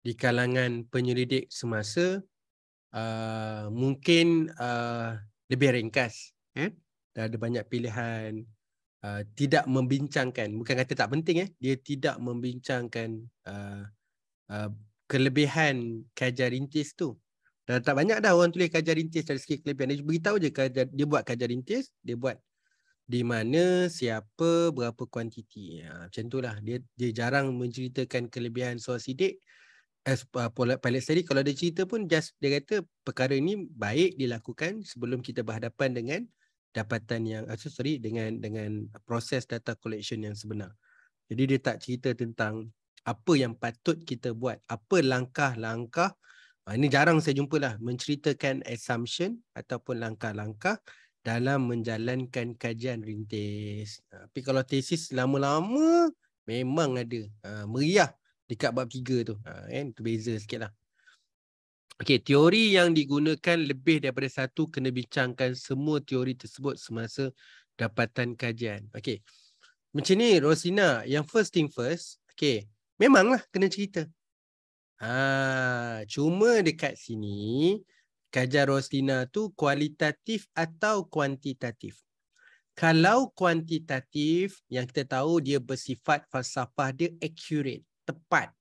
di kalangan penyelidik semasa, uh, mungkin uh, lebih ringkas. Eh? Dah ada banyak pilihan Uh, tidak membincangkan bukan kata tak penting eh dia tidak membincangkan uh, uh, kelebihan kajar rintis tu dan tak banyak dah orang tulis kajar rintis dari segi kelebihan dia beritahu je kajar, dia buat kajar rintis dia buat di mana siapa berapa kuantiti ya, macam tu lah dia, dia jarang menceritakan kelebihan soal sidik as uh, pilot study kalau dia cerita pun just dia kata perkara ni baik dilakukan sebelum kita berhadapan dengan dapatan yang uh, sorry dengan dengan proses data collection yang sebenar. Jadi dia tak cerita tentang apa yang patut kita buat, apa langkah-langkah uh, ini jarang saya jumpa lah menceritakan assumption ataupun langkah-langkah dalam menjalankan kajian rintis. Uh, tapi kalau tesis lama-lama memang ada uh, meriah dekat bab tiga tu. Uh, kan? Itu beza sikit lah. Okey, teori yang digunakan lebih daripada satu kena bincangkan semua teori tersebut semasa dapatan kajian. Okey. Macam ni Rosina, yang first thing first, okey. Memanglah kena cerita. Ha, cuma dekat sini kajar Rosina tu kualitatif atau kuantitatif. Kalau kuantitatif yang kita tahu dia bersifat falsafah dia accurate, tepat.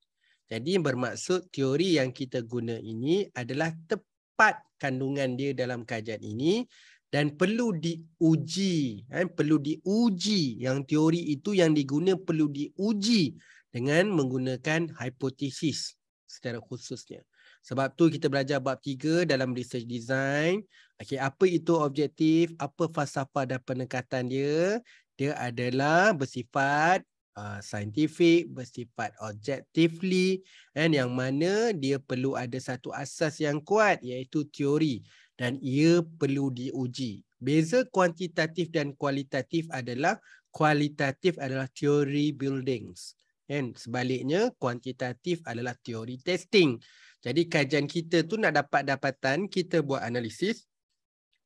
Jadi bermaksud teori yang kita guna ini adalah tepat kandungan dia dalam kajian ini dan perlu diuji, eh, perlu diuji yang teori itu yang diguna perlu diuji dengan menggunakan hipotesis secara khususnya. Sebab tu kita belajar bab tiga dalam research design. Okay, apa itu objektif, apa fasa dan pendekatan dia? Dia adalah bersifat Uh, scientific bersifat objectively dan yang mana dia perlu ada satu asas yang kuat iaitu teori dan ia perlu diuji. Beza kuantitatif dan kualitatif adalah kualitatif adalah teori buildings. Kan? Sebaliknya, kuantitatif adalah teori testing. Jadi kajian kita tu nak dapat dapatan, kita buat analisis.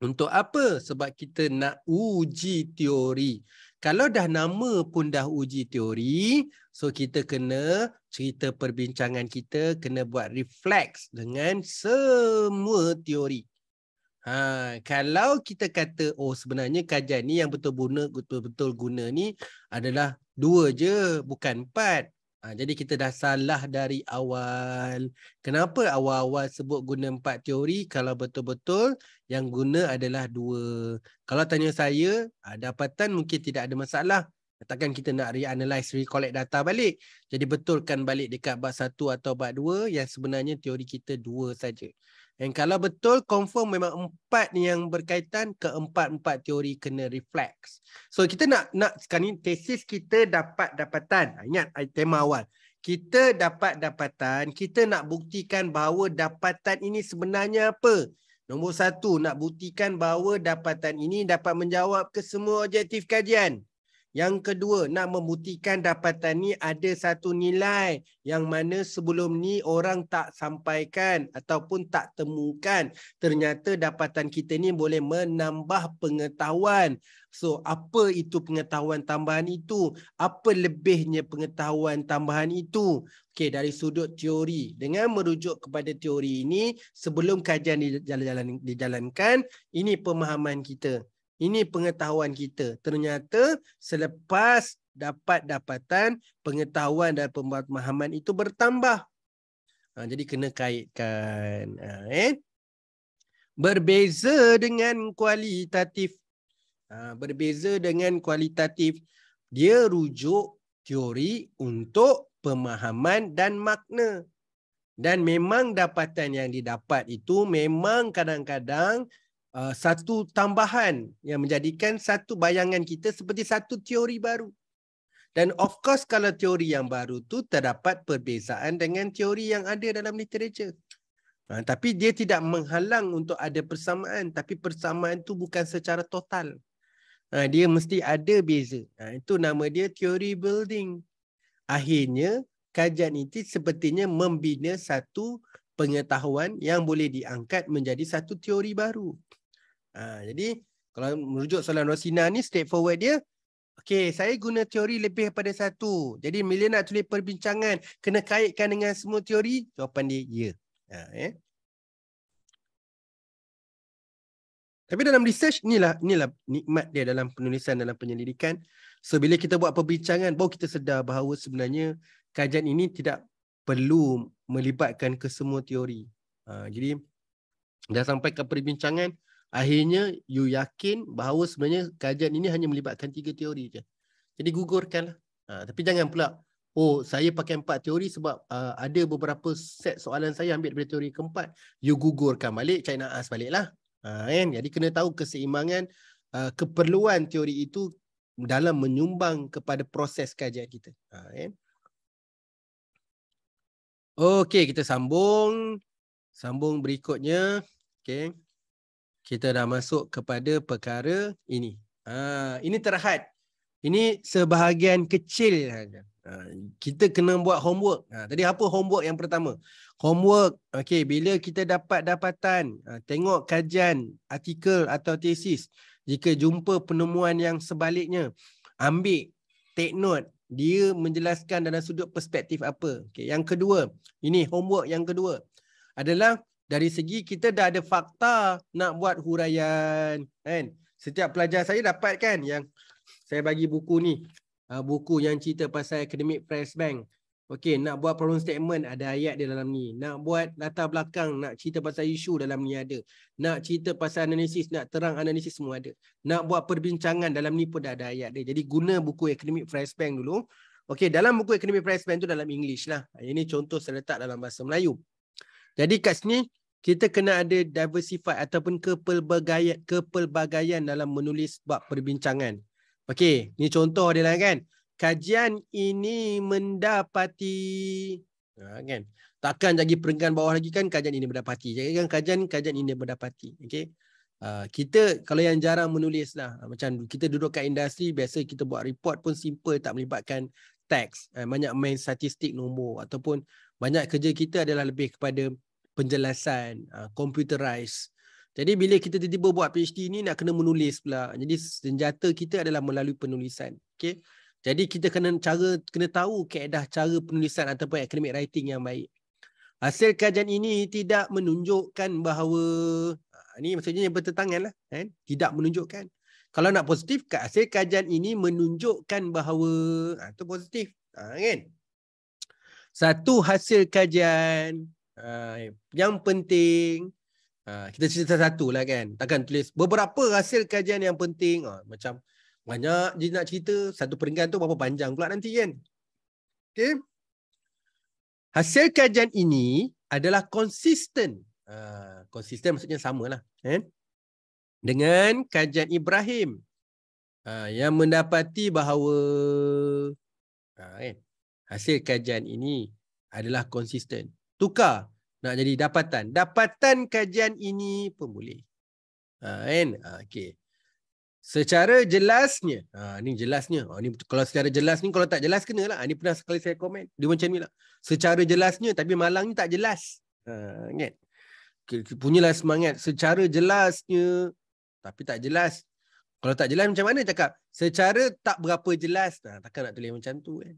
Untuk apa? Sebab kita nak uji teori. Kalau dah nama pun dah uji teori, so kita kena cerita perbincangan kita kena buat refleks dengan semua teori. Ha, kalau kita kata oh sebenarnya kajian ni yang betul-betul guna, betul-betul guna ni adalah dua je bukan empat. Ha, jadi kita dah salah dari awal. Kenapa awal-awal sebut guna empat teori kalau betul-betul yang guna adalah dua? Kalau tanya saya, ha, dapatan mungkin tidak ada masalah. Katakan kita nak reanalyze, recollect data balik. Jadi betulkan balik dekat bab satu atau bab dua yang sebenarnya teori kita dua saja. And kalau betul, confirm memang empat yang berkaitan keempat-empat teori kena reflex. So kita nak, nak sekarang ni tesis kita dapat dapatan. Ha, ingat tema awal. Kita dapat dapatan, kita nak buktikan bahawa dapatan ini sebenarnya apa? Nombor satu, nak buktikan bahawa dapatan ini dapat menjawab ke semua objektif kajian. Yang kedua, nak membuktikan dapatan ni ada satu nilai yang mana sebelum ni orang tak sampaikan ataupun tak temukan. Ternyata dapatan kita ni boleh menambah pengetahuan. So, apa itu pengetahuan tambahan itu? Apa lebihnya pengetahuan tambahan itu? Okey, dari sudut teori. Dengan merujuk kepada teori ini, sebelum kajian dijalankan, ini pemahaman kita. Ini pengetahuan kita. Ternyata selepas dapat dapatan, pengetahuan dan pemahaman itu bertambah. Ha, jadi kena kaitkan. Ha, eh? Berbeza dengan kualitatif. Ha, berbeza dengan kualitatif. Dia rujuk teori untuk pemahaman dan makna. Dan memang dapatan yang didapat itu memang kadang-kadang uh, satu tambahan yang menjadikan satu bayangan kita seperti satu teori baru. Dan of course kalau teori yang baru tu terdapat perbezaan dengan teori yang ada dalam literatur. Uh, ha, tapi dia tidak menghalang untuk ada persamaan. Tapi persamaan tu bukan secara total. Uh, dia mesti ada beza. Uh, itu nama dia teori building. Akhirnya kajian itu sepertinya membina satu pengetahuan yang boleh diangkat menjadi satu teori baru. Ha, jadi kalau merujuk soalan Rosina ni straightforward dia. Okay, saya guna teori lebih pada satu. Jadi bila nak tulis perbincangan kena kaitkan dengan semua teori? Jawapan dia ya. Ha, eh. Tapi dalam research inilah inilah nikmat dia dalam penulisan dalam penyelidikan. So bila kita buat perbincangan baru kita sedar bahawa sebenarnya kajian ini tidak perlu melibatkan kesemua teori. Ha, jadi dah sampai ke perbincangan akhirnya you yakin bahawa sebenarnya kajian ini hanya melibatkan tiga teori je. Jadi gugurkanlah. Ha, tapi jangan pula, oh saya pakai empat teori sebab uh, ada beberapa set soalan saya ambil dari teori keempat. You gugurkan balik, China as baliklah. Ha, kan? Jadi kena tahu keseimbangan uh, keperluan teori itu dalam menyumbang kepada proses kajian kita. Ha, kan? Okey, kita sambung. Sambung berikutnya. Okey kita dah masuk kepada perkara ini. Ha, ini terhad. Ini sebahagian kecil saja. Ha, kita kena buat homework. Ha, tadi apa homework yang pertama? Homework, okay, bila kita dapat dapatan, ha, tengok kajian, artikel atau tesis, jika jumpa penemuan yang sebaliknya, ambil, take note, dia menjelaskan dalam sudut perspektif apa. Okay, yang kedua, ini homework yang kedua, adalah dari segi kita dah ada fakta nak buat huraian kan setiap pelajar saya dapat kan yang saya bagi buku ni ah, buku yang cerita pasal academic press bank okey nak buat problem statement ada ayat dia dalam ni nak buat latar belakang nak cerita pasal isu dalam ni ada nak cerita pasal analisis nak terang analisis semua ada nak buat perbincangan dalam ni pun dah ada ayat dia jadi guna buku academic press bank dulu okey dalam buku academic press bank tu dalam english lah ah, ini contoh saya letak dalam bahasa Melayu jadi kat sini kita kena ada diversify ataupun kepelbagaian kepelbagaian dalam menulis bab perbincangan. Okey, ni contoh dia lah kan. Kajian ini mendapati ha, kan. Takkan jadi peringkat bawah lagi kan kajian ini mendapati. Jadi kan kajian kajian ini mendapati. Okey. Uh, kita kalau yang jarang menulis lah ha, macam kita duduk kat industri biasa kita buat report pun simple tak melibatkan teks uh, ha, banyak main statistik nombor ataupun banyak kerja kita adalah lebih kepada penjelasan uh, computerized. Jadi bila kita tiba-tiba buat PhD ni nak kena menulis pula. Jadi senjata kita adalah melalui penulisan. Okay. Jadi kita kena cara kena tahu keadaan cara penulisan ataupun academic writing yang baik. Hasil kajian ini tidak menunjukkan bahawa uh, ini maksudnya yang bertentangan lah. Eh? Tidak menunjukkan. Kalau nak positif, hasil kajian ini menunjukkan bahawa itu uh, positif. Ha, kan? Satu hasil kajian Ah, yang penting uh, kita cerita satu lah kan takkan tulis beberapa hasil kajian yang penting uh, macam banyak je nak cerita satu peringkat tu berapa panjang pula nanti kan okay. hasil kajian ini adalah konsisten uh, konsisten maksudnya samalah kan dengan kajian Ibrahim uh, yang mendapati bahawa uh, kan? hasil kajian ini adalah konsisten tukar nak jadi dapatan. Dapatan kajian ini pun boleh. Ha, kan? Ha, okay. Secara jelasnya. Ha, ni jelasnya. Ha, ni, kalau secara jelas ni, kalau tak jelas kena lah. Ha, ni pernah sekali saya komen. Dia macam ni lah. Secara jelasnya tapi malang ni tak jelas. Ha, kan? Punyalah semangat. Secara jelasnya tapi tak jelas. Kalau tak jelas macam mana cakap? Secara tak berapa jelas. Nah, ha, takkan nak tulis macam tu kan?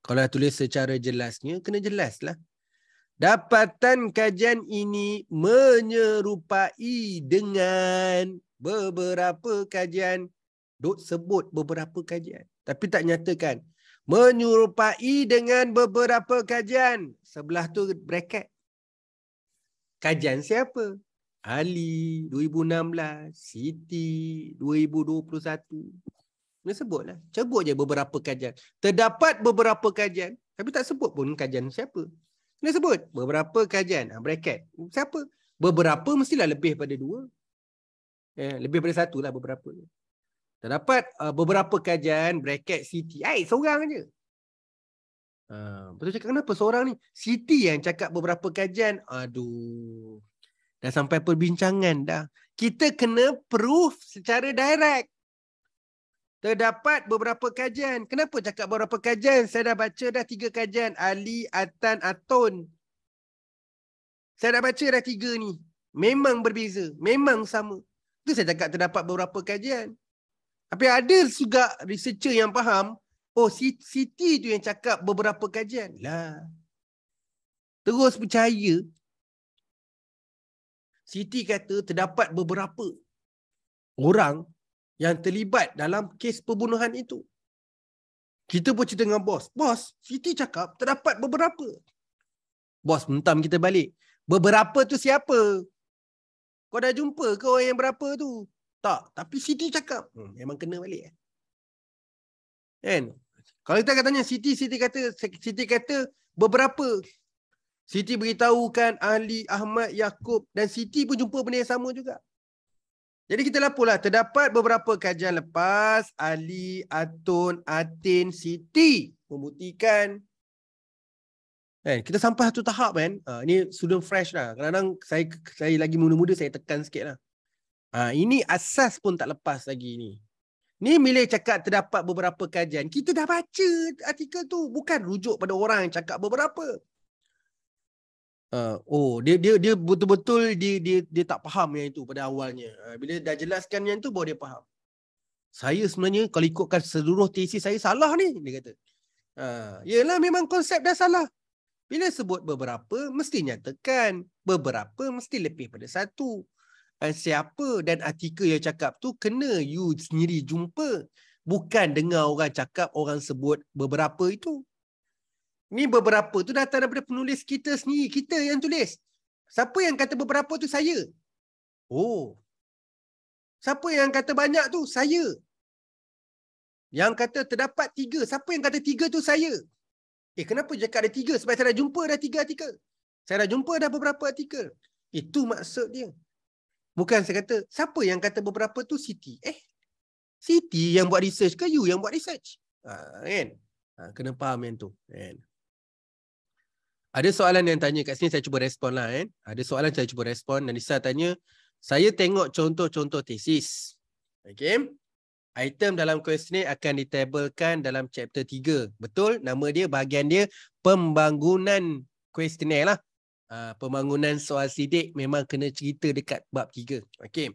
Kalau tulis secara jelasnya, kena jelas lah. Dapatan kajian ini menyerupai dengan beberapa kajian. Dok sebut beberapa kajian. Tapi tak nyatakan. Menyerupai dengan beberapa kajian. Sebelah tu bracket. Kajian siapa? Ali 2016, Siti 2021. Dia lah. Cebut je beberapa kajian. Terdapat beberapa kajian. Tapi tak sebut pun kajian siapa. Kena sebut beberapa kajian ah, bracket. Siapa? Beberapa mestilah lebih pada dua. Eh, lebih pada satu lah beberapa. Terdapat uh, beberapa kajian bracket CT. Eh, seorang je. Uh, betul cakap kenapa seorang ni? CT yang cakap beberapa kajian. Aduh. Dah sampai perbincangan dah. Kita kena proof secara direct. Terdapat beberapa kajian. Kenapa cakap beberapa kajian? Saya dah baca dah tiga kajian. Ali, Atan, Atun. Saya dah baca dah tiga ni. Memang berbeza. Memang sama. Itu saya cakap terdapat beberapa kajian. Tapi ada juga researcher yang faham. Oh, Siti tu yang cakap beberapa kajian. Lah. Terus percaya. Siti kata terdapat beberapa orang yang terlibat dalam kes pembunuhan itu. Kita bercerita dengan bos. Bos, Siti cakap terdapat beberapa. Bos mentam kita balik. Beberapa tu siapa? Kau dah jumpa ke orang yang berapa tu? Tak, tapi Siti cakap. Hmm, memang kena balik. Eh? Kan? Kalau kita katanya Siti, Siti kata, Siti kata beberapa. Siti beritahukan Ali, Ahmad, Yaakob dan Siti pun jumpa benda yang sama juga. Jadi kita laporlah terdapat beberapa kajian lepas Ali, Atun, Atin, Siti membuktikan Eh, kita sampai satu tahap kan. Ha, ini student fresh lah. Kadang-kadang saya, saya lagi muda-muda saya tekan sikit lah. Ha, ini asas pun tak lepas lagi ni. Ni Milih cakap terdapat beberapa kajian. Kita dah baca artikel tu. Bukan rujuk pada orang yang cakap beberapa uh, oh dia dia dia betul-betul dia dia dia tak faham yang itu pada awalnya. Uh, bila dah jelaskan yang itu baru dia faham. Saya sebenarnya kalau ikutkan seluruh tesis saya salah ni dia kata. Ha, uh, yalah memang konsep dah salah. Bila sebut beberapa mesti nyatakan beberapa mesti lebih pada satu. dan siapa dan artikel yang cakap tu kena you sendiri jumpa bukan dengar orang cakap orang sebut beberapa itu Ni beberapa tu datang daripada penulis kita sendiri. Kita yang tulis. Siapa yang kata beberapa tu saya? Oh. Siapa yang kata banyak tu? Saya. Yang kata terdapat tiga. Siapa yang kata tiga tu? Saya. Eh kenapa cakap ada tiga? Sebab saya dah jumpa dah tiga artikel. Saya dah jumpa dah beberapa artikel. Itu maksud dia. Bukan saya kata, siapa yang kata beberapa tu Siti? Eh, Siti yang buat research ke you yang buat research? Ha, kan? Ha, kena faham yang tu. Kan? Ada soalan yang tanya kat sini saya cuba respon lah eh. Ada soalan saya cuba respon dan Nisa tanya Saya tengok contoh-contoh tesis okay. Item dalam questionnaire akan ditabelkan dalam chapter 3 Betul nama dia bahagian dia pembangunan questionnaire lah uh, Pembangunan soal sidik memang kena cerita dekat bab 3 okay.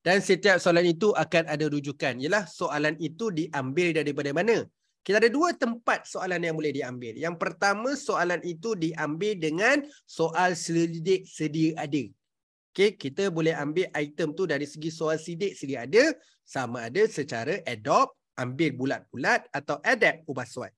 Dan setiap soalan itu akan ada rujukan Yalah soalan itu diambil daripada mana? Kita ada dua tempat soalan yang boleh diambil. Yang pertama, soalan itu diambil dengan soal selidik sedia ada. Okay, kita boleh ambil item tu dari segi soal sidik sedia ada sama ada secara adopt, ambil bulat-bulat atau adapt ubah suat.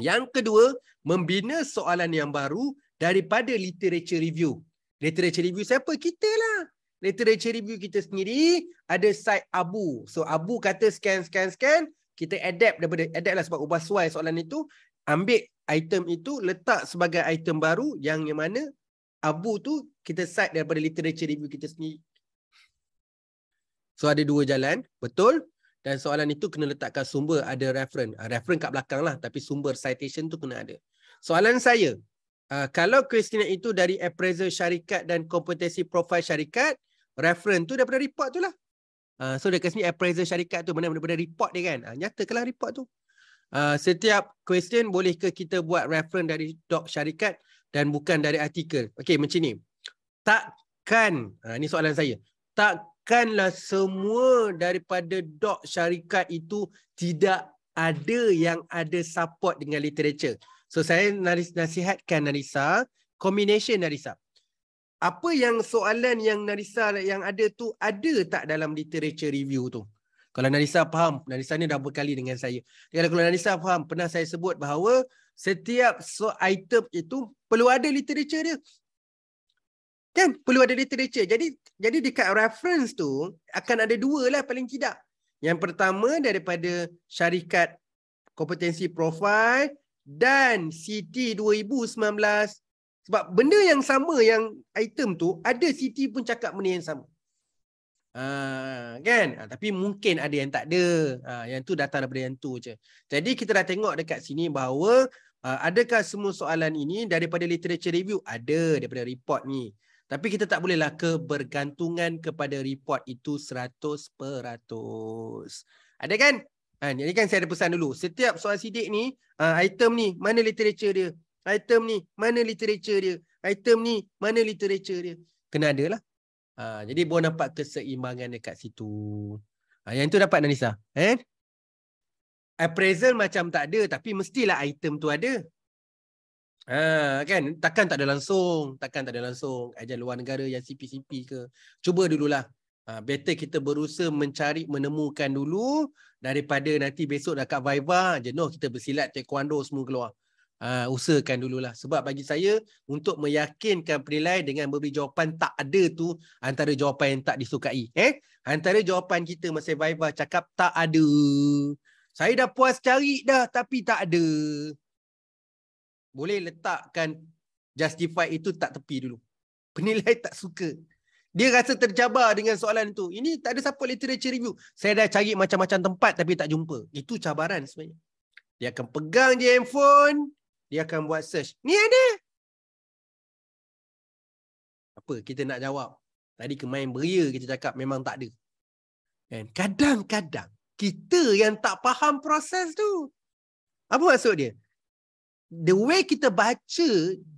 Yang kedua, membina soalan yang baru daripada literature review. Literature review siapa? Kita lah. Literature review kita sendiri ada site Abu. So Abu kata scan, scan, scan kita adapt daripada adapt lah sebab ubah suai soalan itu ambil item itu letak sebagai item baru yang yang mana abu tu kita cite daripada literature review kita sendiri so ada dua jalan betul dan soalan itu kena letakkan sumber ada reference ah, reference kat belakang lah tapi sumber citation tu kena ada soalan saya uh, kalau question itu dari appraiser syarikat dan kompetensi profile syarikat reference tu daripada report tu lah Uh, so dekat sini appraisal syarikat tu mana benda-benda report dia kan. Uh, ah, nyatakanlah report tu. Uh, setiap question boleh ke kita buat reference dari doc syarikat dan bukan dari artikel. Okey macam ni. Takkan, uh, ni soalan saya. Takkanlah semua daripada doc syarikat itu tidak ada yang ada support dengan literature. So saya nasihatkan Narisa, combination Narisa apa yang soalan yang Narisa yang ada tu ada tak dalam literature review tu? Kalau Narisa faham, Narisa ni dah berkali dengan saya. Kalau kalau Narisa faham, pernah saya sebut bahawa setiap so item itu perlu ada literature dia. Kan? Perlu ada literature. Jadi jadi dekat reference tu akan ada dua lah paling tidak. Yang pertama daripada syarikat kompetensi profil dan CT 2019 sebab benda yang sama yang item tu ada Siti pun cakap benda yang sama. Ha, kan? Ha, tapi mungkin ada yang tak ada. Ah, ha, yang tu datang daripada yang tu je. Jadi kita dah tengok dekat sini bahawa ha, adakah semua soalan ini daripada literature review? Ada daripada report ni. Tapi kita tak bolehlah kebergantungan kepada report itu 100 per 100. Ada kan? Ha, jadi kan saya ada pesan dulu. Setiap soal sidik ni, ha, item ni, mana literature dia? item ni mana literature dia item ni mana literature dia kena ada lah ha, jadi boleh nampak keseimbangan dekat situ ha, yang tu dapat Nanisa eh appraisal macam tak ada tapi mestilah item tu ada ha, kan takkan tak ada langsung takkan tak ada langsung ajar luar negara yang CPCP ke cuba dululah ha, better kita berusaha mencari menemukan dulu daripada nanti besok dekat Viva Jenuh kita bersilat taekwondo semua keluar uh, usahakan dululah sebab bagi saya untuk meyakinkan penilai dengan memberi jawapan tak ada tu antara jawapan yang tak disukai eh antara jawapan kita masa Viva cakap tak ada saya dah puas cari dah tapi tak ada boleh letakkan justify itu tak tepi dulu penilai tak suka dia rasa tercabar dengan soalan itu. Ini tak ada support literature review. Saya dah cari macam-macam tempat tapi tak jumpa. Itu cabaran sebenarnya. Dia akan pegang je handphone dia akan buat search. Ni ada. Apa kita nak jawab? Tadi kemain beria kita cakap memang tak ada. Kan? Kadang-kadang kita yang tak faham proses tu. Apa maksud dia? The way kita baca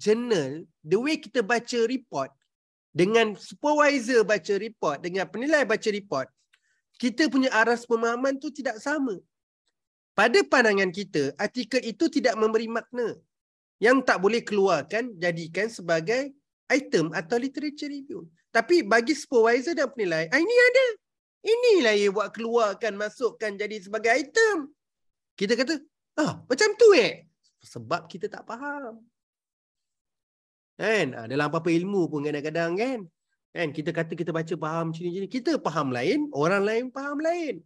journal, the way kita baca report, dengan supervisor baca report, dengan penilai baca report, kita punya aras pemahaman tu tidak sama. Pada pandangan kita, artikel itu tidak memberi makna yang tak boleh keluarkan jadikan sebagai item atau literature review. Tapi bagi supervisor dan penilai, ah, ini ada. Inilah yang buat keluarkan, masukkan jadi sebagai item. Kita kata, ah macam tu eh. Sebab kita tak faham. Kan? Ah, dalam apa-apa ilmu pun kadang-kadang kan. Kan? Kita kata kita baca faham macam ni, kita faham lain, orang lain faham lain.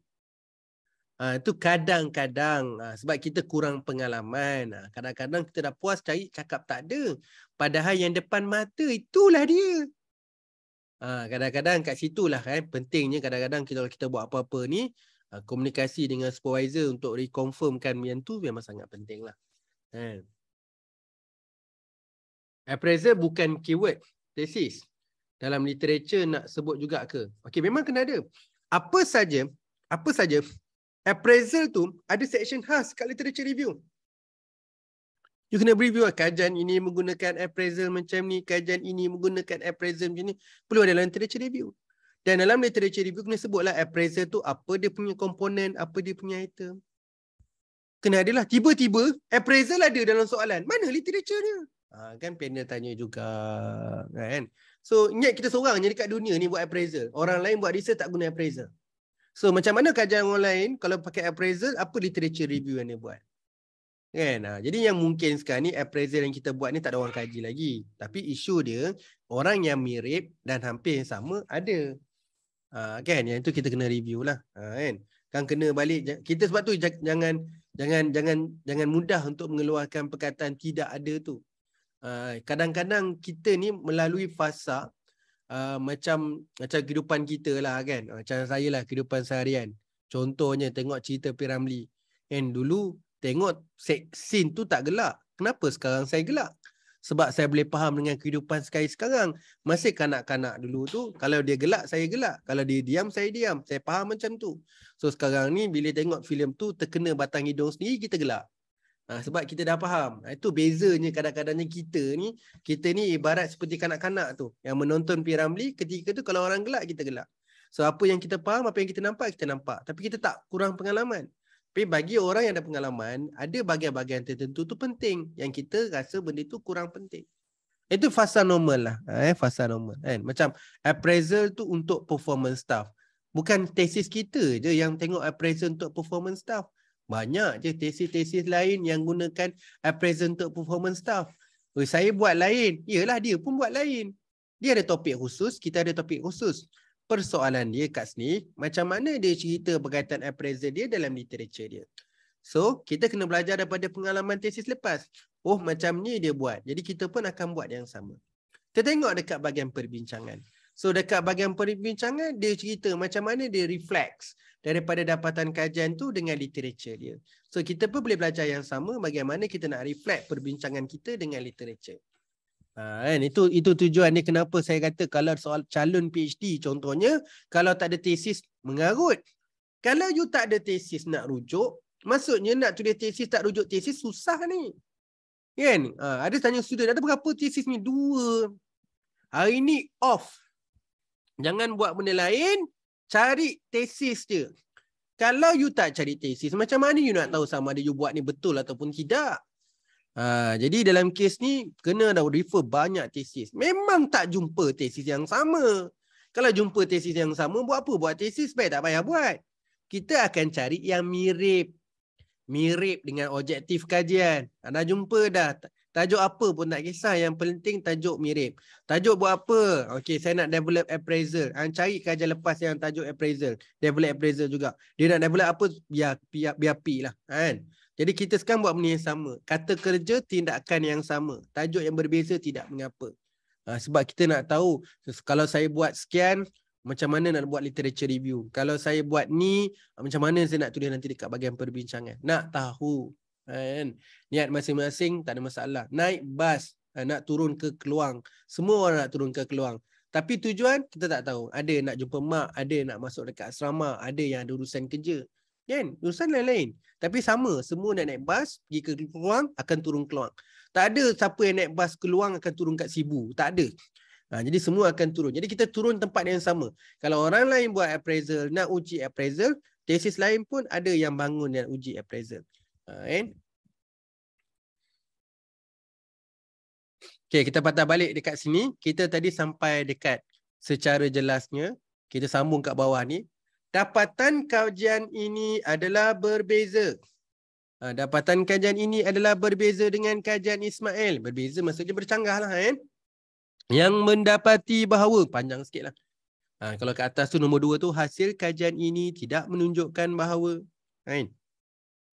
Ah, itu kadang-kadang uh, sebab kita kurang pengalaman. Uh, kadang-kadang kita dah puas cari cakap tak ada. Padahal yang depan mata itulah dia. Uh, kadang-kadang kat situ lah kan pentingnya kadang-kadang kita kita buat apa-apa ni uh, komunikasi dengan supervisor untuk reconfirmkan yang tu memang sangat pentinglah. Uh. Appraiser bukan keyword thesis. Dalam literature nak sebut juga ke? okay memang kena ada. Apa saja apa saja appraisal tu ada section khas kat literature review. You kena review lah kajian ini menggunakan appraisal macam ni, kajian ini menggunakan appraisal macam ni. Perlu ada dalam literature review. Dan dalam literature review kena sebutlah appraisal tu apa dia punya komponen, apa dia punya item. Kena adalah tiba-tiba appraisal ada dalam soalan. Mana literature dia? Ha, kan panel tanya juga. Kan? So ingat kita seorang je dekat dunia ni buat appraisal. Orang lain buat research tak guna appraisal. So macam mana kajian orang lain kalau pakai appraisal apa literature review yang dia buat? Kan? Ha, jadi yang mungkin sekarang ni appraisal yang kita buat ni tak ada orang kaji lagi. Tapi isu dia orang yang mirip dan hampir sama ada. Ha, kan yang itu kita kena review lah. Ha, kan? Kan kena balik kita sebab tu jangan jangan jangan jangan mudah untuk mengeluarkan perkataan tidak ada tu. kadang-kadang kita ni melalui fasa uh, macam macam kehidupan kita lah kan uh, macam saya lah kehidupan seharian contohnya tengok cerita Piramli and dulu tengok scene tu tak gelak kenapa sekarang saya gelak sebab saya boleh faham dengan kehidupan sekali sekarang masih kanak-kanak dulu tu kalau dia gelak saya gelak kalau dia diam saya diam saya faham macam tu so sekarang ni bila tengok filem tu terkena batang hidung sendiri kita gelak Ha, sebab kita dah faham. Ha, itu bezanya kadang-kadangnya kita ni, kita ni ibarat seperti kanak-kanak tu yang menonton P. Ramli ketika tu kalau orang gelak, kita gelak. So apa yang kita faham, apa yang kita nampak, kita nampak. Tapi kita tak kurang pengalaman. Tapi bagi orang yang ada pengalaman, ada bahagian-bahagian tertentu tu penting yang kita rasa benda tu kurang penting. Itu fasa normal lah. Ha, eh, fasa normal. Kan? Macam appraisal tu untuk performance staff. Bukan tesis kita je yang tengok appraisal untuk performance staff. Banyak je tesis-tesis lain yang gunakan appraisal eh, untuk performance staff. Oh, saya buat lain. Yalah dia pun buat lain. Dia ada topik khusus, kita ada topik khusus. Persoalan dia kat sini, macam mana dia cerita berkaitan appraisal eh, dia dalam literature dia. So, kita kena belajar daripada pengalaman tesis lepas. Oh, macam ni dia buat. Jadi, kita pun akan buat yang sama. Kita tengok dekat bahagian perbincangan. So dekat bahagian perbincangan dia cerita macam mana dia refleks daripada dapatan kajian tu dengan literature dia. So kita pun boleh belajar yang sama bagaimana kita nak reflect perbincangan kita dengan literature. Ha, kan? itu itu tujuan dia kenapa saya kata kalau soal calon PhD contohnya kalau tak ada tesis mengarut. Kalau you tak ada tesis nak rujuk, maksudnya nak tulis tesis tak rujuk tesis susah ni. Kan? Ha, ada tanya student, ada berapa tesis ni? Dua. Hari ni off. Jangan buat benda lain. Cari tesis dia. Kalau you tak cari tesis, macam mana you nak tahu sama ada you buat ni betul ataupun tidak? Ha, jadi dalam kes ni, kena dah refer banyak tesis. Memang tak jumpa tesis yang sama. Kalau jumpa tesis yang sama, buat apa? Buat tesis, baik tak payah buat. Kita akan cari yang mirip. Mirip dengan objektif kajian. Anda jumpa dah. Tajuk apa pun tak kisah. Yang penting tajuk mirip. Tajuk buat apa? Okay, saya nak develop appraisal. Ha, cari kajian lepas yang tajuk appraisal. Develop appraisal juga. Dia nak develop apa? Biar, biar, biar pi lah. Kan? Jadi kita sekarang buat benda yang sama. Kata kerja, tindakan yang sama. Tajuk yang berbeza tidak mengapa. Ha, ah, sebab kita nak tahu kalau saya buat scan macam mana nak buat literature review. Kalau saya buat ni, macam mana saya nak tulis nanti dekat bahagian perbincangan. Nak tahu kan niat masing-masing tak ada masalah naik bas eh, nak turun ke Keluang semua orang nak turun ke Keluang tapi tujuan kita tak tahu ada nak jumpa mak ada nak masuk dekat asrama ada yang ada urusan kerja kan urusan lain-lain tapi sama semua nak naik bas pergi ke Keluang akan turun Keluang tak ada siapa yang naik bas Keluang akan turun kat Sibu tak ada Ha, jadi semua akan turun. Jadi kita turun tempat yang sama. Kalau orang lain buat appraisal, nak uji appraisal, tesis lain pun ada yang bangun dan uji appraisal. Ain. Okay, kita patah balik dekat sini. Kita tadi sampai dekat secara jelasnya. Kita sambung kat bawah ni. Dapatan kajian ini adalah berbeza. Ha, dapatan kajian ini adalah berbeza dengan kajian Ismail. Berbeza maksudnya bercanggah lah kan. Yang mendapati bahawa, panjang sikit lah. Ha, kalau kat atas tu nombor dua tu, hasil kajian ini tidak menunjukkan bahawa. Kan?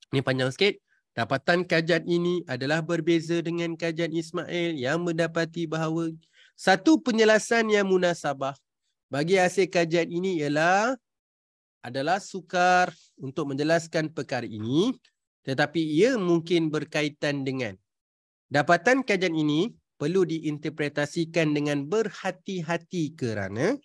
Ini panjang sikit. Dapatan kajian ini adalah berbeza dengan kajian Ismail yang mendapati bahawa satu penjelasan yang munasabah bagi hasil kajian ini ialah adalah sukar untuk menjelaskan perkara ini tetapi ia mungkin berkaitan dengan dapatan kajian ini perlu diinterpretasikan dengan berhati-hati kerana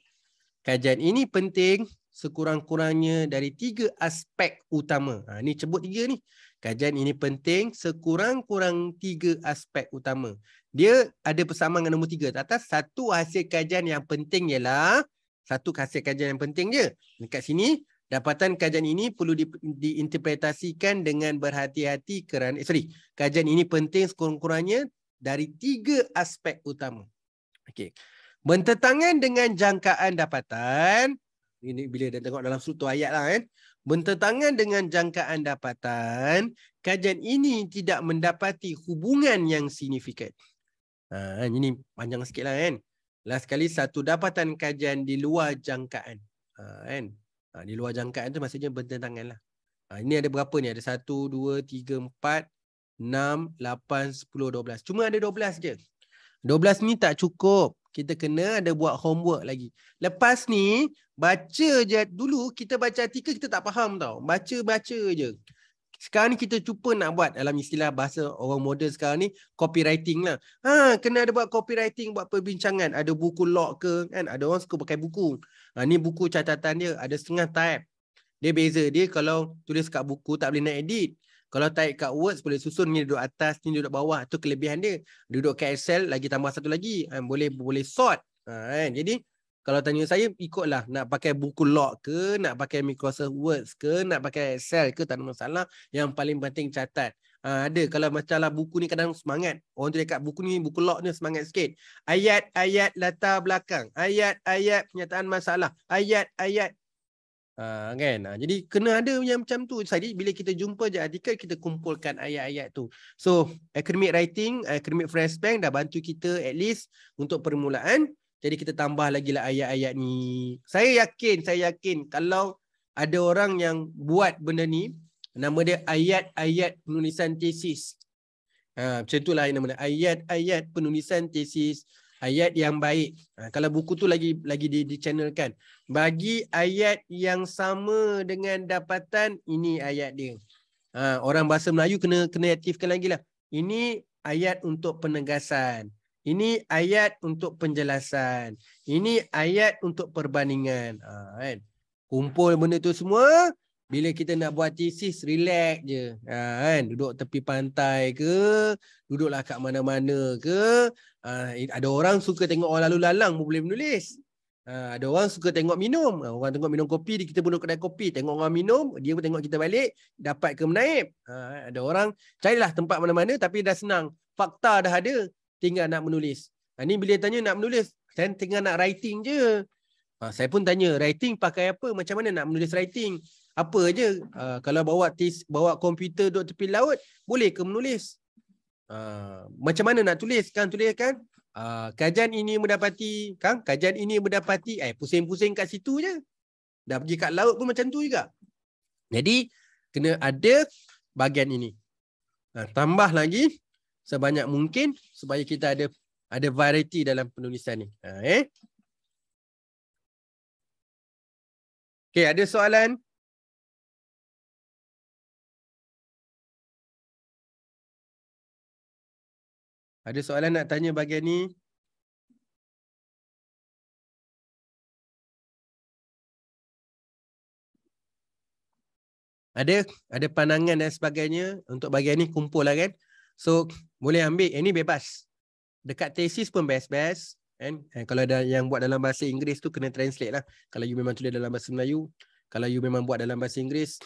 kajian ini penting sekurang-kurangnya dari tiga aspek utama. Ha, ni cebut tiga ni. Kajian ini penting sekurang-kurang tiga aspek utama. Dia ada persamaan dengan nombor tiga. Atas satu hasil kajian yang penting ialah satu hasil kajian yang penting je. Dekat sini, dapatan kajian ini perlu di, diinterpretasikan dengan berhati-hati kerana, eh, sorry, kajian ini penting sekurang-kurangnya dari tiga aspek utama. Okey. Bertentangan dengan jangkaan dapatan, ini bila dia tengok dalam sutu ayat lah kan. Eh. Bertentangan dengan jangkaan dapatan, kajian ini tidak mendapati hubungan yang signifikan. Ha, ini panjang sikit lah kan. Last sekali satu dapatan kajian di luar jangkaan. Ha, kan? ha, di luar jangkaan tu maksudnya bertentangan lah. Ha, ini ada berapa ni? Ada satu, dua, tiga, empat, enam, lapan, sepuluh, dua belas. Cuma ada dua belas je. Dua belas ni tak cukup kita kena ada buat homework lagi. Lepas ni, baca je dulu. Kita baca artikel, kita tak faham tau. Baca-baca je. Sekarang ni kita cuba nak buat dalam istilah bahasa orang moden sekarang ni, copywriting lah. Ha, kena ada buat copywriting, buat perbincangan. Ada buku log ke, kan? Ada orang suka pakai buku. Ha, ni buku catatan dia, ada setengah type. Dia beza. Dia kalau tulis kat buku, tak boleh nak edit. Kalau type kat Word boleh susun ni duduk atas, ni duduk bawah. itu kelebihan dia. Duduk kat Excel lagi tambah satu lagi. Ha, boleh boleh sort. Ha, kan? Jadi kalau tanya saya ikutlah nak pakai buku log ke, nak pakai Microsoft Word ke, nak pakai Excel ke tak ada masalah. Yang paling penting catat. Ha, ada kalau macam lah buku ni kadang semangat. Orang tu dekat buku ni, buku log ni semangat sikit. Ayat, ayat, latar belakang. Ayat, ayat, penyataan masalah. Ayat, ayat, Uh, kan uh, jadi kena ada yang macam tu jadi bila kita jumpa je artikel kita kumpulkan ayat-ayat tu so academic writing academic phrase bank dah bantu kita at least untuk permulaan jadi kita tambah lagi lah ayat-ayat ni saya yakin saya yakin kalau ada orang yang buat benda ni nama dia ayat-ayat penulisan tesis uh, macam tu lah nama dia ayat-ayat penulisan tesis ayat yang baik. Ha, kalau buku tu lagi lagi di, di channelkan. Bagi ayat yang sama dengan dapatan, ini ayat dia. Ha, orang bahasa Melayu kena kena aktifkan lagi lah. Ini ayat untuk penegasan. Ini ayat untuk penjelasan. Ini ayat untuk perbandingan. Ha, kan? Kumpul benda tu semua, bila kita nak buat thesis relax je ha, kan duduk tepi pantai ke duduklah kat mana-mana ke ha, ada orang suka tengok orang lalu lalang pun boleh menulis ha, ada orang suka tengok minum ha, orang tengok minum kopi kita bunuh kedai kopi tengok orang minum dia pun tengok kita balik dapat ke menaip ha, ada orang carilah tempat mana-mana tapi dah senang fakta dah ada tinggal nak menulis ha, ni bila tanya nak menulis saya tinggal nak writing je ha, saya pun tanya writing pakai apa macam mana nak menulis writing apa aje uh, ah, kalau bawa tis, bawa komputer duduk tepi laut boleh ke menulis uh, macam mana nak tulis kan tuliskan uh, ah, kajian ini mendapati kan kajian ini mendapati eh pusing-pusing kat situ je dah pergi kat laut pun macam tu juga jadi kena ada bahagian ini uh, tambah lagi sebanyak mungkin supaya kita ada ada variety dalam penulisan ni uh, eh Okay, ada soalan? Ada soalan nak tanya bagian ni? Ada? Ada pandangan dan sebagainya untuk bagian ni kumpul lah kan? So boleh ambil. Ini eh, bebas. Dekat tesis pun best-best. And, and eh, kalau ada yang buat dalam bahasa Inggeris tu kena translate lah. Kalau you memang tulis dalam bahasa Melayu. Kalau you memang buat dalam bahasa Inggeris.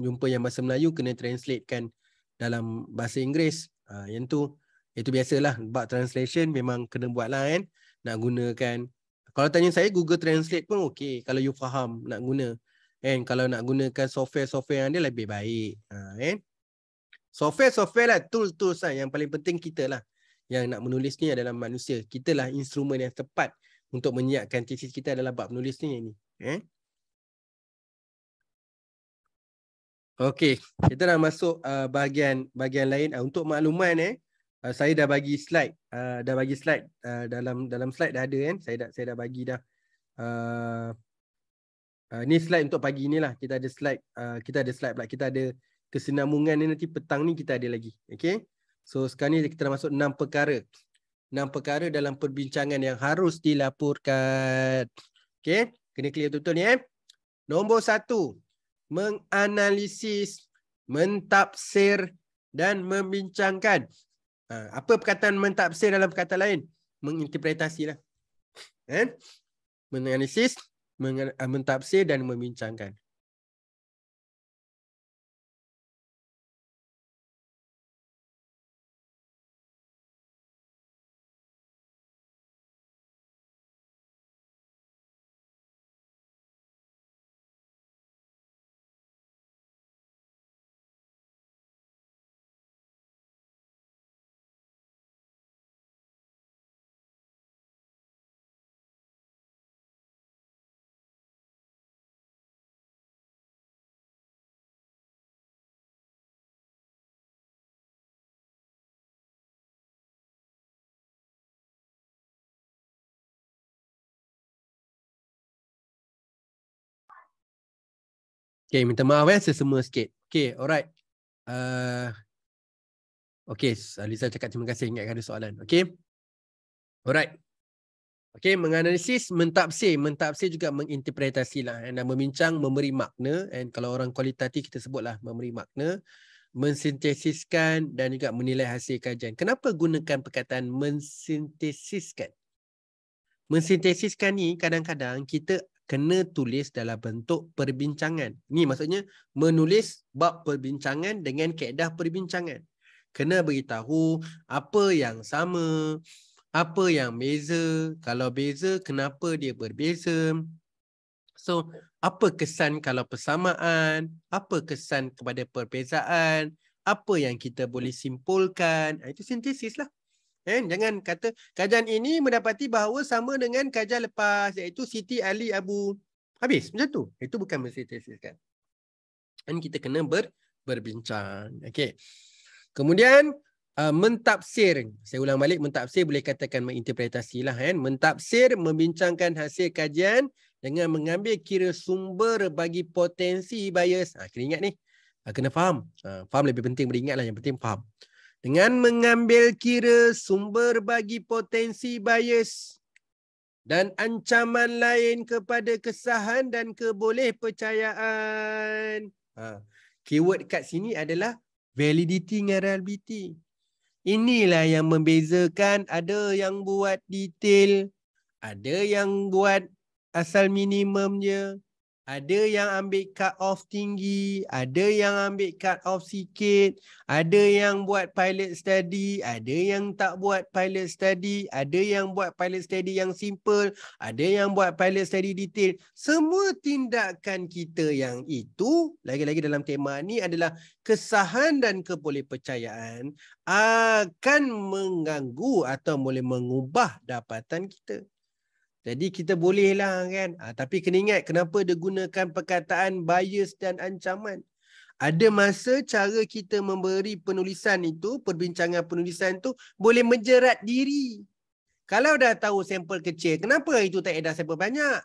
Jumpa yang bahasa Melayu kena translate kan dalam bahasa Inggeris. Uh, yang tu. Itu biasalah bug translation memang kena buat lah kan nak gunakan. Kalau tanya saya Google Translate pun okey kalau you faham nak guna. and kalau nak gunakan software-software yang ada lebih baik. Ha, kan? Software-software lah tools-tools lah yang paling penting kita lah. Yang nak menulis ni adalah manusia. Kita lah instrumen yang tepat untuk menyiapkan tesis kita adalah bab menulis ni. Okay, eh? Okey, kita dah masuk uh, bahagian bahagian lain. Uh, untuk makluman eh, Ah, saya dah bagi slide uh, dah bagi slide uh, dalam dalam slide dah ada kan saya dah saya dah bagi dah uh, uh, ni slide untuk pagi lah. kita ada slide uh, kita ada slide pula kita ada kesinambungan ni nanti petang ni kita ada lagi okey so sekarang ni kita dah masuk enam perkara enam perkara dalam perbincangan yang harus dilaporkan okey kena clear betul ni eh nombor satu. menganalisis mentafsir dan membincangkan Ha, apa perkataan mentafsir dalam perkataan lain? Menginterpretasilah. Kan? Menganalisis, mentafsir ah, dan membincangkan. Okay, minta maaf eh, semua sikit. Okay, alright. Uh, okay, Liza cakap terima kasih ingatkan ada soalan. Okay. Alright. Okay, menganalisis, mentafsir. Mentafsir juga menginterpretasi lah. And dan membincang, memberi makna. And kalau orang kualitatif, kita sebutlah memberi makna. Mensintesiskan dan juga menilai hasil kajian. Kenapa gunakan perkataan mensintesiskan? Mensintesiskan ni kadang-kadang kita kena tulis dalam bentuk perbincangan. Ni maksudnya menulis bab perbincangan dengan kaedah perbincangan. Kena beritahu apa yang sama, apa yang beza, kalau beza kenapa dia berbeza. So, apa kesan kalau persamaan, apa kesan kepada perbezaan, apa yang kita boleh simpulkan, ha, itu sintesis lah. Eh, jangan kata kajian ini mendapati bahawa sama dengan kajian lepas iaitu Siti Ali Abu. Habis macam tu. Itu bukan mesti tesis Dan kita kena ber, berbincang. Okey. Kemudian uh, mentafsir. Saya ulang balik mentafsir boleh katakan menginterpretasilah kan. Mentafsir membincangkan hasil kajian dengan mengambil kira sumber bagi potensi bias. Ah ha, kena ingat ni. Ha, kena faham. Ha, faham lebih penting beringatlah yang penting faham dengan mengambil kira sumber bagi potensi bias dan ancaman lain kepada kesahan dan keboleh percayaan. Ha. Keyword kat sini adalah validity dengan reliability. Inilah yang membezakan ada yang buat detail, ada yang buat asal minimum je. Ada yang ambil cut off tinggi, ada yang ambil cut off sikit, ada yang buat pilot study, ada yang tak buat pilot study, ada yang buat pilot study yang simple, ada yang buat pilot study detail. Semua tindakan kita yang itu, lagi-lagi dalam tema ni adalah kesahan dan kepolehpercayaan akan mengganggu atau boleh mengubah dapatan kita. Jadi kita bolehlah kan. Ha, tapi kena ingat kenapa dia gunakan perkataan bias dan ancaman. Ada masa cara kita memberi penulisan itu, perbincangan penulisan itu boleh menjerat diri. Kalau dah tahu sampel kecil, kenapa itu tak ada sampel banyak?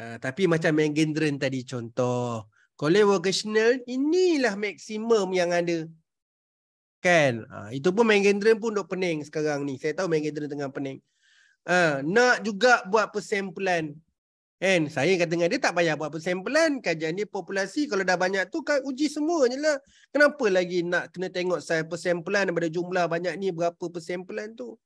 Ha, tapi macam Mengendren tadi contoh. Kolej vocational, inilah maksimum yang ada. Kan? Ha, itu pun Mengendren pun duk pening sekarang ni. Saya tahu Mengendren tengah pening ha, nak juga buat persampulan. And saya kata dengan dia tak payah buat persampulan. Kajian dia populasi kalau dah banyak tu kan uji semuanya lah. Kenapa lagi nak kena tengok saya persampulan daripada jumlah banyak ni berapa persampulan tu?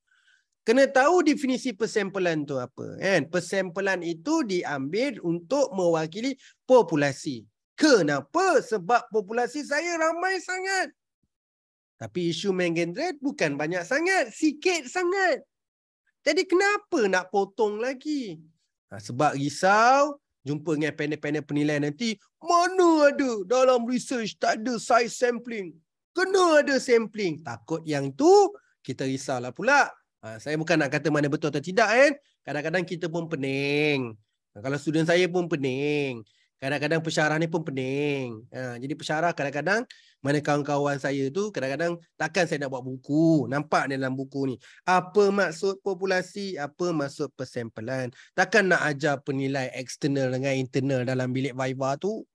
Kena tahu definisi persampulan tu apa. Kan? Persampulan itu diambil untuk mewakili populasi. Kenapa? Sebab populasi saya ramai sangat. Tapi isu mengendret bukan banyak sangat. Sikit sangat. Jadi kenapa nak potong lagi? Ha, sebab risau jumpa dengan panel-panel penilaian nanti. Mana ada dalam research tak ada size sampling. Kena ada sampling. Takut yang tu kita risaulah pula. Ha, saya bukan nak kata mana betul atau tidak kan. Kadang-kadang kita pun pening. Ha, kalau student saya pun pening. Kadang-kadang pesarah ni pun pening. Ha, jadi pesarah kadang-kadang mana kawan-kawan saya tu kadang-kadang takkan saya nak buat buku nampak dalam buku ni apa maksud populasi apa maksud persampelan takkan nak ajar penilai eksternal dengan internal dalam bilik Viva tu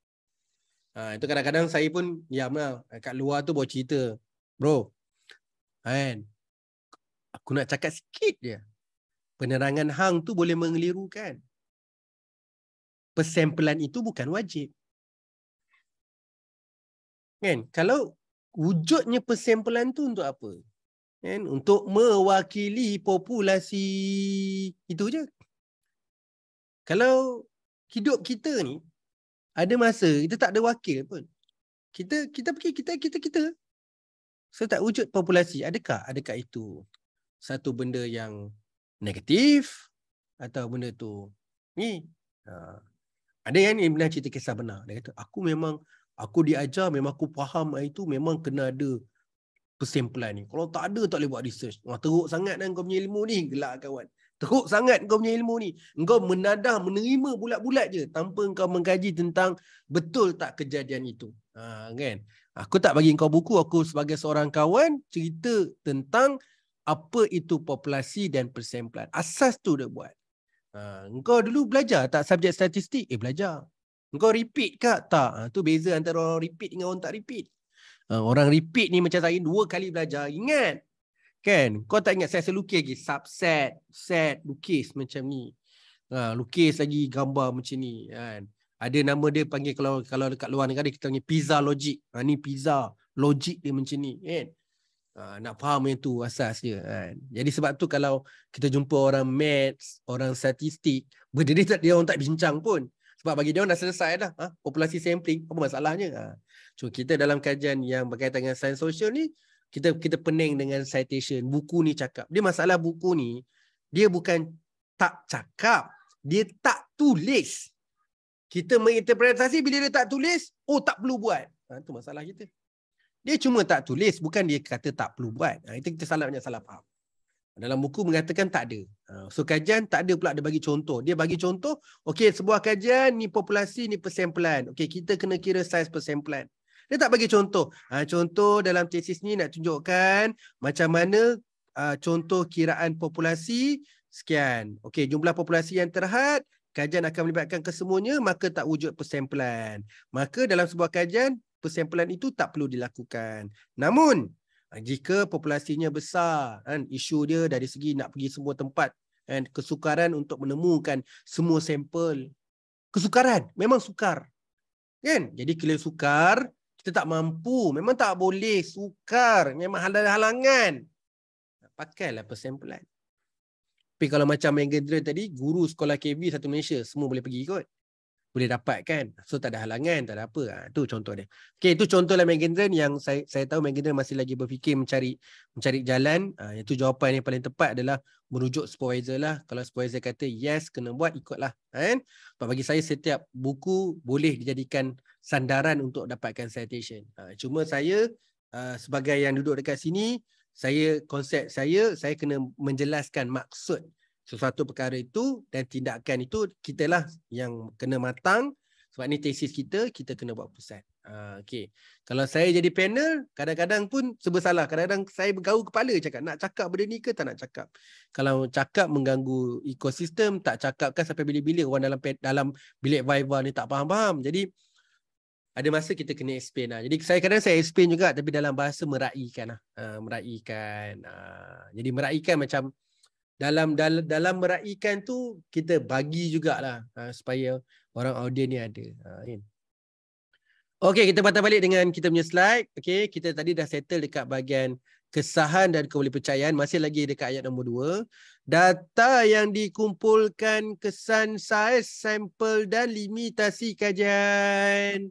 ha, itu kadang-kadang saya pun diam lah kat luar tu buat cerita bro kan aku nak cakap sikit je penerangan hang tu boleh mengelirukan persampelan itu bukan wajib Kan? Kalau wujudnya persampulan tu untuk apa? Kan? Untuk mewakili populasi itu je. Kalau hidup kita ni ada masa kita tak ada wakil pun. Kita kita pergi kita kita kita. Saya so, tak wujud populasi. Adakah adakah itu satu benda yang negatif atau benda tu ni? Ha. Ada kan yang Ibn cerita kisah benar. Dia kata, aku memang aku diajar memang aku faham itu memang kena ada persimpulan ni. Kalau tak ada tak boleh buat research. Wah teruk sangat kan kau punya ilmu ni gelak kawan. Teruk sangat kau punya ilmu ni. Kau menadah menerima bulat-bulat je tanpa kau mengkaji tentang betul tak kejadian itu. Ha, kan? Aku tak bagi kau buku, aku sebagai seorang kawan cerita tentang apa itu populasi dan persimpulan. Asas tu dia buat. Ha, kau dulu belajar tak subjek statistik? Eh belajar. Kau repeat ke tak? Itu ah, ha, beza antara orang repeat dengan orang tak repeat. Ha, orang repeat ni macam saya dua kali belajar. Ingat. Kan? Kau tak ingat saya selukis lagi. Subset. Set. Lukis macam ni. Ha, lukis lagi gambar macam ni. Kan? Ada nama dia panggil kalau kalau dekat luar negara kita panggil pizza logic. Ha, ni pizza. logic dia macam ni. Kan? Ha, nak faham yang tu asas dia. Kan? Jadi sebab tu kalau kita jumpa orang maths, orang statistik, benda dia, dia orang tak bincang pun. Sebab bagi dia orang dah selesai dah. Ha? Populasi sampling, apa masalahnya? Ha. So, kita dalam kajian yang berkaitan dengan sains sosial ni, kita kita pening dengan citation. Buku ni cakap. Dia masalah buku ni, dia bukan tak cakap. Dia tak tulis. Kita menginterpretasi bila dia tak tulis, oh tak perlu buat. Ha, itu masalah kita. Dia cuma tak tulis, bukan dia kata tak perlu buat. Ha, itu kita salah banyak salah faham. Dalam buku mengatakan tak ada. Ha, so kajian tak ada pula dia bagi contoh. Dia bagi contoh, okey sebuah kajian ni populasi ni persamplan. Okey kita kena kira saiz persamplan. Dia tak bagi contoh. Ha, contoh dalam tesis ni nak tunjukkan macam mana uh, contoh kiraan populasi sekian. Okey jumlah populasi yang terhad kajian akan melibatkan kesemuanya maka tak wujud persamplan. Maka dalam sebuah kajian persamplan itu tak perlu dilakukan. Namun Ah, jika populasinya besar kan isu dia dari segi nak pergi semua tempat dan kesukaran untuk menemukan semua sampel kesukaran memang sukar kan jadi kalau sukar kita tak mampu memang tak boleh sukar memang ada halangan pakailah persampelan tapi kalau macam Megadrill tadi guru sekolah KB satu Malaysia semua boleh pergi ikut boleh dapat kan so tak ada halangan tak ada apa ha, tu contoh dia okey itu contohlah Megan yang saya saya tahu Megan masih lagi berfikir mencari mencari jalan ha, ah, itu jawapan yang paling tepat adalah merujuk supervisor lah kalau supervisor kata yes kena buat ikutlah kan ha, bagi saya setiap buku boleh dijadikan sandaran untuk dapatkan citation ha, cuma saya ha, sebagai yang duduk dekat sini saya konsep saya saya kena menjelaskan maksud sesuatu perkara itu dan tindakan itu kitalah yang kena matang sebab ni tesis kita kita kena buat pusat. Ha, okay. Kalau saya jadi panel Kadang-kadang pun sebab salah Kadang-kadang saya bergaul kepala cakap Nak cakap benda ni ke tak nak cakap Kalau cakap mengganggu ekosistem Tak cakap kan sampai bila-bila Orang dalam dalam bilik Viva ni tak faham-faham Jadi ada masa kita kena explain lah. Jadi saya kadang saya explain juga Tapi dalam bahasa meraihkan lah. Ha, meraihkan ha. Jadi meraihkan macam dalam dalam, dalam meraihkan tu kita bagi jugalah ha, supaya orang audien ni ada. Ha, kan? Okey, kita patah balik dengan kita punya slide. Okey, kita tadi dah settle dekat bahagian kesahan dan kebolehpercayaan Masih lagi dekat ayat nombor dua. Data yang dikumpulkan kesan saiz sampel dan limitasi kajian.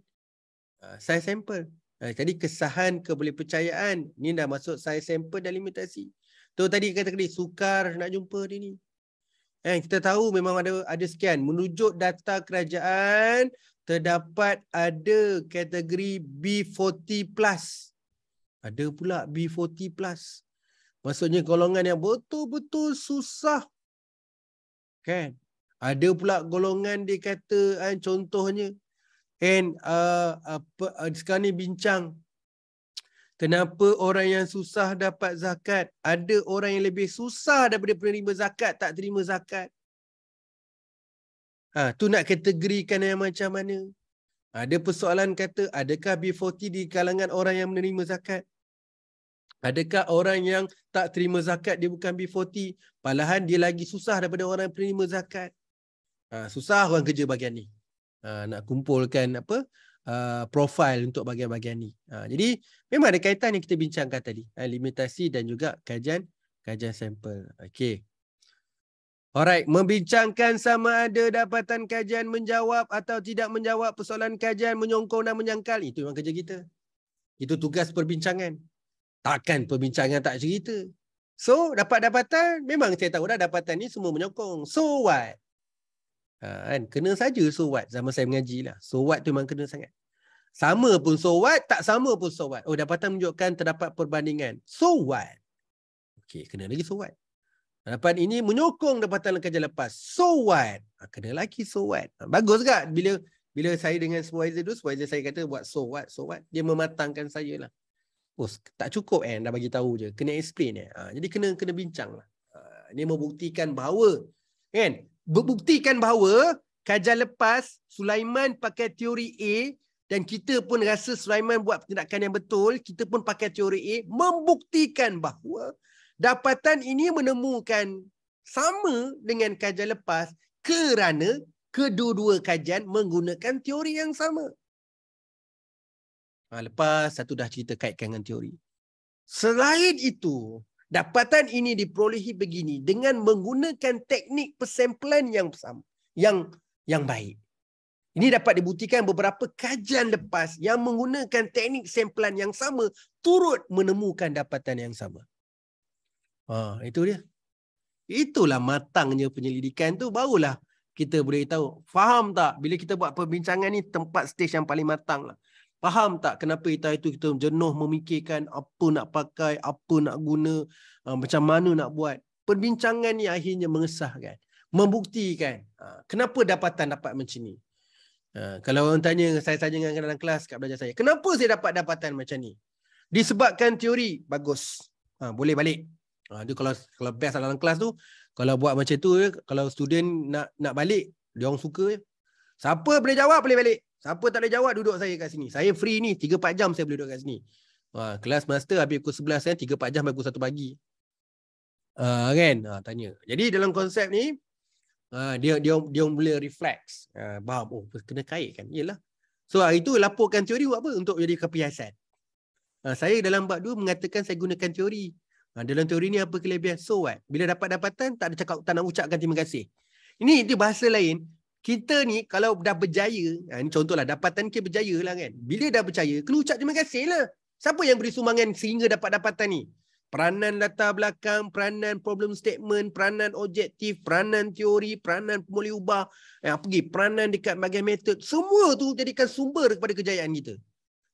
Ha, saiz sampel. Ha, tadi kesahan kebolehpercayaan Ni dah masuk saiz sampel dan limitasi. So tadi kata tadi sukar nak jumpa dia ni. Eh kita tahu memang ada ada scan menunjuk data kerajaan terdapat ada kategori B40 plus. Ada pula B40 plus. Maksudnya golongan yang betul-betul susah. Kan? Ada pula golongan dia kata kan, contohnya and uh, apa uh, sekarang ni bincang Kenapa orang yang susah dapat zakat? Ada orang yang lebih susah daripada penerima zakat, tak terima zakat. Ha, tu nak kategorikan yang macam mana? Ada persoalan kata, adakah B40 di kalangan orang yang menerima zakat? Adakah orang yang tak terima zakat, dia bukan B40? Palahan dia lagi susah daripada orang yang penerima zakat. Ha, susah orang kerja bagian ni. Ha, nak kumpulkan apa? Uh, profile untuk bahagian-bahagian ni. Uh, jadi memang ada kaitan yang kita bincangkan tadi, uh, limitasi dan juga kajian kajian sampel. Okey. Alright, membincangkan sama ada dapatan kajian menjawab atau tidak menjawab persoalan kajian menyongkong dan menyangkal itu memang kerja kita. Itu tugas perbincangan. Takkan perbincangan tak cerita. So, dapat dapatan memang saya tahu dah dapatan ni semua menyokong. So what? Ha, kan? Kena saja so what zaman saya mengaji lah. So what tu memang kena sangat. Sama pun so what, tak sama pun so what. Oh dapatan menunjukkan terdapat perbandingan. So what? Okey, kena lagi so what. Dapatan ini menyokong dapatan kerja lepas. So what? Ha, kena lagi so what. Ha, bagus tak bila bila saya dengan supervisor tu, supervisor saya kata buat so what, so what. Dia mematangkan saya lah. Oh, tak cukup kan eh? dah bagi tahu je. Kena explain eh. Ha, jadi kena kena bincang lah. Ha, ini membuktikan bahawa kan membuktikan bahawa kajian lepas Sulaiman pakai teori A dan kita pun rasa Sulaiman buat tindakan yang betul, kita pun pakai teori A membuktikan bahawa dapatan ini menemukan sama dengan kajian lepas kerana kedua-dua kajian menggunakan teori yang sama. Ha, lepas satu dah cerita kaitkan dengan teori. Selain itu, Dapatan ini diperolehi begini dengan menggunakan teknik persamplan yang sama, yang yang baik. Ini dapat dibuktikan beberapa kajian lepas yang menggunakan teknik samplan yang sama turut menemukan dapatan yang sama. Ha, itu dia. Itulah matangnya penyelidikan tu barulah kita boleh tahu. Faham tak bila kita buat perbincangan ni tempat stage yang paling matang lah faham tak kenapa kita itu kita jenuh memikirkan apa nak pakai, apa nak guna, uh, macam mana nak buat. Perbincangan ni akhirnya mengesahkan, membuktikan ha, kenapa dapatan dapat macam ni. Ha, kalau orang tanya, saya saja dengan dalam kelas kat belajar saya, kenapa saya dapat dapatan macam ni? Disebabkan teori, bagus. Ha, boleh balik. itu kalau kalau best dalam kelas tu, kalau buat macam tu, kalau student nak nak balik, dia orang suka. Siapa boleh jawab, boleh balik. Siapa tak boleh jawab duduk saya kat sini. Saya free ni 3 4 jam saya boleh duduk kat sini. Ha, kelas master habis pukul 11 saya 3 4 jam bagi satu pagi. Ha, kan? Ha, tanya. Jadi dalam konsep ni ha, dia dia dia boleh reflex. Ha, faham? Oh, kena kaitkan. Iyalah. So hari itu laporkan teori buat apa? Untuk jadi kepiasan. Ha, saya dalam bab tu mengatakan saya gunakan teori. Ha, dalam teori ni apa kelebihan? So what? Bila dapat dapatan tak ada cakap tak nak ucapkan terima kasih. Ini dia bahasa lain kita ni kalau dah berjaya, ha, ni contohlah dapatan kita berjaya lah kan. Bila dah berjaya, keluar ucap terima kasih lah. Siapa yang beri sumbangan sehingga dapat dapatan ni? Peranan latar belakang, peranan problem statement, peranan objektif, peranan teori, peranan boleh ubah, ya, eh, pergi peranan dekat bahagian metod, semua tu jadikan sumber kepada kejayaan kita.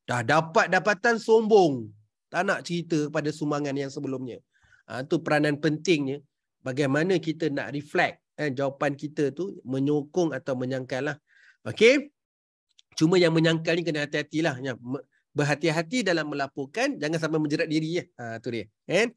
Dah dapat dapatan sombong. Tak nak cerita pada sumbangan yang sebelumnya. Itu ha, peranan pentingnya. Bagaimana kita nak reflect eh, jawapan kita tu menyokong atau menyangkal lah. Okey. Cuma yang menyangkal ni kena hati-hatilah. Ya. Berhati-hati dalam melaporkan. Jangan sampai menjerat diri. Ya. Ha, tu dia. Kan?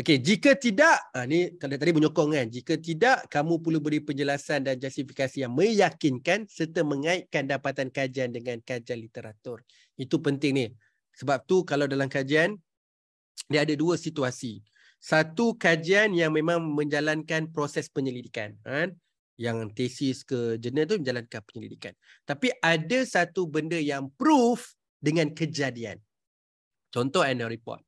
Okey, jika tidak, ha, ni tadi, tadi menyokong kan. Jika tidak, kamu perlu beri penjelasan dan justifikasi yang meyakinkan serta mengaitkan dapatan kajian dengan kajian literatur. Itu penting ni. Sebab tu kalau dalam kajian, dia ada dua situasi satu kajian yang memang menjalankan proses penyelidikan kan yang tesis ke jurnal tu menjalankan penyelidikan tapi ada satu benda yang proof dengan kejadian contoh annual report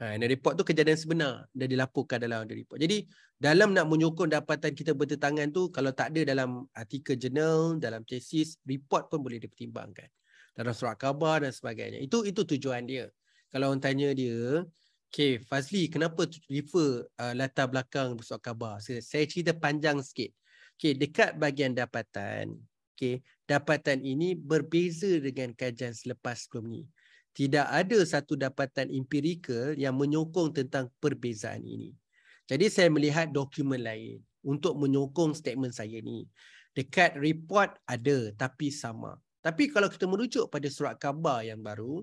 ha, annual report tu kejadian sebenar dia dilaporkan dalam annual report jadi dalam nak menyokong dapatan kita bertetangan tu kalau tak ada dalam artikel jurnal dalam tesis report pun boleh dipertimbangkan dalam surat khabar dan sebagainya itu itu tujuan dia kalau orang tanya dia Okay, Fazli, kenapa refer uh, latar belakang surat khabar? Saya, saya cerita panjang sikit. Okay, dekat bahagian dapatan, okay, dapatan ini berbeza dengan kajian selepas sebelum ini. Tidak ada satu dapatan empirikal yang menyokong tentang perbezaan ini. Jadi saya melihat dokumen lain untuk menyokong statement saya ini. Dekat report ada tapi sama. Tapi kalau kita merujuk pada surat khabar yang baru,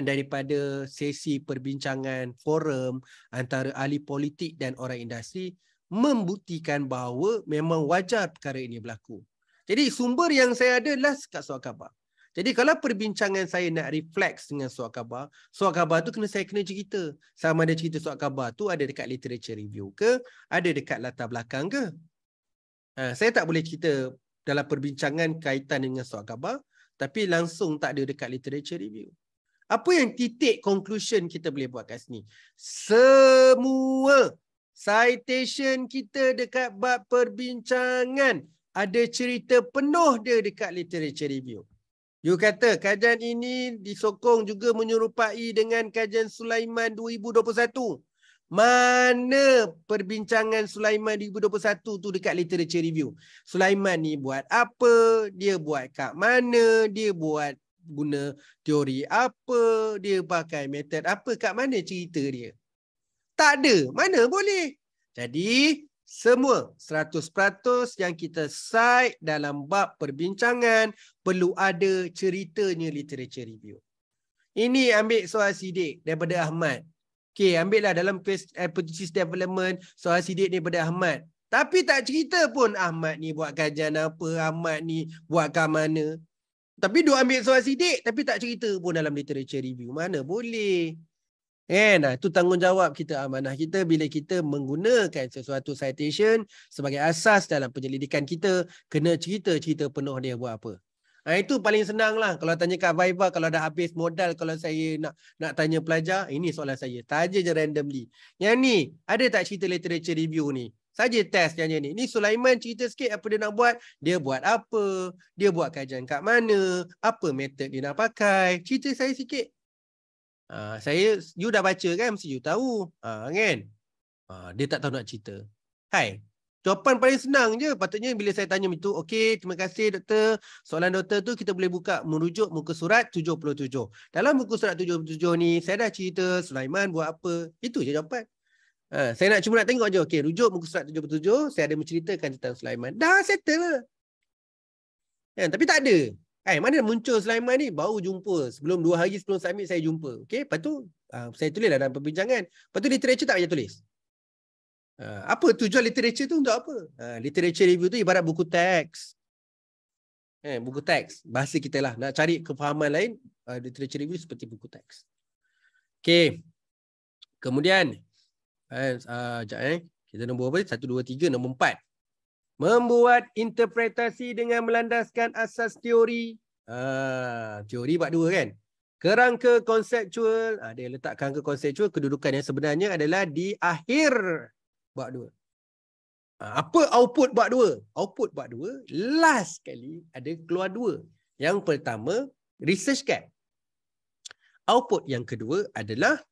daripada sesi perbincangan forum antara ahli politik dan orang industri membuktikan bahawa memang wajar perkara ini berlaku. Jadi sumber yang saya ada adalah kat suara khabar. Jadi kalau perbincangan saya nak reflex dengan suar khabar, suar khabar tu kena saya kena cerita. Sama ada cerita suar khabar tu ada dekat literature review ke, ada dekat latar belakang ke. Ha, saya tak boleh cerita dalam perbincangan kaitan dengan suar khabar, tapi langsung tak ada dekat literature review apa yang titik conclusion kita boleh buat kat sini? Semua citation kita dekat bab perbincangan ada cerita penuh dia dekat literature review. You kata kajian ini disokong juga menyerupai dengan kajian Sulaiman 2021. Mana perbincangan Sulaiman 2021 tu dekat literature review? Sulaiman ni buat apa? Dia buat kat mana? Dia buat guna teori apa, dia pakai metod apa, kat mana cerita dia. Tak ada, mana boleh. Jadi semua 100% yang kita cite dalam bab perbincangan perlu ada ceritanya literature review. Ini ambil soal sidik daripada Ahmad. Okay, ambillah dalam hypothesis eh, development soal sidik ni daripada Ahmad. Tapi tak cerita pun Ahmad ni buat kajian apa, Ahmad ni buat kat mana. Tapi dua ambil soal sidik tapi tak cerita pun dalam literature review. Mana boleh. Kan? Itu tanggungjawab kita amanah kita bila kita menggunakan sesuatu citation sebagai asas dalam penyelidikan kita kena cerita cerita penuh dia buat apa. Ha, itu paling senang lah. Kalau tanya Kak Viva, kalau dah habis modal, kalau saya nak nak tanya pelajar, ini soalan saya. Tanya je randomly. Yang ni, ada tak cerita literature review ni? saja test macam ni. Ni Sulaiman cerita sikit apa dia nak buat. Dia buat apa. Dia buat kajian kat mana. Apa method dia nak pakai. Cerita saya sikit. Ha, saya, you dah baca kan? Mesti you tahu. Ha, kan? Ha, dia tak tahu nak cerita. Hai. Jawapan paling senang je. Patutnya bila saya tanya itu. okay, terima kasih doktor. Soalan doktor tu kita boleh buka merujuk muka surat 77. Dalam muka surat 77 ni, saya dah cerita Sulaiman buat apa. Itu je jawapan. Ha, saya nak cuba nak tengok je. Okey, rujuk muka surat 77, saya ada menceritakan tentang Sulaiman. Dah settle lah. Ya, tapi tak ada. Eh, mana muncul Sulaiman ni? Baru jumpa. Sebelum dua hari sebelum submit saya jumpa. Okey, lepas tu ha, saya tulis lah dalam perbincangan. Lepas tu literature tak payah tulis. Ha, apa tujuan literature tu untuk apa? Ha, literature review tu ibarat buku teks. Eh, buku teks. Bahasa kita lah. Nak cari kefahaman lain, uh, literature review seperti buku teks. Okey. Kemudian, Eh, sekejap eh. Kita nombor apa? Satu, dua, tiga, nombor empat. Membuat interpretasi dengan melandaskan asas teori. Ah, teori buat dua kan? Kerangka konseptual. Ah, dia letak kerangka konseptual. Kedudukan yang sebenarnya adalah di akhir buat dua. Ah, apa output buat dua? Output buat dua. Last kali ada keluar dua. Yang pertama, research gap. Output yang kedua adalah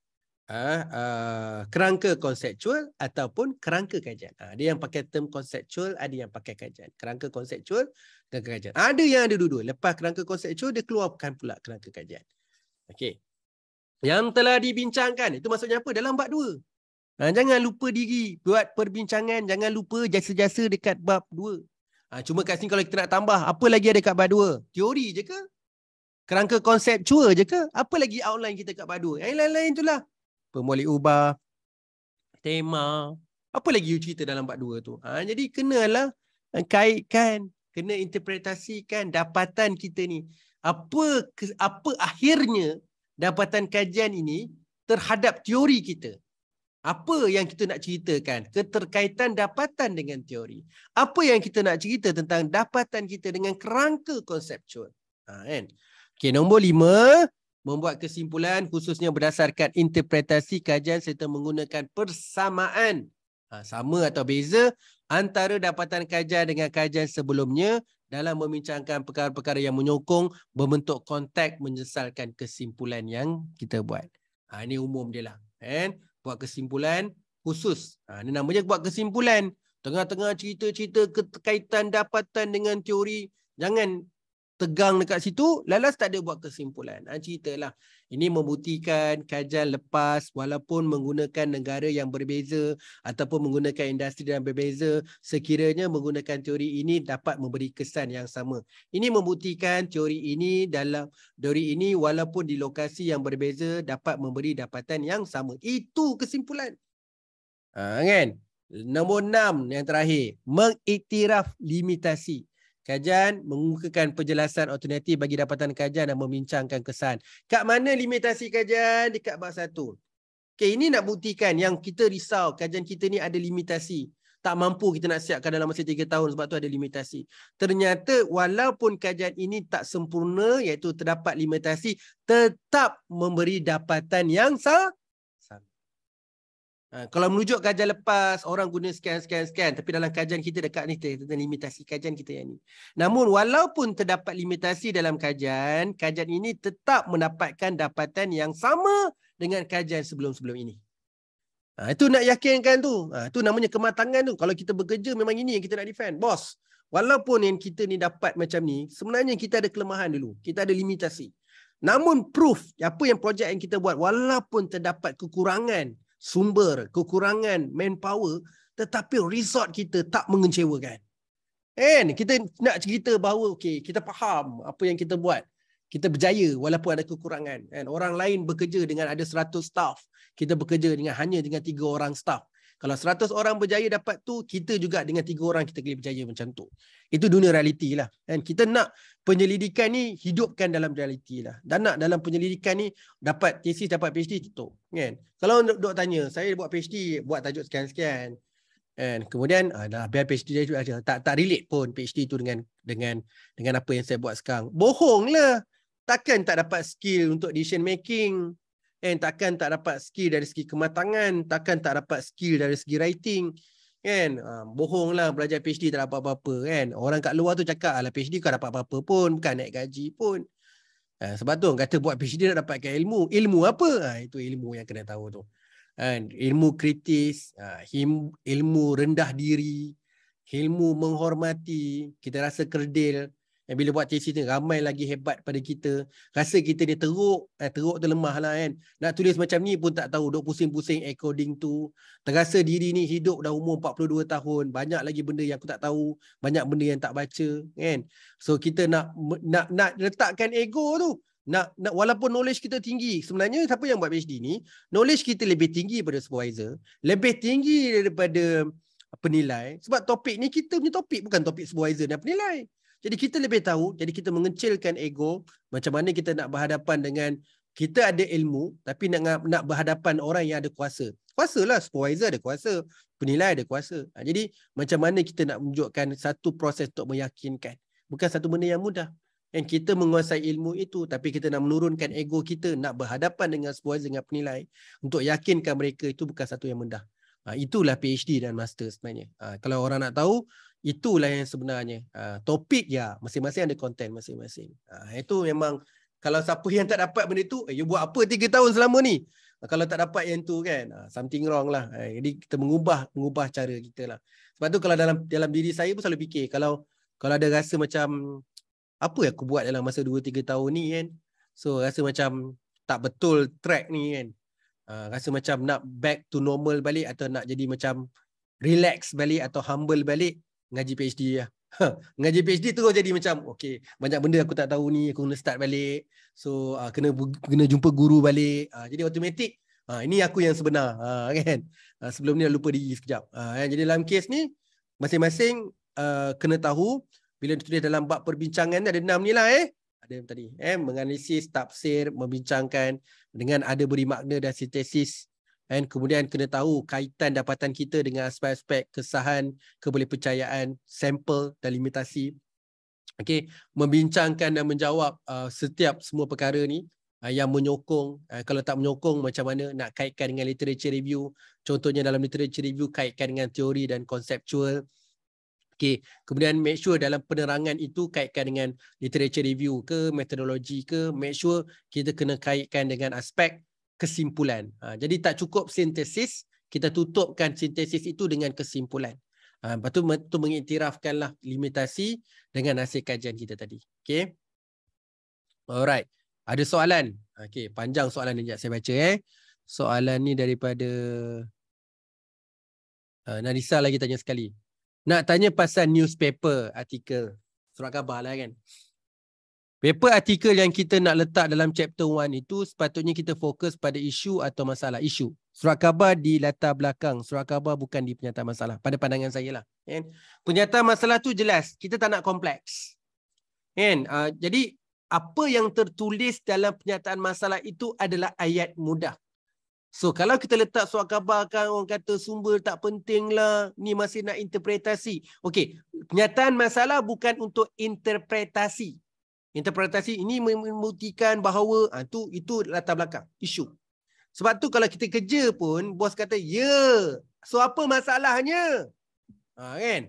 uh, kerangka konseptual ataupun kerangka kajian. Uh, ah, ada yang pakai term konseptual, ada yang pakai kajian. Kerangka konseptual, kerangka kajian. Ada yang ada dua-dua. Lepas kerangka konseptual, dia keluarkan pula kerangka kajian. Okey. Yang telah dibincangkan, itu maksudnya apa? Dalam bab dua. Ha, jangan lupa diri buat perbincangan. Jangan lupa jasa-jasa dekat bab dua. Ha, cuma kat sini kalau kita nak tambah, apa lagi ada kat bab dua? Teori je ke? Kerangka konseptual je ke? Apa lagi outline kita kat bab dua? Yang lain-lain itulah. Pemulih ubah tema apa lagi you cerita dalam bab dua tu ha, jadi kenalah eh, kaitkan kena interpretasikan dapatan kita ni apa apa akhirnya dapatan kajian ini terhadap teori kita apa yang kita nak ceritakan keterkaitan dapatan dengan teori apa yang kita nak cerita tentang dapatan kita dengan kerangka konseptual ha, kan Okay, nombor lima, membuat kesimpulan khususnya berdasarkan interpretasi kajian serta menggunakan persamaan ha, sama atau beza antara dapatan kajian dengan kajian sebelumnya dalam membincangkan perkara-perkara yang menyokong membentuk konteks menyesalkan kesimpulan yang kita buat. Ha, ini umum dia lah. And, buat kesimpulan khusus. Ha, ini namanya buat kesimpulan. Tengah-tengah cerita-cerita keterkaitan dapatan dengan teori. Jangan tegang dekat situ lalas tak ada buat kesimpulan ha, ceritalah ini membuktikan kajian lepas walaupun menggunakan negara yang berbeza ataupun menggunakan industri yang berbeza sekiranya menggunakan teori ini dapat memberi kesan yang sama ini membuktikan teori ini dalam teori ini walaupun di lokasi yang berbeza dapat memberi dapatan yang sama itu kesimpulan ha, kan nombor enam yang terakhir mengiktiraf limitasi kajian mengukakan penjelasan alternatif bagi dapatan kajian dan membincangkan kesan. Kat mana limitasi kajian? Dekat bab satu. Okay, ini nak buktikan yang kita risau kajian kita ni ada limitasi. Tak mampu kita nak siapkan dalam masa tiga tahun sebab tu ada limitasi. Ternyata walaupun kajian ini tak sempurna iaitu terdapat limitasi tetap memberi dapatan yang sah Ha, kalau merujuk kajian lepas, orang guna scan, scan, scan. Tapi dalam kajian kita dekat ni, kita limitasi kajian kita yang ni. Namun, walaupun terdapat limitasi dalam kajian, kajian ini tetap mendapatkan dapatan yang sama dengan kajian sebelum-sebelum ini. Ha, itu nak yakinkan tu. Ha, itu namanya kematangan tu. Kalau kita bekerja, memang ini yang kita nak defend. Bos, walaupun yang kita ni dapat macam ni, sebenarnya kita ada kelemahan dulu. Kita ada limitasi. Namun proof apa yang projek yang kita buat walaupun terdapat kekurangan sumber kekurangan manpower tetapi resort kita tak mengecewakan. Kan? Kita nak cerita bahawa okey, kita faham apa yang kita buat. Kita berjaya walaupun ada kekurangan. And Orang lain bekerja dengan ada 100 staff. Kita bekerja dengan hanya dengan 3 orang staff. Kalau 100 orang berjaya dapat tu, kita juga dengan 3 orang kita boleh berjaya macam tu. Itu dunia realiti lah. And kita nak penyelidikan ni hidupkan dalam realiti lah. Dan nak dalam penyelidikan ni dapat tesis, dapat PhD, tu. Kan? Kalau dok, dok tanya, saya buat PhD, buat tajuk scan-scan. And kemudian ah, dah biar PhD dia aja tak tak relate pun PhD tu dengan dengan dengan apa yang saya buat sekarang. Bohonglah. Takkan tak dapat skill untuk decision making kan takkan tak dapat skill dari segi kematangan takkan tak dapat skill dari segi writing kan ha, bohong lah belajar PhD tak dapat apa-apa kan orang kat luar tu cakap lah PhD kau dapat apa-apa pun bukan naik gaji pun ha, sebab tu kata buat PhD nak dapatkan ilmu ilmu apa ha, itu ilmu yang kena tahu tu kan ha, ilmu kritis ha, ilmu rendah diri ilmu menghormati kita rasa kerdil dan eh, bila buat tesis ni ramai lagi hebat pada kita. Rasa kita ni teruk, eh, teruk tu lemah lah kan. Nak tulis macam ni pun tak tahu. Duk pusing-pusing according tu. Terasa diri ni hidup dah umur 42 tahun. Banyak lagi benda yang aku tak tahu. Banyak benda yang tak baca kan. So kita nak nak nak letakkan ego tu. Nak, nak walaupun knowledge kita tinggi sebenarnya siapa yang buat PhD ni knowledge kita lebih tinggi daripada supervisor lebih tinggi daripada penilai sebab topik ni kita punya topik bukan topik supervisor dan penilai jadi kita lebih tahu, jadi kita mengecilkan ego, macam mana kita nak berhadapan dengan kita ada ilmu tapi nak nak berhadapan orang yang ada kuasa. Kuasalah supervisor ada kuasa, penilai ada kuasa. Ha, jadi macam mana kita nak menunjukkan satu proses untuk meyakinkan? Bukan satu benda yang mudah. Yang kita menguasai ilmu itu tapi kita nak menurunkan ego kita nak berhadapan dengan supervisor dengan penilai untuk yakinkan mereka itu bukan satu yang mudah. Ha, itulah PhD dan master sebenarnya. Ha, kalau orang nak tahu itulah yang sebenarnya uh, topik ya masing-masing ada konten masing-masing uh, ha, itu memang kalau siapa yang tak dapat benda tu eh, you buat apa 3 tahun selama ni uh, kalau tak dapat yang tu kan uh, something wrong lah uh, jadi kita mengubah mengubah cara kita lah sebab tu kalau dalam dalam diri saya pun selalu fikir kalau kalau ada rasa macam apa yang aku buat dalam masa 2 3 tahun ni kan so rasa macam tak betul track ni kan uh, rasa macam nak back to normal balik atau nak jadi macam relax balik atau humble balik ngaji PhD lah. ngaji PhD terus jadi macam okay, banyak benda aku tak tahu ni aku kena start balik. So uh, kena kena jumpa guru balik. Uh, jadi automatik uh, ah, ini aku yang sebenar uh, kan. Uh, sebelum ni dah lupa diri sekejap. Uh, jadi dalam kes ni masing-masing uh, kena tahu bila tulis dalam bab perbincangan ada enam ni lah eh. Ada tadi eh menganalisis, tafsir, membincangkan dengan ada beri makna dan sintesis and kemudian kena tahu kaitan dapatan kita dengan aspek-aspek kesahan, kebolehpercayaan, sampel dan limitasi. Okay, membincangkan dan menjawab uh, setiap semua perkara ni uh, yang menyokong, uh, kalau tak menyokong macam mana nak kaitkan dengan literature review? Contohnya dalam literature review kaitkan dengan teori dan conceptual. Okay, kemudian make sure dalam penerangan itu kaitkan dengan literature review ke, metodologi ke, make sure kita kena kaitkan dengan aspek kesimpulan. Ha, jadi tak cukup sintesis, kita tutupkan sintesis itu dengan kesimpulan. Ha, lepas tu, tu mengiktirafkanlah limitasi dengan hasil kajian kita tadi. Okay. Alright. Ada soalan? Okay, panjang soalan ni saya baca. Eh. Soalan ni daripada uh, Narisa lagi tanya sekali. Nak tanya pasal newspaper artikel. Surat khabar lah kan. Paper artikel yang kita nak letak dalam chapter 1 itu sepatutnya kita fokus pada isu atau masalah. Isu. Surat khabar di latar belakang. Surat khabar bukan di penyataan masalah. Pada pandangan saya lah. And penyataan masalah tu jelas. Kita tak nak kompleks. And, uh, ah, jadi apa yang tertulis dalam penyataan masalah itu adalah ayat mudah. So kalau kita letak surat khabar kan orang kata sumber tak penting lah. Ni masih nak interpretasi. Okey, Penyataan masalah bukan untuk interpretasi. Interpretasi ini membuktikan bahawa ha, tu, itu latar belakang, isu. Sebab tu kalau kita kerja pun, bos kata, ya, yeah. so apa masalahnya? Ha, kan?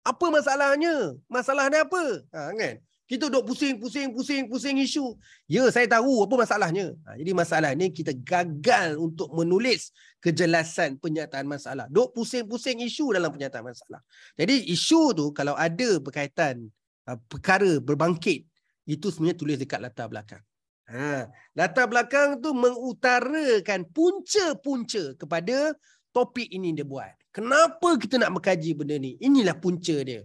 Apa masalahnya? Masalahnya apa? Ha, kan? Kita duduk pusing, pusing, pusing, pusing isu. Ya, saya tahu apa masalahnya. Ha, jadi masalah ni kita gagal untuk menulis kejelasan penyataan masalah. Duduk pusing-pusing isu dalam penyataan masalah. Jadi isu tu kalau ada berkaitan uh, perkara berbangkit itu sebenarnya tulis dekat latar belakang. Ha, latar belakang tu mengutarakan punca-punca kepada topik ini dia buat. Kenapa kita nak mengkaji benda ni? Inilah punca dia.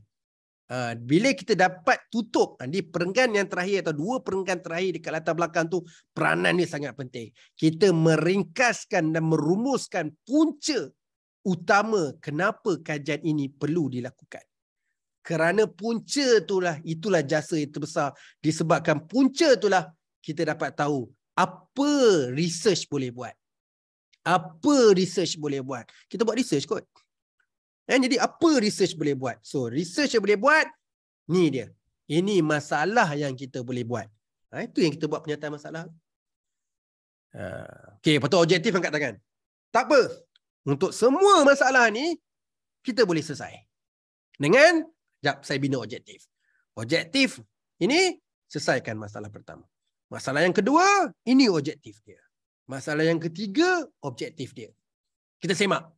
Ha, bila kita dapat tutup ha, di perenggan yang terakhir atau dua perenggan terakhir dekat latar belakang tu, peranan ni sangat penting. Kita meringkaskan dan merumuskan punca utama kenapa kajian ini perlu dilakukan kerana punca itulah itulah jasa yang terbesar disebabkan punca itulah kita dapat tahu apa research boleh buat apa research boleh buat kita buat research kot eh, jadi apa research boleh buat so research yang boleh buat ni dia ini masalah yang kita boleh buat ha, itu yang kita buat penyataan masalah ha, Okay, lepas tu objektif angkat tangan Tak apa Untuk semua masalah ni Kita boleh selesai Dengan Sekejap saya bina objektif. Objektif ini selesaikan masalah pertama. Masalah yang kedua, ini objektif dia. Masalah yang ketiga, objektif dia. Kita semak.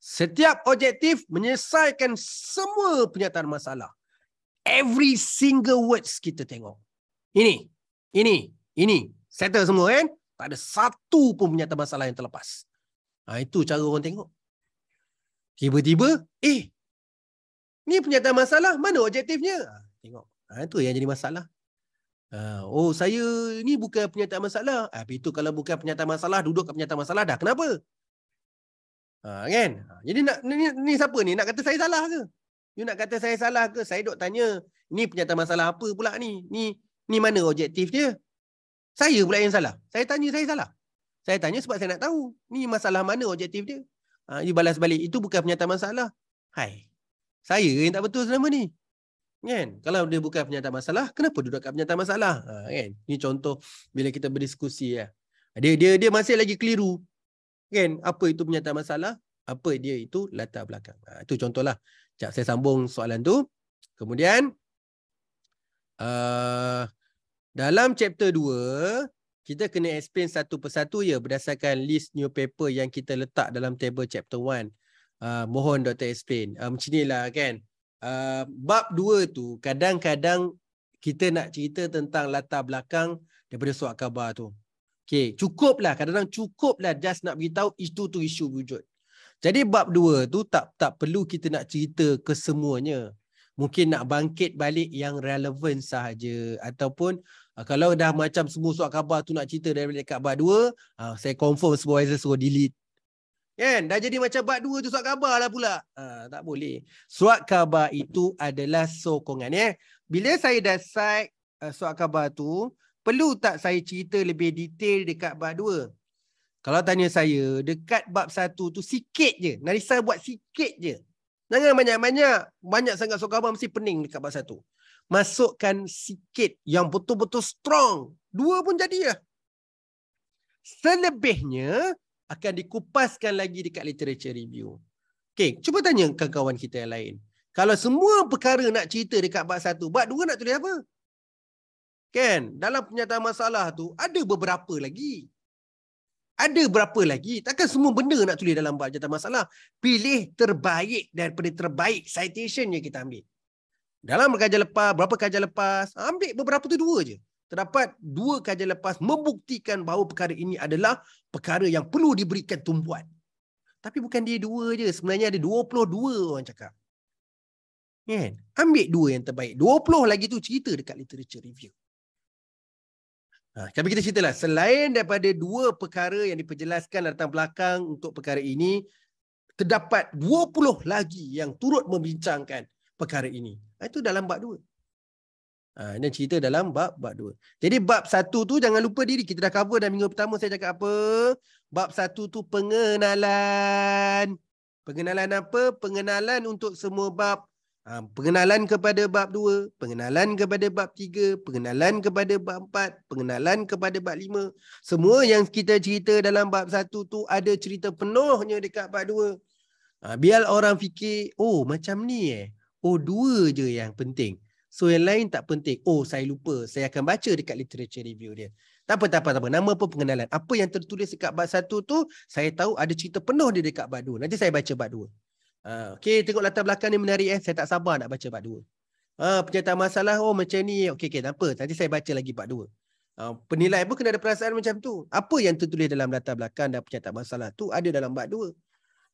Setiap objektif menyelesaikan semua penyataan masalah. Every single words kita tengok. Ini, ini, ini. Settle semua kan? Tak ada satu pun penyataan masalah yang terlepas. Ha, itu cara orang tengok. Tiba-tiba, eh, Ni penyataan masalah, mana objektifnya? Ah, tengok. Ha, ah, itu yang jadi masalah. Ha, oh, saya ni bukan penyataan masalah. Ha, itu kalau bukan penyataan masalah, duduk kat penyataan masalah dah. Kenapa? Ha, kan? Jadi nak ni, ni siapa ni? Nak kata saya salah ke? You nak kata saya salah ke? Saya duk tanya, ni penyataan masalah apa pula ni? Ni ni mana objektifnya? Saya pula yang salah. Saya tanya saya salah. Saya tanya sebab saya nak tahu. Ni masalah mana objektif dia? Ha, you balas balik. Itu bukan penyataan masalah. Hai saya yang tak betul selama ni. Kan? Kalau dia bukan penyata masalah, kenapa duduk kat penyata masalah? Ha, kan? Ini contoh bila kita berdiskusi. Ya. Dia, dia dia masih lagi keliru. Kan? Apa itu penyata masalah? Apa dia itu latar belakang? Ha, itu contohlah. Sekejap saya sambung soalan tu. Kemudian, uh, dalam chapter 2, kita kena explain satu persatu ya berdasarkan list new paper yang kita letak dalam table chapter 1. Ah, mohon doktor explain. Uh, ah, macam inilah kan. Uh, bab dua tu kadang-kadang kita nak cerita tentang latar belakang daripada suat khabar tu. Okay, cukuplah. Kadang-kadang cukuplah just nak beritahu itu tu isu wujud. Jadi bab dua tu tak tak perlu kita nak cerita kesemuanya. Mungkin nak bangkit balik yang relevan sahaja. Ataupun uh, kalau dah macam semua suat khabar tu nak cerita daripada dekat bab dua, uh, saya confirm supervisor suruh delete. Kan? Dah jadi macam bab dua tu suat khabar lah pula. Ha, tak boleh. Suat khabar itu adalah sokongan. Ya? Bila saya dah cite uh, suat khabar tu, perlu tak saya cerita lebih detail dekat bab dua? Kalau tanya saya, dekat bab satu tu sikit je. Narisa buat sikit je. Jangan banyak-banyak. Banyak sangat suat khabar mesti pening dekat bab satu. Masukkan sikit yang betul-betul strong. Dua pun jadilah. Selebihnya, akan dikupaskan lagi dekat literature review. Okay, cuba tanya kawan-kawan kita yang lain. Kalau semua perkara nak cerita dekat bab satu, bab dua nak tulis apa? Kan? Dalam penyataan masalah tu, ada beberapa lagi. Ada berapa lagi? Takkan semua benda nak tulis dalam bab penyataan masalah. Pilih terbaik daripada terbaik citation yang kita ambil. Dalam kajian lepas, berapa kajian lepas, ambil beberapa tu dua je terdapat dua kajian lepas membuktikan bahawa perkara ini adalah perkara yang perlu diberikan tumbuhan. Tapi bukan dia dua je. Sebenarnya ada 22 orang cakap. Kan? Ambil dua yang terbaik. 20 lagi tu cerita dekat literature review. Ha, tapi kita ceritalah. Selain daripada dua perkara yang diperjelaskan datang belakang untuk perkara ini, terdapat 20 lagi yang turut membincangkan perkara ini. Ha, itu dalam bab dua. Ha, ini cerita dalam bab bab dua. Jadi bab satu tu jangan lupa diri. Kita dah cover dalam minggu pertama saya cakap apa. Bab satu tu pengenalan. Pengenalan apa? Pengenalan untuk semua bab. Ha, pengenalan kepada bab dua, Pengenalan kepada bab tiga, Pengenalan kepada bab empat, Pengenalan kepada bab lima. Semua yang kita cerita dalam bab satu tu ada cerita penuhnya dekat bab dua. Ha, biar orang fikir, oh macam ni eh. Oh dua je yang penting. So yang lain tak penting. Oh saya lupa. Saya akan baca dekat literature review dia. Tak apa, tak apa, tak apa. Nama apa pengenalan. Apa yang tertulis dekat bab satu tu, saya tahu ada cerita penuh dia dekat bab dua. Nanti saya baca bab dua. Ha, okay, tengok latar belakang ni menarik eh. Saya tak sabar nak baca bab dua. Ha, penyataan masalah, oh macam ni. Okay, okay, tak apa. Nanti saya baca lagi bab dua. Ha, penilai pun kena ada perasaan macam tu. Apa yang tertulis dalam latar belakang dan penyataan masalah tu ada dalam bab dua.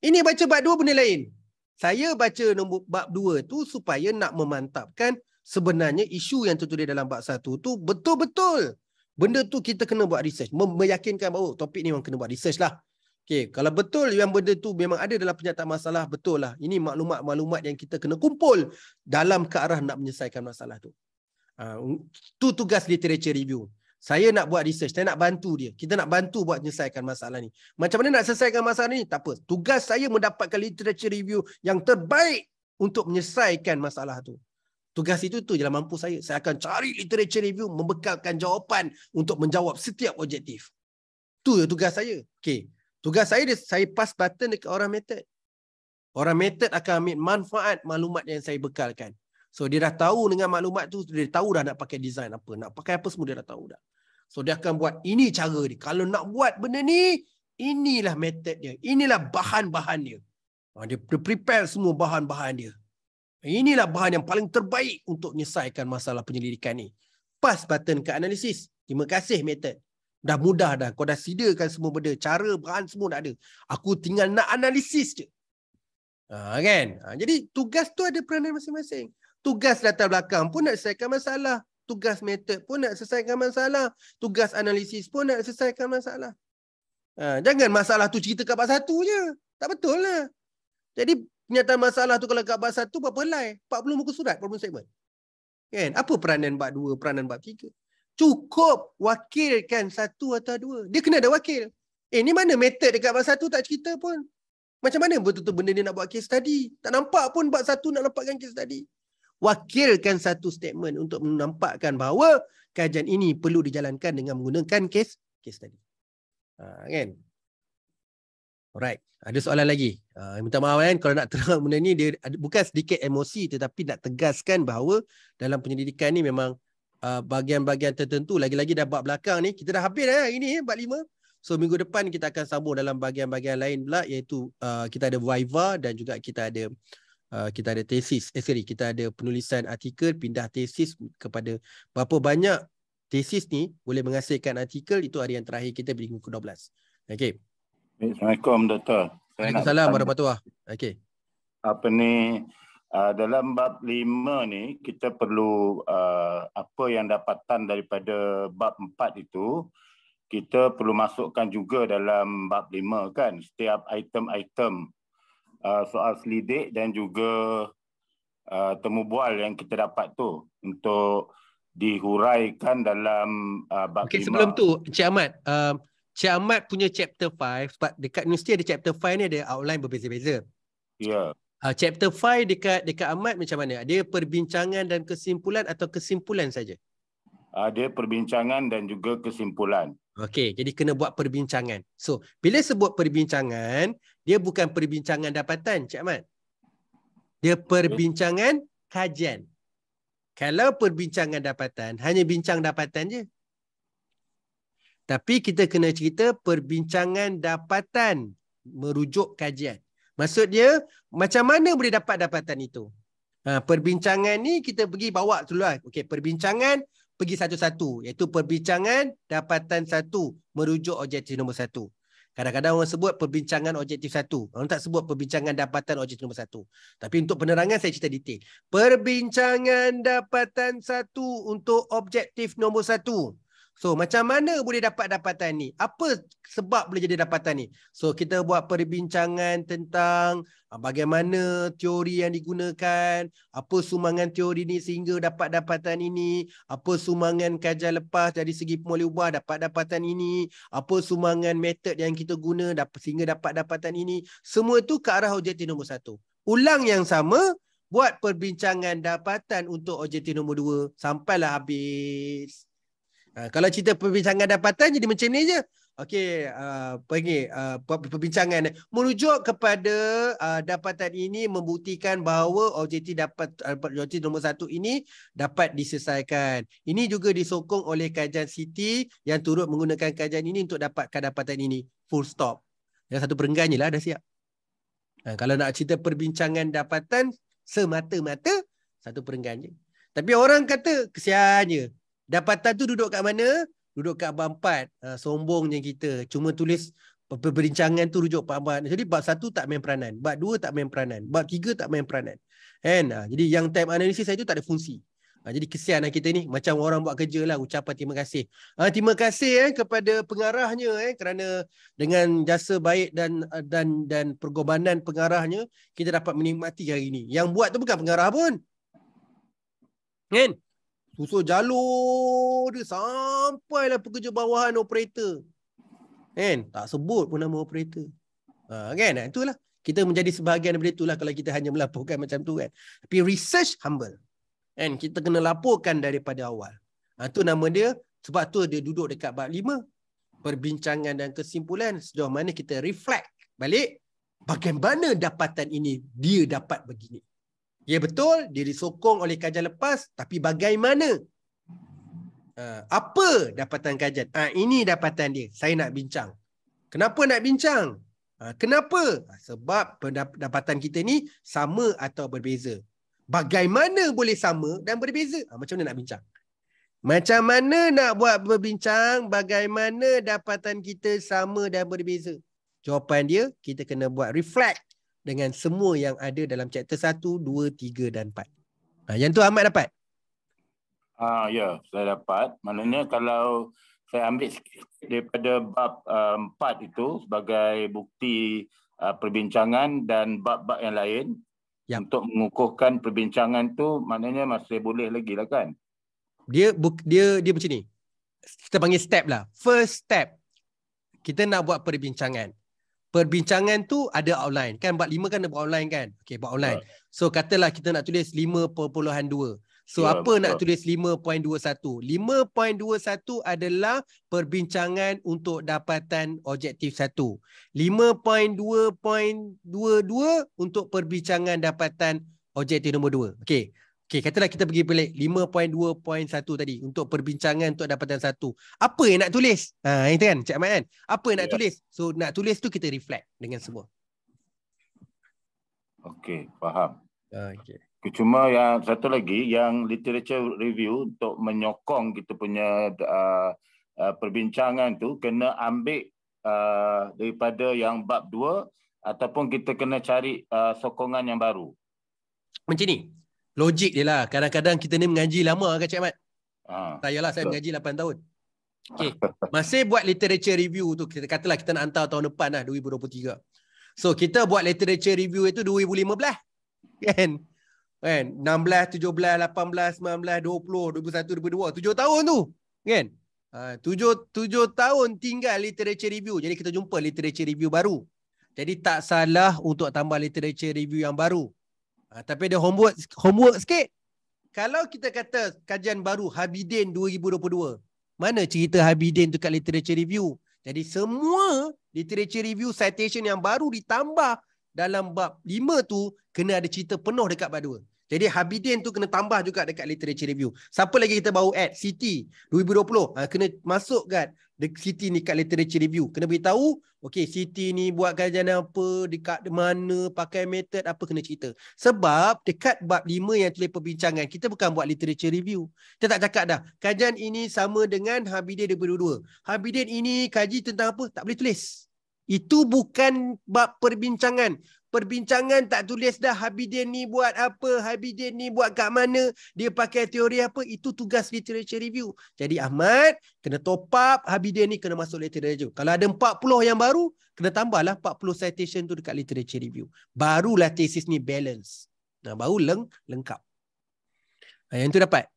Ini baca bab dua benda lain. Saya baca nombor bab dua tu supaya nak memantapkan sebenarnya isu yang tertulis dalam bab satu tu betul-betul benda tu kita kena buat research. Meyakinkan bahawa topik ni memang kena buat research lah. Okay, kalau betul yang benda tu memang ada dalam penyataan masalah, betul lah. Ini maklumat-maklumat yang kita kena kumpul dalam ke arah nak menyelesaikan masalah tu. Itu ha, uh, tugas literature review. Saya nak buat research, saya nak bantu dia. Kita nak bantu buat menyelesaikan masalah ni. Macam mana nak selesaikan masalah ni? Tak apa. Tugas saya mendapatkan literature review yang terbaik untuk menyelesaikan masalah tu. Tugas itu tu jelah mampu saya. Saya akan cari literature review membekalkan jawapan untuk menjawab setiap objektif. Tu ya tugas saya. Okay, Tugas saya dia, saya pass button dekat orang method. Orang method akan ambil manfaat maklumat yang saya bekalkan. So dia dah tahu dengan maklumat tu dia tahu dah nak pakai design apa, nak pakai apa semua dia dah tahu dah. So dia akan buat ini cara dia. Kalau nak buat benda ni, inilah method dia. Inilah bahan-bahan dia. Ah, dia prepare semua bahan-bahan dia. Inilah bahan yang paling terbaik untuk menyelesaikan masalah penyelidikan ni. Pas button ke analisis. Terima kasih method. Dah mudah dah. Kau dah sediakan semua benda. Cara, bahan semua dah ada. Aku tinggal nak analisis je. Ha, kan? Ha, jadi tugas tu ada peranan masing-masing. Tugas latar belakang pun nak selesaikan masalah. Tugas method pun nak selesaikan masalah. Tugas analisis pun nak selesaikan masalah. Ha, jangan masalah tu cerita kat pak satu je. Tak betul lah. Jadi kenyataan masalah tu kalau kat bab satu berapa helai? 40 muka surat problem statement. Kan? Apa peranan bab dua, peranan bab tiga? Cukup wakilkan satu atau dua. Dia kena ada wakil. Eh ni mana method dekat bab satu tak cerita pun. Macam mana betul-betul benda ni nak buat case study? Tak nampak pun bab satu nak nampakkan case study. Wakilkan satu statement untuk menampakkan bahawa kajian ini perlu dijalankan dengan menggunakan case case study. Ha, kan? Alright. Ada soalan lagi? Uh, minta maaf kan kalau nak terang benda ni dia bukan sedikit emosi tetapi nak tegaskan bahawa dalam penyelidikan ni memang uh, bahagian-bahagian tertentu lagi-lagi dah bab belakang ni kita dah habis eh hari ni eh, bab lima. So minggu depan kita akan sambung dalam bahagian-bahagian lain pula iaitu uh, kita ada Viva dan juga kita ada uh, kita ada tesis. Eh sorry, kita ada penulisan artikel pindah tesis kepada berapa banyak tesis ni boleh menghasilkan artikel itu hari yang terakhir kita minggu ke-12. Okay. Assalamualaikum Dato. Assalamualaikum warahmatullahi wabarakatuh. Okey. Apa ni uh, dalam bab 5 ni kita perlu uh, apa yang dapatan daripada bab 4 itu kita perlu masukkan juga dalam bab 5 kan setiap item-item uh, soal selidik dan juga uh, temu bual yang kita dapat tu untuk dihuraikan dalam uh, bab okay, 5. Okey sebelum tu Cik Ahmad uh... Cik Ahmad punya chapter 5 sebab dekat universiti ada chapter 5 ni ada outline berbeza-beza. Ya. Yeah. Uh, chapter 5 dekat dekat Ahmad macam mana? Ada perbincangan dan kesimpulan atau kesimpulan saja? Ada ah, perbincangan dan juga kesimpulan. Okey, jadi kena buat perbincangan. So, bila sebut perbincangan, dia bukan perbincangan dapatan, Cik Ahmad. Dia perbincangan kajian. Kalau perbincangan dapatan, hanya bincang dapatan je. Tapi kita kena cerita perbincangan dapatan merujuk kajian. Maksudnya macam mana boleh dapat dapatan itu? Ha, perbincangan ni kita pergi bawa tu lah. Okay, perbincangan pergi satu-satu. Iaitu perbincangan dapatan satu merujuk objektif nombor satu. Kadang-kadang orang sebut perbincangan objektif satu. Orang tak sebut perbincangan dapatan objektif nombor satu. Tapi untuk penerangan saya cerita detail. Perbincangan dapatan satu untuk objektif nombor satu. So macam mana boleh dapat dapatan ni? Apa sebab boleh jadi dapatan ni? So kita buat perbincangan tentang ah, bagaimana teori yang digunakan, apa sumangan teori ni sehingga dapat dapatan ini, apa sumangan kajian lepas dari segi pemulih ubah dapat dapatan ini, apa sumangan method yang kita guna sehingga dapat dapatan ini. Semua tu ke arah objektif nombor satu. Ulang yang sama, buat perbincangan dapatan untuk objektif nombor dua. Sampailah habis. Ha, kalau cerita perbincangan dapatan jadi macam ni je. Okey, uh, pergi uh, perbincangan ni. Merujuk kepada uh, dapatan ini membuktikan bahawa objektif dapat uh, objektif nombor satu ini dapat diselesaikan. Ini juga disokong oleh kajian Siti yang turut menggunakan kajian ini untuk dapatkan dapatan ini. Full stop. Yang satu perenggan je lah, dah siap. Uh, kalau nak cerita perbincangan dapatan, semata-mata satu perenggan je. Tapi orang kata kesian je. Dapatan tu duduk kat mana? Duduk kat bab empat. Ha, sombongnya kita. Cuma tulis perbincangan tu rujuk bab empat. Jadi bab satu tak main peranan. Bab dua tak main peranan. Bab tiga tak main peranan. And, ha, ah, jadi yang time analisis saya tu tak ada fungsi. Ha, jadi kesian lah kita ni. Macam orang buat kerja lah. Ucapan terima kasih. Ha, terima kasih eh, kepada pengarahnya. Eh, kerana dengan jasa baik dan dan dan pergobanan pengarahnya. Kita dapat menikmati hari ni. Yang buat tu bukan pengarah pun. Kan? Eh? susur jalur dia lah pekerja bawahan operator. Kan? Tak sebut pun nama operator. Ha, kan? Ha, itulah. Kita menjadi sebahagian daripada itulah kalau kita hanya melaporkan macam tu kan. Tapi research humble. And kita kena laporkan daripada awal. Ha, tu nama dia. Sebab tu dia duduk dekat bab lima. Perbincangan dan kesimpulan sejauh mana kita reflect balik. Bagaimana dapatan ini dia dapat begini. Ya betul, dia disokong oleh kajian lepas. Tapi bagaimana? Ah, apa dapatan kajian? Ha, ini dapatan dia. Saya nak bincang. Kenapa nak bincang? Ah, kenapa? Sebab pendapatan kita ni sama atau berbeza. Bagaimana boleh sama dan berbeza? Ha, macam mana nak bincang? Macam mana nak buat berbincang? Bagaimana dapatan kita sama dan berbeza? Jawapan dia, kita kena buat reflect dengan semua yang ada dalam chapter 1, 2, 3 dan 4. Nah, ha, yang tu Ahmad dapat? Ah uh, ya, saya dapat. Maknanya kalau saya ambil daripada bab uh, 4 itu sebagai bukti uh, perbincangan dan bab-bab yang lain yep. Ya. untuk mengukuhkan perbincangan tu maknanya masih boleh lagi lah kan? Dia buk, dia dia macam ni. Kita panggil step lah. First step kita nak buat perbincangan perbincangan tu ada outline kan buat lima kan ada buat outline kan okey buat outline yeah. so katalah kita nak tulis 5.2 so yeah, apa yeah. nak tulis 5.21 5.21 adalah perbincangan untuk dapatan objektif 1 5.2.22 untuk perbincangan dapatan objektif nombor 2 okey Okay, katalah kita pergi pilih 5.2.1 tadi untuk perbincangan untuk dapatan satu. Apa yang nak tulis? Ha, itu kan, Cik Ahmad kan? Apa yang nak yeah. tulis? So, nak tulis tu kita reflect dengan semua. Okay, faham. Okay. Cuma yang satu lagi, yang literature review untuk menyokong kita punya uh, uh, perbincangan tu kena ambil uh, daripada yang bab dua ataupun kita kena cari uh, sokongan yang baru. Macam ni, logik dia lah. Kadang-kadang kita ni mengaji lama kan Cik Mat? Ah, ha, saya lah, saya mengaji 8 tahun. Okay. Masih buat literature review tu. Kita katalah kita nak hantar tahun depan lah, 2023. So, kita buat literature review itu 2015. Kan? kan? 16, 17, 18, 19, 20, 21, 22. 7 tahun tu. Kan? Uh, 7, 7 tahun tinggal literature review. Jadi, kita jumpa literature review baru. Jadi, tak salah untuk tambah literature review yang baru. Uh, tapi dia homework homework sikit. Kalau kita kata kajian baru Habidin 2022. Mana cerita Habidin tu kat literature review? Jadi semua literature review citation yang baru ditambah dalam bab 5 tu kena ada cerita penuh dekat bab jadi Habidin tu kena tambah juga dekat literature review. Siapa lagi kita bawa add? City 2020. Ha, kena masuk kat the city ni kat literature review. Kena beritahu, okay, city ni buat kajian apa, dekat mana, pakai method, apa kena cerita. Sebab dekat bab 5 yang tulis perbincangan, kita bukan buat literature review. Kita tak cakap dah, kajian ini sama dengan Habidin 2022. Habidin ini kaji tentang apa? Tak boleh tulis. Itu bukan bab perbincangan perbincangan tak tulis dah Habidin ni buat apa, Habidin ni buat kat mana, dia pakai teori apa, itu tugas literature review. Jadi Ahmad kena top up, Habidin ni kena masuk literature review. Kalau ada 40 yang baru, kena tambahlah 40 citation tu dekat literature review. Barulah thesis ni balance. Nah, baru leng lengkap. Ah, yang tu dapat?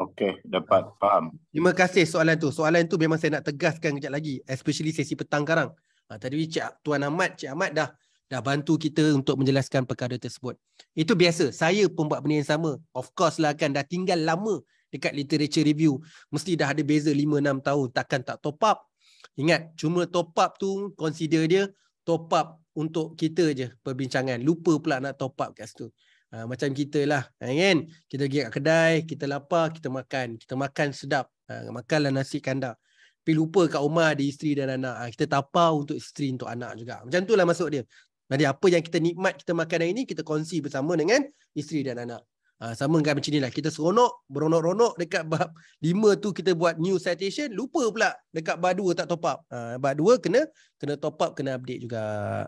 Okay, dapat. Faham. Terima kasih soalan tu. Soalan tu memang saya nak tegaskan kejap lagi. Especially sesi petang sekarang. Ha, ah, tadi Cik Tuan Ahmad, Cik Ahmad dah dah bantu kita untuk menjelaskan perkara tersebut. Itu biasa. Saya pun buat benda yang sama. Of course lah kan dah tinggal lama dekat literature review. Mesti dah ada beza 5-6 tahun. Takkan tak top up? Ingat, cuma top up tu consider dia top up untuk kita je perbincangan. Lupa pula nak top up kat situ. Ha, macam kita lah. Ha, kan? Kita pergi kat kedai, kita lapar, kita makan. Kita makan sedap. Ha, makanlah nasi kandar. Tapi lupa kat rumah ada isteri dan anak. Ha, kita tapau untuk isteri, untuk anak juga. Macam tu lah masuk dia. Jadi apa yang kita nikmat kita makan hari ini kita kongsi bersama dengan isteri dan anak. Ha, sama dengan macam inilah. Kita seronok, beronok-ronok dekat bab lima tu kita buat new citation. Lupa pula dekat bab 2 tak top up. Ha, bab 2 kena kena top up, kena update juga.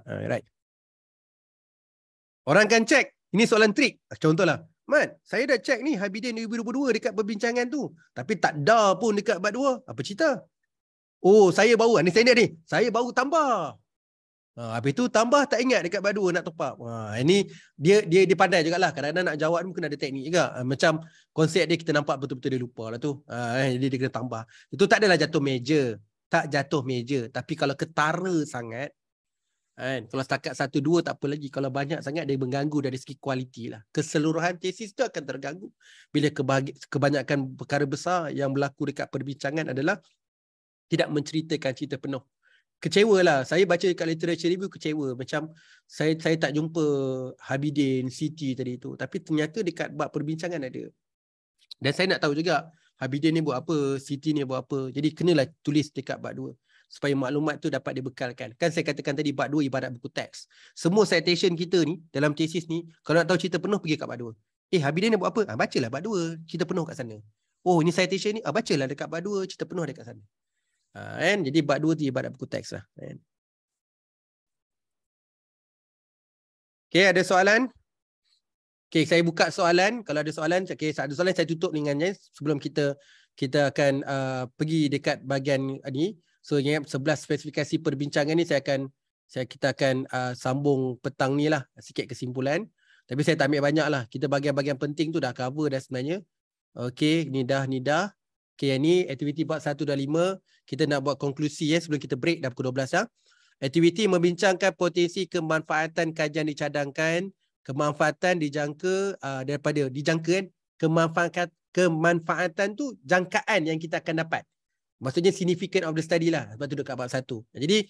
Ha, right. Orang kan cek Ini soalan trik. Ha, contohlah. Man, saya dah cek ni Habidin 2022 dekat perbincangan tu. Tapi tak dah pun dekat bab 2. Apa cerita? Oh, saya baru. Ha, ni saya ni. Saya baru tambah. Ha, habis tu tambah tak ingat dekat badua nak top up. Ha, ini dia dia dia pandai juga lah. Kadang-kadang nak jawab mungkin ada teknik juga. Ha, macam konsep dia kita nampak betul-betul dia lupa lah tu. Ha, eh, jadi dia kena tambah. Itu tak adalah jatuh meja. Tak jatuh meja. Tapi kalau ketara sangat. Kan? Kalau setakat satu dua tak apa lagi. Kalau banyak sangat dia mengganggu dari segi kualiti lah. Keseluruhan tesis tu akan terganggu. Bila kebanyakan perkara besar yang berlaku dekat perbincangan adalah tidak menceritakan cerita penuh kecewa lah. Saya baca dekat literature review kecewa. Macam saya saya tak jumpa Habidin, Siti tadi tu. Tapi ternyata dekat bab perbincangan ada. Dan saya nak tahu juga Habidin ni buat apa, Siti ni buat apa. Jadi kenalah tulis dekat bab 2. Supaya maklumat tu dapat dibekalkan. Kan saya katakan tadi bab 2 ibarat buku teks. Semua citation kita ni dalam tesis ni, kalau nak tahu cerita penuh pergi kat bab 2. Eh Habidin ni buat apa? Ah ha, bacalah bab 2. Cerita penuh kat sana. Oh ini citation ni, ah, bacalah dekat bab 2. Cerita penuh kat sana. Ah, and Jadi bab dua tu ibarat buku teks lah. Kan? Okay, ada soalan? Okay, saya buka soalan. Kalau ada soalan, okay, saat ada soalan saya tutup dengan ya, sebelum kita kita akan uh, pergi dekat bahagian ni. So, yang ya, sebelah spesifikasi perbincangan ni saya akan saya kita akan uh, sambung petang ni lah sikit kesimpulan. Tapi saya tak ambil banyak lah. Kita bahagian-bahagian penting tu dah cover dah sebenarnya. Okay, ni dah, ni dah. Okay, yang ni aktiviti buat satu dan lima. Kita nak buat konklusi ya sebelum kita break dah pukul 12. Ya. Aktiviti membincangkan potensi kemanfaatan kajian dicadangkan, kemanfaatan dijangka uh, daripada dijangka kan, kemanfaat, kemanfaatan tu jangkaan yang kita akan dapat. Maksudnya significant of the study lah. Sebab tu duduk kat bab satu. Jadi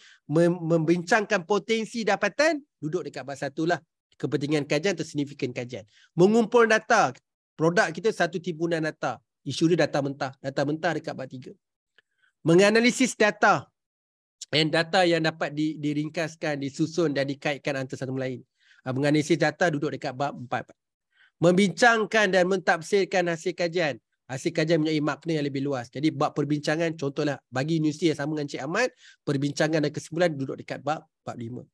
membincangkan potensi dapatan, duduk dekat bab satu lah. Kepentingan kajian atau significant kajian. Mengumpul data. Produk kita satu timbunan data isu dia data mentah data mentah dekat bab tiga. menganalisis data dan data yang dapat di, diringkaskan disusun dan dikaitkan antara satu lain ah, menganalisis data duduk dekat bab empat. membincangkan dan mentafsirkan hasil kajian hasil kajian mempunyai makna yang lebih luas jadi bab perbincangan contohlah bagi universiti yang sama dengan Cik Ahmad perbincangan dan kesimpulan duduk dekat bab lima.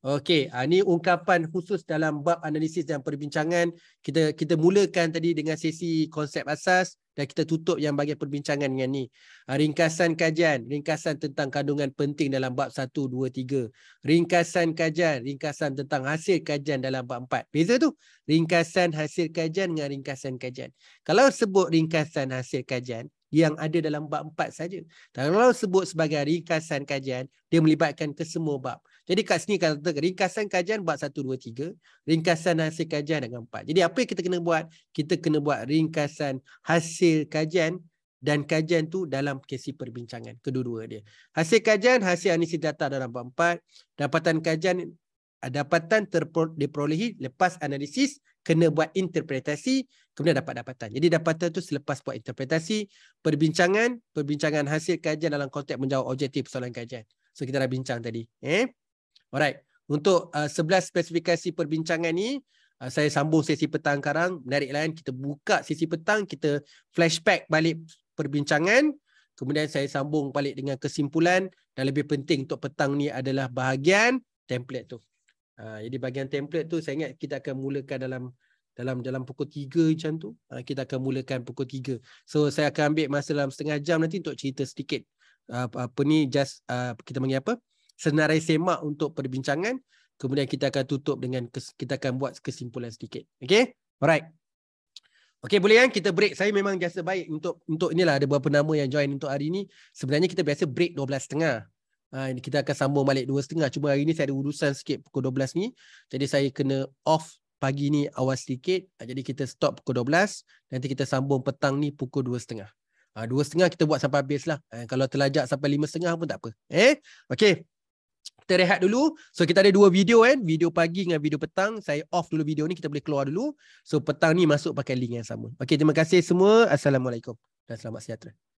Okey, uh, ah, ini ungkapan khusus dalam bab analisis dan perbincangan. Kita kita mulakan tadi dengan sesi konsep asas dan kita tutup yang bagi perbincangan dengan ni. Uh, ringkasan kajian, ringkasan tentang kandungan penting dalam bab 1, 2, 3. Ringkasan kajian, ringkasan tentang hasil kajian dalam bab 4. Beza tu, ringkasan hasil kajian dengan ringkasan kajian. Kalau sebut ringkasan hasil kajian, yang ada dalam bab 4 saja. Kalau sebut sebagai ringkasan kajian, dia melibatkan kesemua bab. Jadi kat sini kata ringkasan kajian buat satu dua tiga, ringkasan hasil kajian dengan empat. Jadi apa yang kita kena buat? Kita kena buat ringkasan hasil kajian dan kajian tu dalam kesi perbincangan kedua-dua dia. Hasil kajian, hasil analisis data dalam bab 4, dapatan kajian dapatan diperolehi lepas analisis kena buat interpretasi kemudian dapat dapatan. Jadi dapatan tu selepas buat interpretasi, perbincangan, perbincangan hasil kajian dalam konteks menjawab objektif persoalan kajian. So kita dah bincang tadi. Eh? Alright. Untuk uh, 11 spesifikasi perbincangan ni, uh, saya sambung sesi petang sekarang. Menarik lain, kan? kita buka sesi petang, kita flashback balik perbincangan. Kemudian saya sambung balik dengan kesimpulan. Dan lebih penting untuk petang ni adalah bahagian template tu. Uh, jadi bahagian template tu, saya ingat kita akan mulakan dalam dalam dalam pukul 3 macam tu. Uh, kita akan mulakan pukul 3. So saya akan ambil masa dalam setengah jam nanti untuk cerita sedikit. Uh, apa ni, just uh, kita panggil apa? senarai semak untuk perbincangan. Kemudian kita akan tutup dengan kita akan buat kesimpulan sedikit. Okay, alright. Okay, boleh kan kita break? Saya memang biasa baik untuk untuk inilah ada beberapa nama yang join untuk hari ini. Sebenarnya kita biasa break 12.30. Uh, ah, kita akan sambung balik 2.30. Cuma hari ini saya ada urusan sikit pukul 12 ni. Jadi saya kena off pagi ni awal sedikit. Uh, jadi kita stop pukul 12. Nanti kita sambung petang ni pukul 2.30. Uh, 2.30 kita buat sampai habis lah. Uh, kalau terlajak sampai 5.30 pun tak apa. Eh? Okay kita rehat dulu. So kita ada dua video kan, video pagi dengan video petang. Saya off dulu video ni, kita boleh keluar dulu. So petang ni masuk pakai link yang sama. Okay, terima kasih semua. Assalamualaikum dan selamat sejahtera.